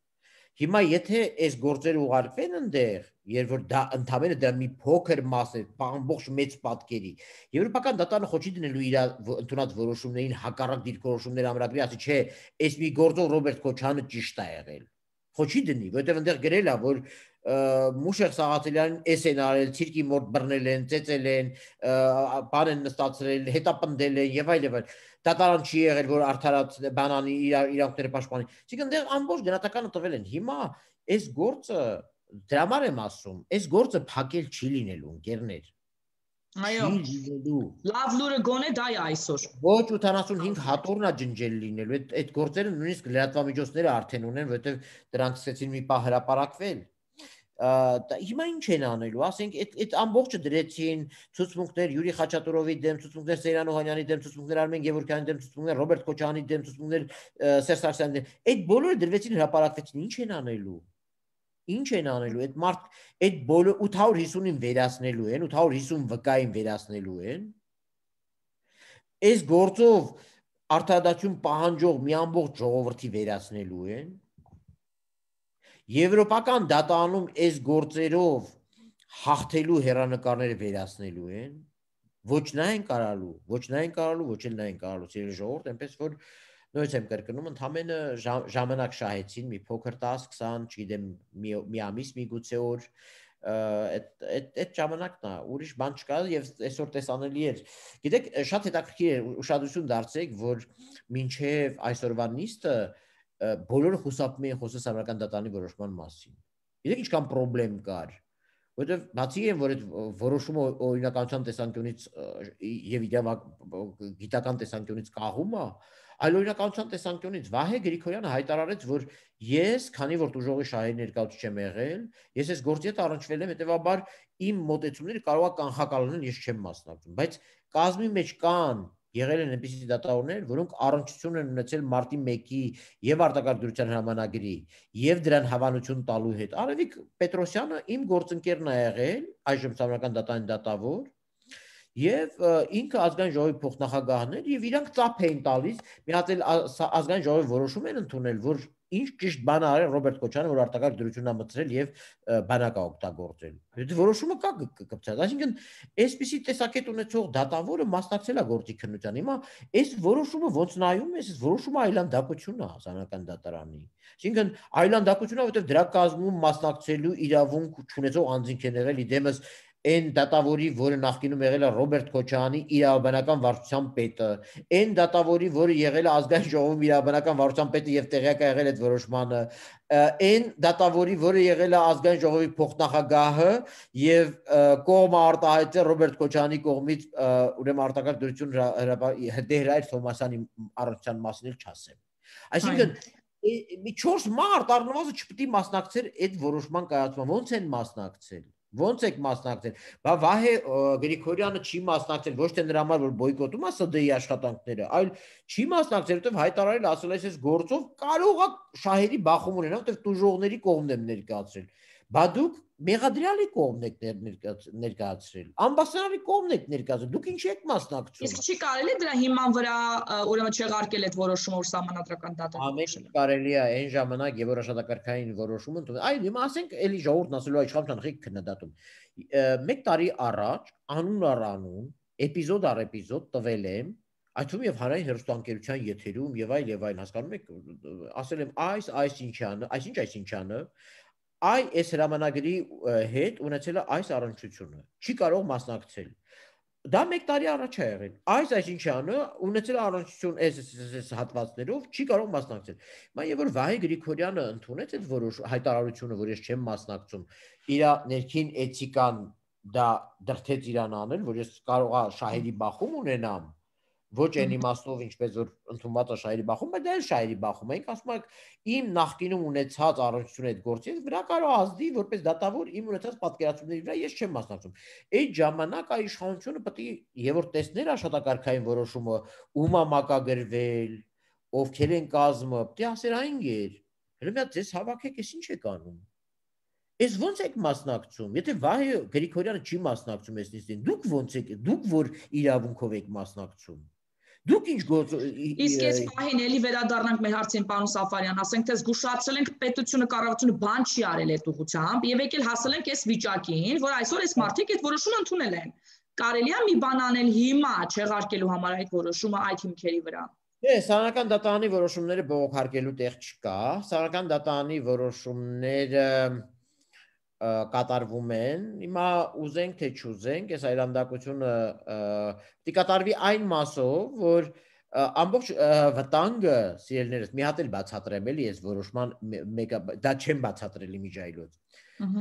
Speaker 2: Հիմա եթե այս գործերը ուղարկվեն ընդեղ, երբ որ դա ընդհանրապես դա մի փոքր մաս է ամբողջ մեծ պատկերի, եվրոպական դատարանը խոչի դնելու իր ընդունած որոշումներին հակառակ դիրքորոշումներ ամրագրի, ասի չէ, այս մի գործով Ռոբերտ Քոչանը ճիշտ է եղել։ Խոչի դնի, որտեղ ընդեղ գրել է, որ Մուշեղ Սաղաթելյանին էս են արել, ցիրկի մոտ բռնել են, ծեծել են, բան են նստացրել, հետապնդել են եւ այլն եւ այլն դատարան չի եղել որ արդարած բանանի իր իրավունքները պաշտպանի իսկ այնտեղ ամբողջ գնահատականը տվել են հիմա այս գործը դրա համար եմ ասում այս գործը փակել չի լինելու ընկերներ Այո։ Լավ լուրը գոնե դա է այսօր։ Ոչ 85 հատորնա ջնջել լինելու։ Այդ այդ գործերը նույնիսկ լրատվամիջոցները արդեն ունեն, որովհետև դրանք սկսեցին մի պահ հրապարակվել հիմա ինչ են անելու ասենք այդ այդ ամբողջը դրեցին ցուցմունքներ Յուրի Խաչատուրովի դեմ ցուցմունքներ Սերյան Օհանյանի դեմ ցուցմունքներ Արմեն Գևորգյանի դեմ ցուցմունքներ Ռոբերտ Քոչյանի դեմ ցուցմունքներ Սերժ Սարգսյանի դեմ այդ բոլորը դրվեցին հրապարակվեցին ինչ են անելու ինչ են անելու այդ մարդ այդ բոլոր 850-ին վերացնելու են 850 վկային վերացնելու են այս գործով արտադաչում պահանջող մի ամբողջ ժողովրդի վերացնելու են Եվրոպական դատանում այս գործերով հաղթելու հերանեկարները վերացնելու են ոչ նա են կարալու, ոչ նա են կարալու, ոչ էլ նա են կարալու, ցերել ժողովուրդ, այնպես որ նույնս եմ կրկնում, ընդամենը ժամանակ շահեցին մի փոքր 10-20, չգիտեմ, մի, մի ամիս, մի գուցե օր, այդ այդ այդ ժամանակն է, ուրիշ բան չկա եւ այսօր տեսանելի էր։ Գիտեք, շատ հետաքրքիր է, ուշադրություն դարձեք, որ մինչեւ այսօրվա նիստը բոլորը խուսափում էին խոսել սարական դատարանի որոշման մասին։ Իրեք ինչքան խնդրեմ կար, որովհետև բացի այն, որ այդ որոշումը օրինականության տեսանկյունից եւ իդեալակ գիտական տեսանկյունից կաղում է, այլ օրինականության տեսանկյունից Վահե Գրիգորյանը հայտարարեց, որ ես, քանի որ դժողի շահերի ներկայացուցիչ եմ եղել, ես այս գործի հետ առնչվել եմ, հետեւաբար իմ մտածումները կարող է կանխակալանեն, ես չեմ մասնակցում, բայց կազմի մեջ կան եղել են այնպիսի դատավորներ, որոնք առնչություն են ունեցել մարտի 1-ի եւ արտակարգության հրամանագրի եւ դրան հավանություն տալու հետ։ Արևիկ Պետրոսյանը իմ գործընկերն է եղել, այժմ սահմանական դատարանի դատավոր, եւ ինքը ազգային ժողովի փոխնախագահն էր եւ իրանք ծափ էին տալիս մի հատ էլ ազգային ժողովի որոշում են ընդունել որ ինչ ճիշտ բան ա արել Ռոբերտ Քոչարյանը որ արտակարգ դրությունն ա մտցրել եւ բանակա օգտագործել։ Դե որոշումը կա կպցած, այսինքն այսպիսի տեսակետ ունեցող դատավորը մասնակցել ա գործի քննության։ Հիմա այս որոշումը ոնց նայում ես, այս որոշումը այլանդակություն ա հասարակական դատարանի։ Այսինքն այլանդակությունը, որովհետեւ դրա կազմում մասնակցելու իրավունք ունեցող անձինք են եղել, իդեմս այն դատավորի, որը նախկինում եղել է Ռոբերտ Քոչյանի իրավաբանական վարչության պետը, այն դատավորի, որը եղել է ազգային ժողովում իրավաբանական վարչության պետը եւ տեղյակ է եղել այդ որոշմանը, այն դատավորի, որը եղել է ազգային ժողովի փոխնախագահը եւ կողմը արտահայտել Ռոբերտ Քոչյանի կողմից ուրեմն արտակարգ դրություն հդեհրայր Թոմասյանի առողջության մասին էլ չասեմ։ Այսինքն մի 4 մարտ առնվազն չպետք է մասնակցեր այդ որոշման կայացման։ Ոնց են մասնակցել։ Ոնց եք մասնակցել։ Բա Վահե Գրիգորյանը չի մասնակցել ոչ թե նրա համար, որ բոյկոտում է ՍԴ-ի աշխատանքները, այլ չի մասնակցել, որովհետև հայտարարել ասել է, ես գործով կարող է շահերի բախում ունենա, որովհետև դժողների կողմն եմ ներկայացրել։ Բա դուք մեղադրյալի կողմն եք ներկայացրել, ամբասարի կողմն եք ներկայացրել, դուք ինչ եք մասնակցում։ Իսկ
Speaker 1: չի կարելի դրա հիման վրա ուրեմն չեղարկել այդ որոշումը որ համանadrական դատա։ Ամեն
Speaker 2: կարելի է այն ժամանակ եվրոշատակարքային որոշում ընդունել։ Այո, հիմա ասենք էլի ժողովուրդն ասելու այդ շփման խիք քննադատում։ 1 տարի առաջ անուն առ անուն, էպիզոդ առ էպիզոդ տվել եմ այդ թվում եւ հանրային հերոստանգերության եթերում եւ այլ եւ այլ հասկանում եք ասել եմ այս այս ինչանը այս ինչ այս ինչանը այ այս հրամանագրի հետ ունեցել է այս առնչությունը։ Չի կարող մասնակցել։ Դա 1 տարի առաջ է եղել։ Այս Աշինչյանը ունեցել է առնչություն այս հատվածներով, չի կարող մասնակցել։ Հիմա եւ որ Վահե Գրիգորյանը ընդունեց այդ որոշ հայտարարությունը, որ ես չեմ մասնակցում, իր ներքին էթիկան դա դրթեց իրան անել, որ ես կարողա շահերի բախում ունենամ ոչ այն իմաստով ինչպես որ ընդունված է դե շայրի բախում, բայց դա էլ շայրի բախում ենք, ասում եք իմ նախկինում ունեցած առողջությունը այդ գործի հետ վրա կարող ազդի որպես դատավոր իմ ունեցած պատկերացումների վրա ես չեմ մասնակցում։ Այդ ժամանակ այ իշխանությունը պետք է եւ որ տեսներ աշխատակարգային որոշումը ում է մակագրվել, ովքեր են կազմը, պետք է ասեր այն գեր։ Հենց մի հատ ձեզ հավաքեք, ես ինչ եք անում։ Էս ո՞նց եք մասնակցում։ Եթե Վահե Գրիգորյանը չի մասնակցում այս նիստին, դուք ո՞նց եք, դուք որ իրավունքով եք մասնակցում։ Դուք ինչ գործ
Speaker 1: Իսկ այս պահին էլի վերադառնանք մեր հարցին պարոն Սաֆարյան, ասենք թե զգուշացրել ենք պետությունը կառավարությունը բան չի արել այդ ուղությամբ եւ եկել հասել ենք այս վիճակին, որ այսօր այս մարդիկ այդ որոշումը ընդունել են։ Կարելի է մի բան անել հիմա չեղարկելու համար այդ որոշումը այդ հիմքերի վրա։ Դե, սանական դատարանի
Speaker 2: որոշումները բողոքարկելու տեղ չկա։ Սանական դատարանի որոշումները կատարվում են։ Հիմա ուզենք թե չուզենք, այս այլանդակությունը պետք է կատարվի այն մասով, որ ամբողջ վտանգը սիրելներս մի հատ էլ բացատրեմ էլի ես որոշման մեկը դա չեմ բացատրելի միջայլոց։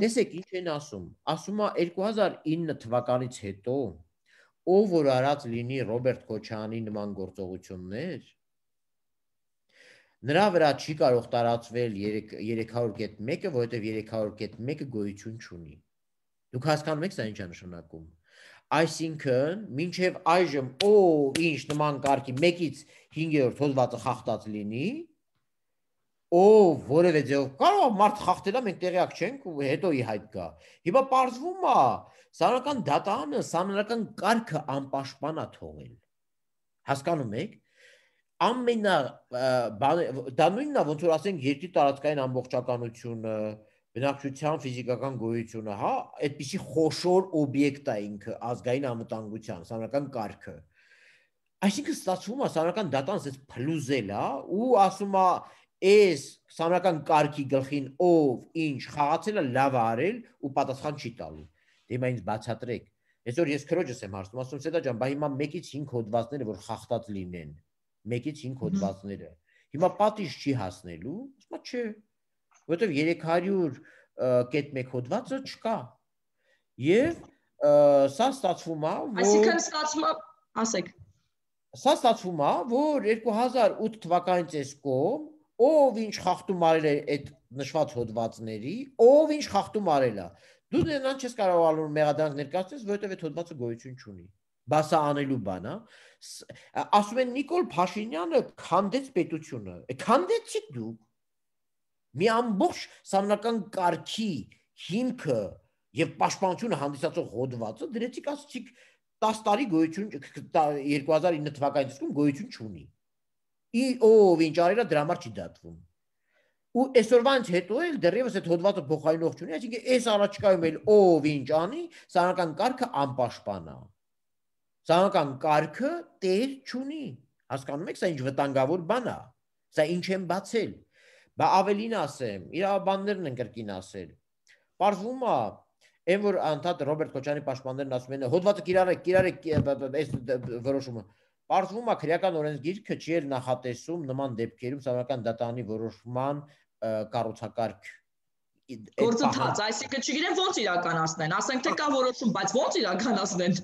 Speaker 2: Տեսեք ինչ են ասում։ Ասում է 2009 թվականից հետո ով որ արած լինի Ռոբերտ Քոչյանի նման գործողություններ, Նրա վրա չի կարող տարածվել 300.1-ը, որովհետև 300.1-ը գոյություն չունի։ Դուք հասկանում եք սա ինչ է նշանակում։ Այսինքն, մինչև այժմ, օ, ինչ նման կարգի 1-ից 5-րդ հոդվածը խախտած լինի, ով որևէ ձեւ կարող մարդ խախտելա մենք տեղյակ չենք ու հետո ի հայտ գա։ Հիմա parzվում է սանական դատանը, սանական կարգը անպաշտպանա թողել։ Հասկանում եք ամենա դա նույնն է ոնց որ ասենք երկրի տարածքային ամբողջականությունը բնակչության ֆիզիկական գոյությունը հա այդպիսի խոշոր օբյեկտ է ինքը ազգային անվտանգության սանրական կարգը այսինքն ստացվում է սանրական դատան ասես փլուզել հա ու ասում է այս սանրական կարգի գլխին ով ինչ խաղացել է լավ արել ու պատասխան չի տալու դեմա ինձ բացատրեք այսօր ես քրոջս եմ հարցնում ասում եմ սեդա ջան բա հիմա 1-ից 5 հոդվածները որ խախտած լինեն 1-ից 5 հոդվածները։ Հիմա պատիժ չի հասնելու, ասма չէ, որովհետև 300 կետ 1 հոդվածը չկա։ Եվ սա ստացվում է, որ Այսինքն ստացվում է, ասեք։ Սա ստացվում է, որ 2008 թվականից էս կողմ ով ինչ խախտում արել է այդ նշված հոդվածների, ով ինչ խախտում արել է։ Դու նրան չես կարող ալու մեղադրանք ներկայացնել, որովհետև այդ հոդվածը գոյություն չունի բասա անելու բան, հա։ Ասում են Նիկոլ Փաշինյանը քանդեց պետությունը։ Քանդեցիք դուք։ Մի ամբողջ սամնական կարգի հիմքը եւ պաշտպանությունը հանդիսացող հոդվածը դրեցիք ասցիք 10 տարի գոյություն 2009 թվականի դեպքում գոյություն չունի։ Ի ով ինչ արելա դրա համար չի դատվում։ Ու այսօրվանից հետո էլ դեռևս այդ հոդվածը փոխարինող չունի, այսինքն այս առաջկայում էլ ով ինչ անի, սանական կարգը անպաշտպան է։ անպաշպանա Սահանական կարգը տեր չունի։ Հասկանում եք, սա ինչ վտանգավոր բան է։ Սա ինչ են բացել։ Բա ավելին ասեմ, իրավաբաններն են կրկին ասել։ Պարզվում է, այն որ անդադ Ռոբերտ Քոչյանի պաշտպաններն ասում են, հոդվածը կիրառեք, կիրառեք այս որոշումը։ Պարզվում է, քրեական օրենսգիրքը չի էլ նախատեսում նման դեպքերում սահմանական դատարանի որոշման կառուցակարգ գործընթաց,
Speaker 1: այսինքն չգիտեմ ոնց իրականացնեն, ասենք թե կա որոշում, բայց ոնց իրականացնեն։
Speaker 2: [LAUGHS]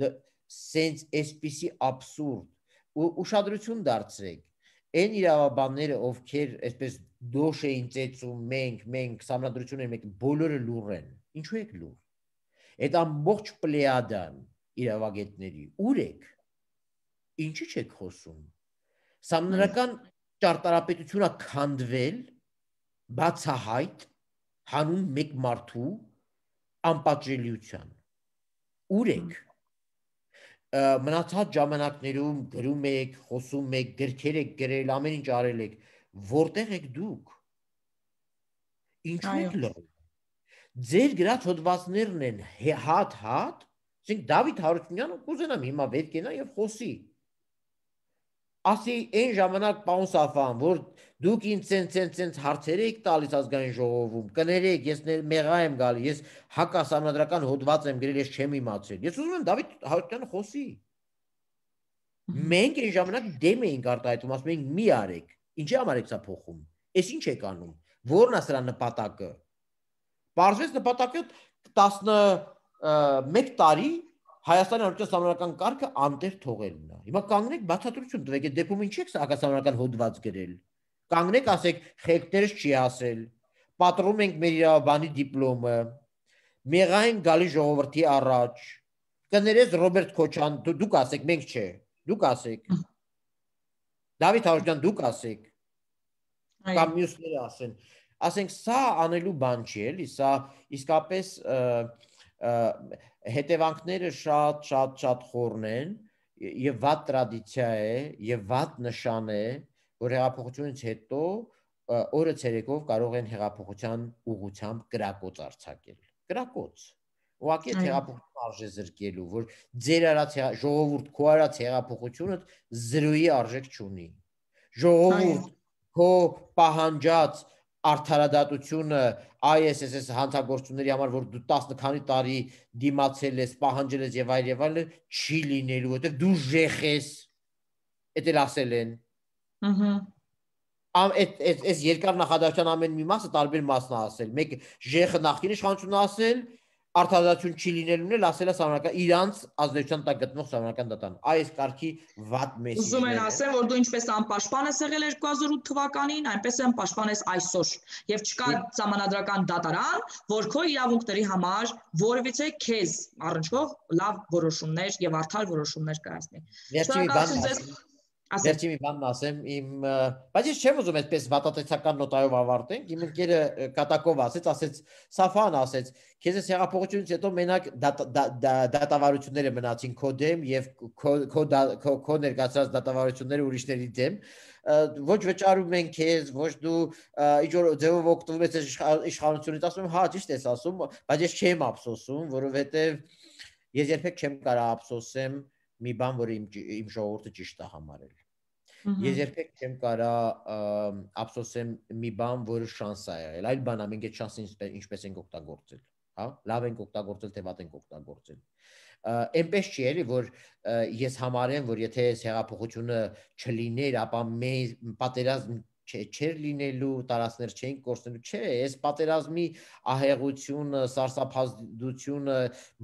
Speaker 2: սենց այսպիսի абսուրդ ու ուշադրություն դարձրեք այն իրավաբանները ովքեր այսպես դոշ էին ծեծում մենք մենք համանդրություններ մեկ բոլորը լուր են ինչու եք լուր այդ ամբողջ պլեյադան իրավագետների ուր եք ինչի չեք խոսում սամնրական ճարտարապետությունը քանդվել բացահայտ հանուն մեկ մարդու անպատժելիության ուր եք mm -hmm մնացած ժամանակներում գրում եք, խոսում եք, գրքեր եք գրել, ամեն ինչ արել եք, որտեղ եք դուք։ Ինչու եք լավ։ Ձեր գրած հոդվածներն են հատ-հատ, ասենք Դավիթ Հարությունյանը կուզենամ հիմա վեր կենա եւ խոսի ասի այն ժամանակ պարոն Սաֆան, որ դուք ինձ ցենց-ցենց հարցեր եք տալիս ազգային ժողովում, կներեք, ես մեղա եմ գալի, ես հակասամանդրական հոդված եմ գրել, ես չեմ իմացել։ Ես ուզում եմ Դավիթ Հարությունյանը խոսի։ Մենք այն ժամանակ դեմ էինք արտահայտում, ասում էինք՝ մի արեք։ Ինչի համար եք սա փոխում։ Էս ինչ եք անում։ Որն է սրա նպատակը։ Պարզվեց նպատակը 11 տարի Հայաստանի օրենքն համանական կարգը անտեր թողելն է։ Հիմա կանգնեք բացատրություն տվեք, այդ դեպքում ինչի՞ եք սակասանական հոդված գրել։ Կանգնեք ասեք, խեղդերս չի ասել։ Պատրում ենք մեր իրավաբանի դիպլոմը։ Մեղային գալի ժողովրդի առաջ։ Կներես Ռոբերտ Քոչան, դու, դուք ասեք, մենք չէ։ Դուք ասեք։ Դավիթ Հաշյան, դուք ասեք։ Կամ մյուսները ասեն։ Ասենք, սա անելու բան չի, էլի, սա իսկապես հետևանքները շատ շատ շատ խորն են եւ վատ տրադիցիա է եւ վատ նշան է որ հեղափոխությունից հետո օրը ցերեկով կարող են հեղափոխության ուղությամբ գրակոց արྩակել գրակոց ուղղակի այդ հեղափոխությունը արժե զրկելու որ ձեր արած ժողովուրդ քո արած հեղափոխությունը զրոյի արժեք չունի ժողովուրդ քո պահանջած արդարադատությունը ISSS հանցագործությունների համար որ դու 10 քանի տարի դիմացել ես, պահանջել ես եւ այլ եւ այլ չի լինելու, որովհետեւ դու ժեխ ես։ Էդ էլ ասել են։ Ահա ամ այդ այս երկար նախադասության ամեն մի մասը տարբեր մասն է ասել։ Մեկը ժեխը նախին իշխանությունն ասել, արտադրություն չի լինելուն էլ ասել է սահմանական իրանց ազդեցության տակ գտնող սահմանական դատան։ Այս կարգի վատ մեսիջ։ Ուզում են ասել,
Speaker 1: որ դու ինչպես անպաշտպան ես եղել 2008 թվականին, այնպես էլ պաշտպան ես այսօր։ Եվ չկա համանadrական դատարան, որ քո իրավունքների համար որևիցե քեզ առնչվող լավ որոշումներ եւ արդար որոշումներ կայացնի։ Շնորհակալություն ձեզ։ Վերջի մի բան ասեմ, իմ
Speaker 2: բայց ես չեմ ուզում այսպես վատատեսական նոտայով ավարտենք։ Իմ ընկերը կատակով ասեց, ասեց Սաֆան ասեց, քեզ այս հեղափոխությունից հետո մենակ դատավարությունները մնացին քո դեմ եւ քո քո ներկայացրած դատավարությունները ուրիշների դեմ ոչ վճարում են քեզ, ոչ դու ինչ որ ձևով օգտվում ես իշխանությունից, ասում հա ճիշտ ես ասում, բայց ես չեմ ափսոսում, որովհետեւ ես երբեք չեմ կարող ափսոսեմ մի բան, որ իմ իմ ժողովուրդը ճիշտ է համարել։ Ես երբեք չեմ կարա ափսոսեմ մի բան, որը շանս է եղել, այլ բան ամենք այդ շանսը ինչպես ենք օգտագործել, հա? Լավ ենք օգտագործել, թե վատ ենք օգտագործել։ Էնպես չի էլի, որ ես համարեմ, որ եթե այս հեղափոխությունը չլիներ, ապա մենք պատերազմ չէ, չեր լինելու, տարածներ չէին կորցնելու, չէ, այս պատերազմի ահեղությունը, սարսափազդությունը,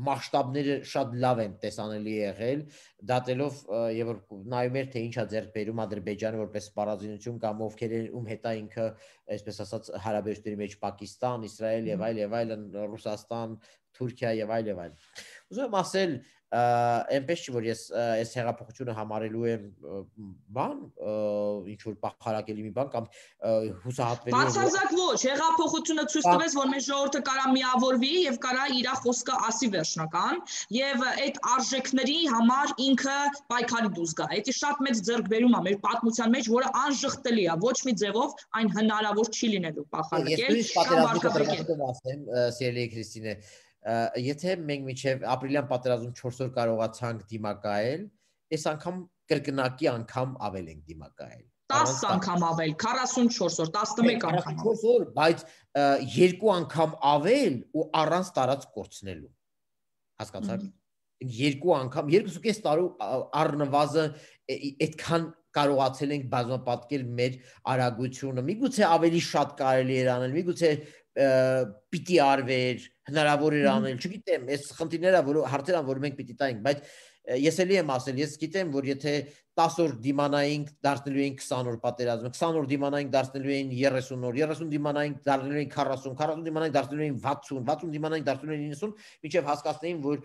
Speaker 2: մասշտաբները շատ լավ են տեսանելի եղել, դատելով եւ նայում էր թե ինչա ձեռք բերում Ադրբեջանը որպես պարազինություն կամ ովքեր ում հետա ինքը, այսպես ասած, հարաբերությունների մեջ Պակիստան, Իսրայել եւ այլ եւ այլն, Ռուսաստան, Թուրքիա եւ այլ եւ այլ։ Ուզում եմ ասել, այնպես չի որ ես այս հեղափոխությունը համարելու եմ բան ինչ որ բախարակելի մի բան կամ հուսահատվելու Բացարձակ
Speaker 1: ոչ, հեղափոխությունը ցույց տվեց, որ մեր ժողովուրդը կարա միավորվի եւ կարա իր խոսքը ասի վերջնական եւ այդ արժեքների համար ինքը պայքարի դուրս գա։ Դա շատ մեծ ձեռքբերում է մեր պատմության մեջ, որը անժխտելի է, ոչ մի ձևով այն հնարավոր չի լինելու բախարակել կամ բարգավիճել։ Ես նույնիսկ պատերազմի
Speaker 2: դրվագով ասեմ, Սիրելի Քրիստինե, եթե մենք միջև ապրիլյան պատերազմ 4 օր կարողացանք դիմակայել, այս անգամ կրկնակի անգամ ավել ենք դիմակայել 10 անգամ ավել, 44 օր, 11 անգամ։ 44 օր, բայց երկու անգամ ավել ու առանց տարած կորցնելու։ Հասկացա՞ք։ Երկու անգամ, 2.5 տարու առնվազն այդքան կարողացել ենք բազմապատկել մեր արագությունը։ Միգուցե ավելի շատ կարելի էր անել, միգուցե պիտի արվեր, հնարավոր էր անել, չգիտեմ, այս խնդիրները, որ հարցերն որ մենք պիտի տանք, բայց ես էլի եմ ասել, ես գիտեմ, որ եթե 10 օր դիմանայինք դարձնելու էին 20 օր պատերազմը 20 օր դիմանայինք դարձնելու էին 30 օր 30 դիմանայինք դարձնելու էին 40 40 դիմանայինք դարձնելու էին 60 60 դիմանայինք դարձնելու էին 90 միջև հասկացնեին որ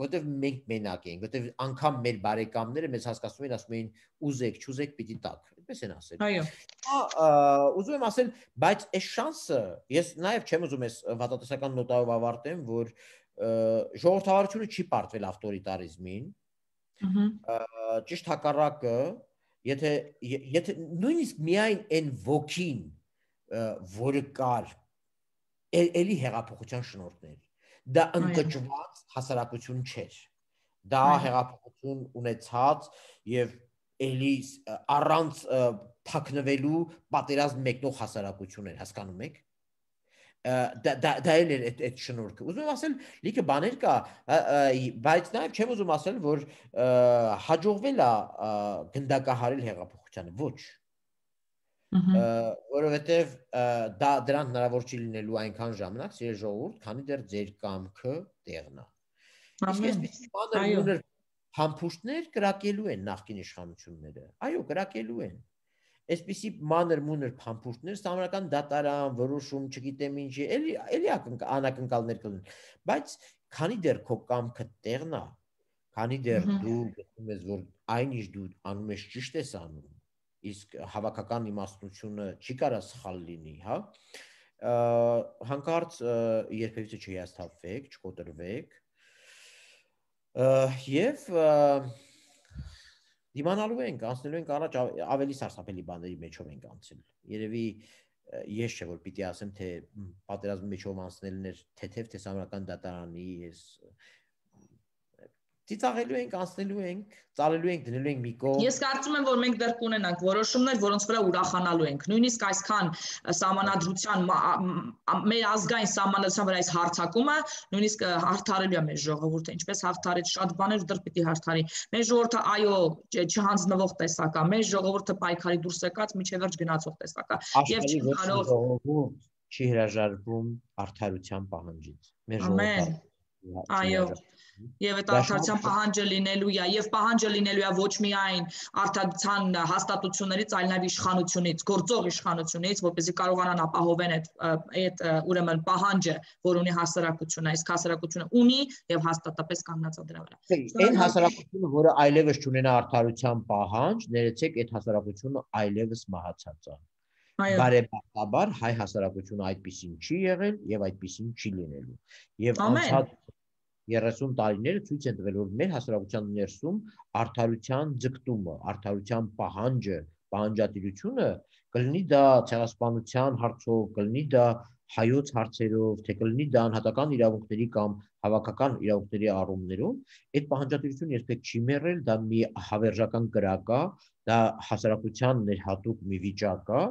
Speaker 2: որտեվ մենք մենակ էինք որտեվ անգամ մեր բարեկամները մեզ հասկացում էին ասում էին ուզեք չուզեք պիտի տակ այդպես են ասել այո ուզում եմ ասել բայց այս շանսը ես նաև չեմ ուզում ես վատատեսական նոտայով ավարտեմ որ ժողովրդավարությունը չի պարտվել ավտորիտարիզմին Ճիշտ հակառակը, եթե եթե նույնիսկ միայն այն ոգին, որը կար էլի հեղափոխության շնորհքներ, դա ընկճված հասարակություն չէր։ Դա հեղափոխություն ունեցած եւ էլի առանց թակնվելու պատերազմ մեկնող հասարակություն էր, հասկանում եք դա դա էլ էր այդ այդ շնորհքը։ Ուզում եմ ասել, լիքը բաներ կա, բայց նաև չեմ ուզում ասել, որ հաջողվել է գնդակահարել հեղափոխությանը։ Ոչ։ Որովհետև դա դրան հնարավոր չի լինելու այնքան ժամանակ, սիրելի ժողովուրդ, քանի դեռ ձեր կամքը տեղն է։
Speaker 1: Իսկ այսպես բաներ ու
Speaker 2: համփուշտներ կրակելու են նախկին իշխանությունները։ Այո, կրակելու են։ Ա այսպիսի մանր մուներ փամփուշտներ համարական դատարան որոշում չգիտեմ ինչի էլի էլի անակնկալներ կլինեն բայց քանի դեռ քո կամքը տեղնա քանի դեռ դու գտնում ես որ այնիշ դու անում ես ճիշտ ես անում իսկ հավաքական իմաստությունը չի կարա սխալ լինի հա հանկարծ երբևիցե չի հաստափվեք չկոտրվեք եւ և դիմանալու ենք, անցնելու ենք առաջ ավելի սարսափելի բաների մեջով ենք անցել։ Երևի ես չէ որ պիտի ասեմ թե պատերազմի մեջով անցնելն էր թեթև թե սամարական դատարանի ես ծիծաղելու ենք, անցնելու ենք, ծալելու ենք, դնելու ենք մի
Speaker 1: կողմ։ Ես կարծում եմ, որ մենք դեռ կունենանք որոշումներ, որոնց վրա ուրախանալու ենք։ Նույնիսկ այսքան համանadrության մեր ազգային համանadrության վրա այս հարցակումը նույնիսկ հարթարելու է մեր ժողովուրդը, ինչպես հարթարեց շատ բաներ դեռ պիտի հարթարի։ Մեր ժողովուրդը այո, չհանձնվող տեսակ է, մեր ժողովուրդը պայքարի դուրս եկած միջև վերջ գնացող տեսակ է։ Եվ չի կարող
Speaker 2: չի հրաժարվում արդարության պահանջից։ Մեր ժողովուրդը։ Այո։
Speaker 1: Եվ այդ արդարության պահանջը լինելու է, եւ պահանջը լինելու է ոչ միայն արդարության հաստատություններից, այլ նաեւ իշխանությունից, գործող իշխանությունից, որպեսզի կարողանան ապահովեն այդ այդ ուրեմն պահանջը, որ ունի հասարակությունը, իսկ հասարակությունը ունի եւ հաստատապես կանգնած է դրա վրա։ Այն
Speaker 2: հասարակությունը, որը այլևս չունենա արդարության պահանջ, ներեցեք այդ հասարակությունը այլևս մահացած է։
Speaker 1: Բարեբախտաբար
Speaker 2: հայ հասարակությունը այդպեսին չի եղել եւ այդպեսին չի լինելու։ Եվ անցած 30 տարիները ցույց են տվել, որ մեր հասարակության ներսում արդարության ձգտումը, արդարության պահանջը, պահանջատիրությունը կլինի դա ցեղասպանության հարցով, կլինի դա հայոց հարցերով, թե կլինի դա անհատական իրավունքների կամ հավաքական իրավունքների առումներում, այդ պահանջատիրությունը երբեք չի մեռել, դա մի հավերժական կրակ է, դա հասարակության ներհատուկ մի վիճակ է,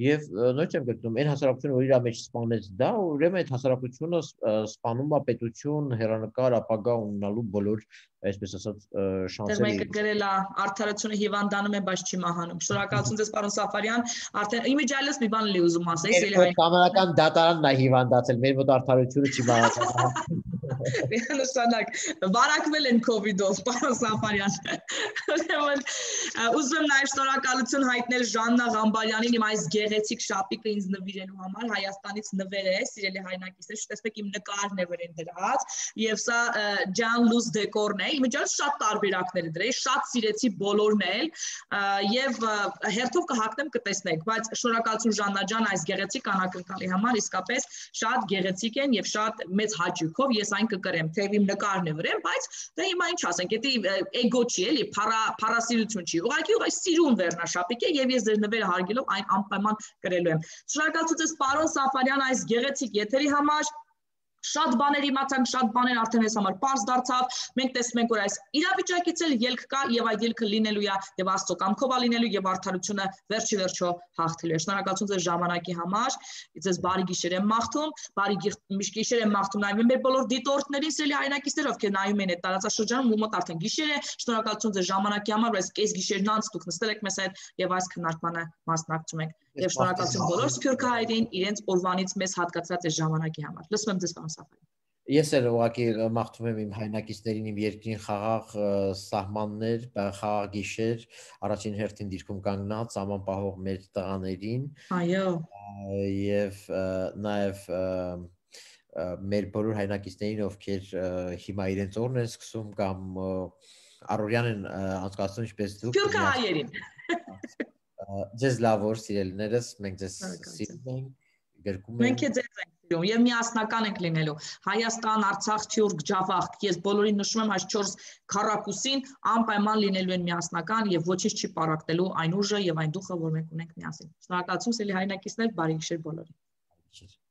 Speaker 2: Եվ նույնպես եմ գտնում, այն հասարակությունը, որ իր մեջ սպանեց դա, ուրեմն այդ հասարակությունը սպանում է պետություն, հերանեկար ապագա ունենալու բոլոր այսպես ասած շանսերը։ Դեռ մեկը
Speaker 1: գրել է արդարությունը հիվանդանում է, բայց չի մահանում։ Շնորհակալություն ձեզ պարոն Սաֆարյան, արդեն իմիջալես մի բան լի ուզում ասել, էլի հայ։
Speaker 2: Կամերական դատարանն է հիվանդացել, մեր մոտ արդարությունը չի բաղացել։
Speaker 1: Նշանակ, վարակվել են COVID-ով, պարոն Սաֆարյան։ Ուրեմն ուզում եմ նաև շնորհակալություն հայտնել Ժաննա Ղամբալյանին իմ այս գեղեցիկ շապիկը ինձ նվիրելու համար Հայաստանից նվեր է, սիրելի հայնակիցներ, տեսեք իմ նկարն է վրան դրած, եւ սա Jan Luz Decor-ն է իվիճան շատ տարբերակներ դրա, շատ սիրեցի բոլորն էլ եւ հերթով կհակտեմ կտեսնեք, բայց շնորհակալություն Ժաննա ջան այս գեղեցիկ անակնկալի համար, իսկապես շատ գեղեցիկ են եւ շատ մեծ հաճույքով ես այն կկրեմ, թեև իմ նկարն է վրեմ, բայց դա դե հիմա ինչ ասենք, դա էգո չի էլի, փարա փարասիրություն չի, ուղղակի ուղղակի սիրուն վերնաշապիկ է եւ ես ձեր նվերը հարգելով այն անպայման կրելու եմ։ Շնորհակալություն ձեզ պարոն Սաֆարյան այս գեղեցիկ եթերի համար շատ բաներ իմացանք, շատ բաներ արդեն այս համար པարզ դարձավ։ Մենք տեսնում ենք, որ այս իրավիճակից էլ ելք կա եւ այդ ելքը լինելու է եւ Աստծո կամքով ալինելու եւ արդարությունը վերջի վերջո հաղթելու է։ Շնորհակալություն ձեզ ժամանակի համար։ Ձեզ բարի գիշեր եմ մաղթում, բարի գիշեր եմ մաղթում նաեւ մեր բոլոր դիտորդներին, սիրելի հայրենակիցներ, ովքեր նայում են այդ տարածաշրջանում, ու մոտ արդեն գիշեր է։ Շնորհակալություն ձեզ ժամանակի համար, որ այս կես գիշերն անց դուք նստել եք մեզ հետ եւ այս քննարկմանը մասնակցում եք։ Եվ շնորհակալություն բոլոր սփյուռքահայերին իրենց օրվանից մեզ հատկացած այս ժամանակի համար։ Լսում եմ ձեզ Սամսաֆարյան։
Speaker 2: Ես էլ ուղղակի մաղթում եմ իմ հայնակիցներին իմ երկրին խաղաղ սահմաններ, խաղաղ գիշեր, առաջին հերթին դիրքում կանգնած աման պահող մեր տղաներին։ Այո։ Եվ նաև մեր բոլոր հայնակիցներին, ովքեր հիմա իրենց օրն են սկսում կամ առօրյան են անցկացնում ինչպես դուք։ Քյուրքա հայերին։ Ձեզ լավ օր սիրելիներս, մենք ձեզ սիրում ենք, գրկում ենք։ Մենք
Speaker 1: ձեզ ենք սիրում եւ միասնական ենք լինելու։ Հայաստան, Արցախ, Թյուրք, Ջավախք, ես բոլորին նշում եմ այս 4 քառակուսին անպայման լինելու են միասնական եւ ոչինչ չի պարակտելու այն ուժը եւ այն դուխը, որ մենք ունենք միասին։ Շնորհակալություն սիրելի հայրենակիցներ, բարի գիշեր բոլորին։ Բարի գիշեր։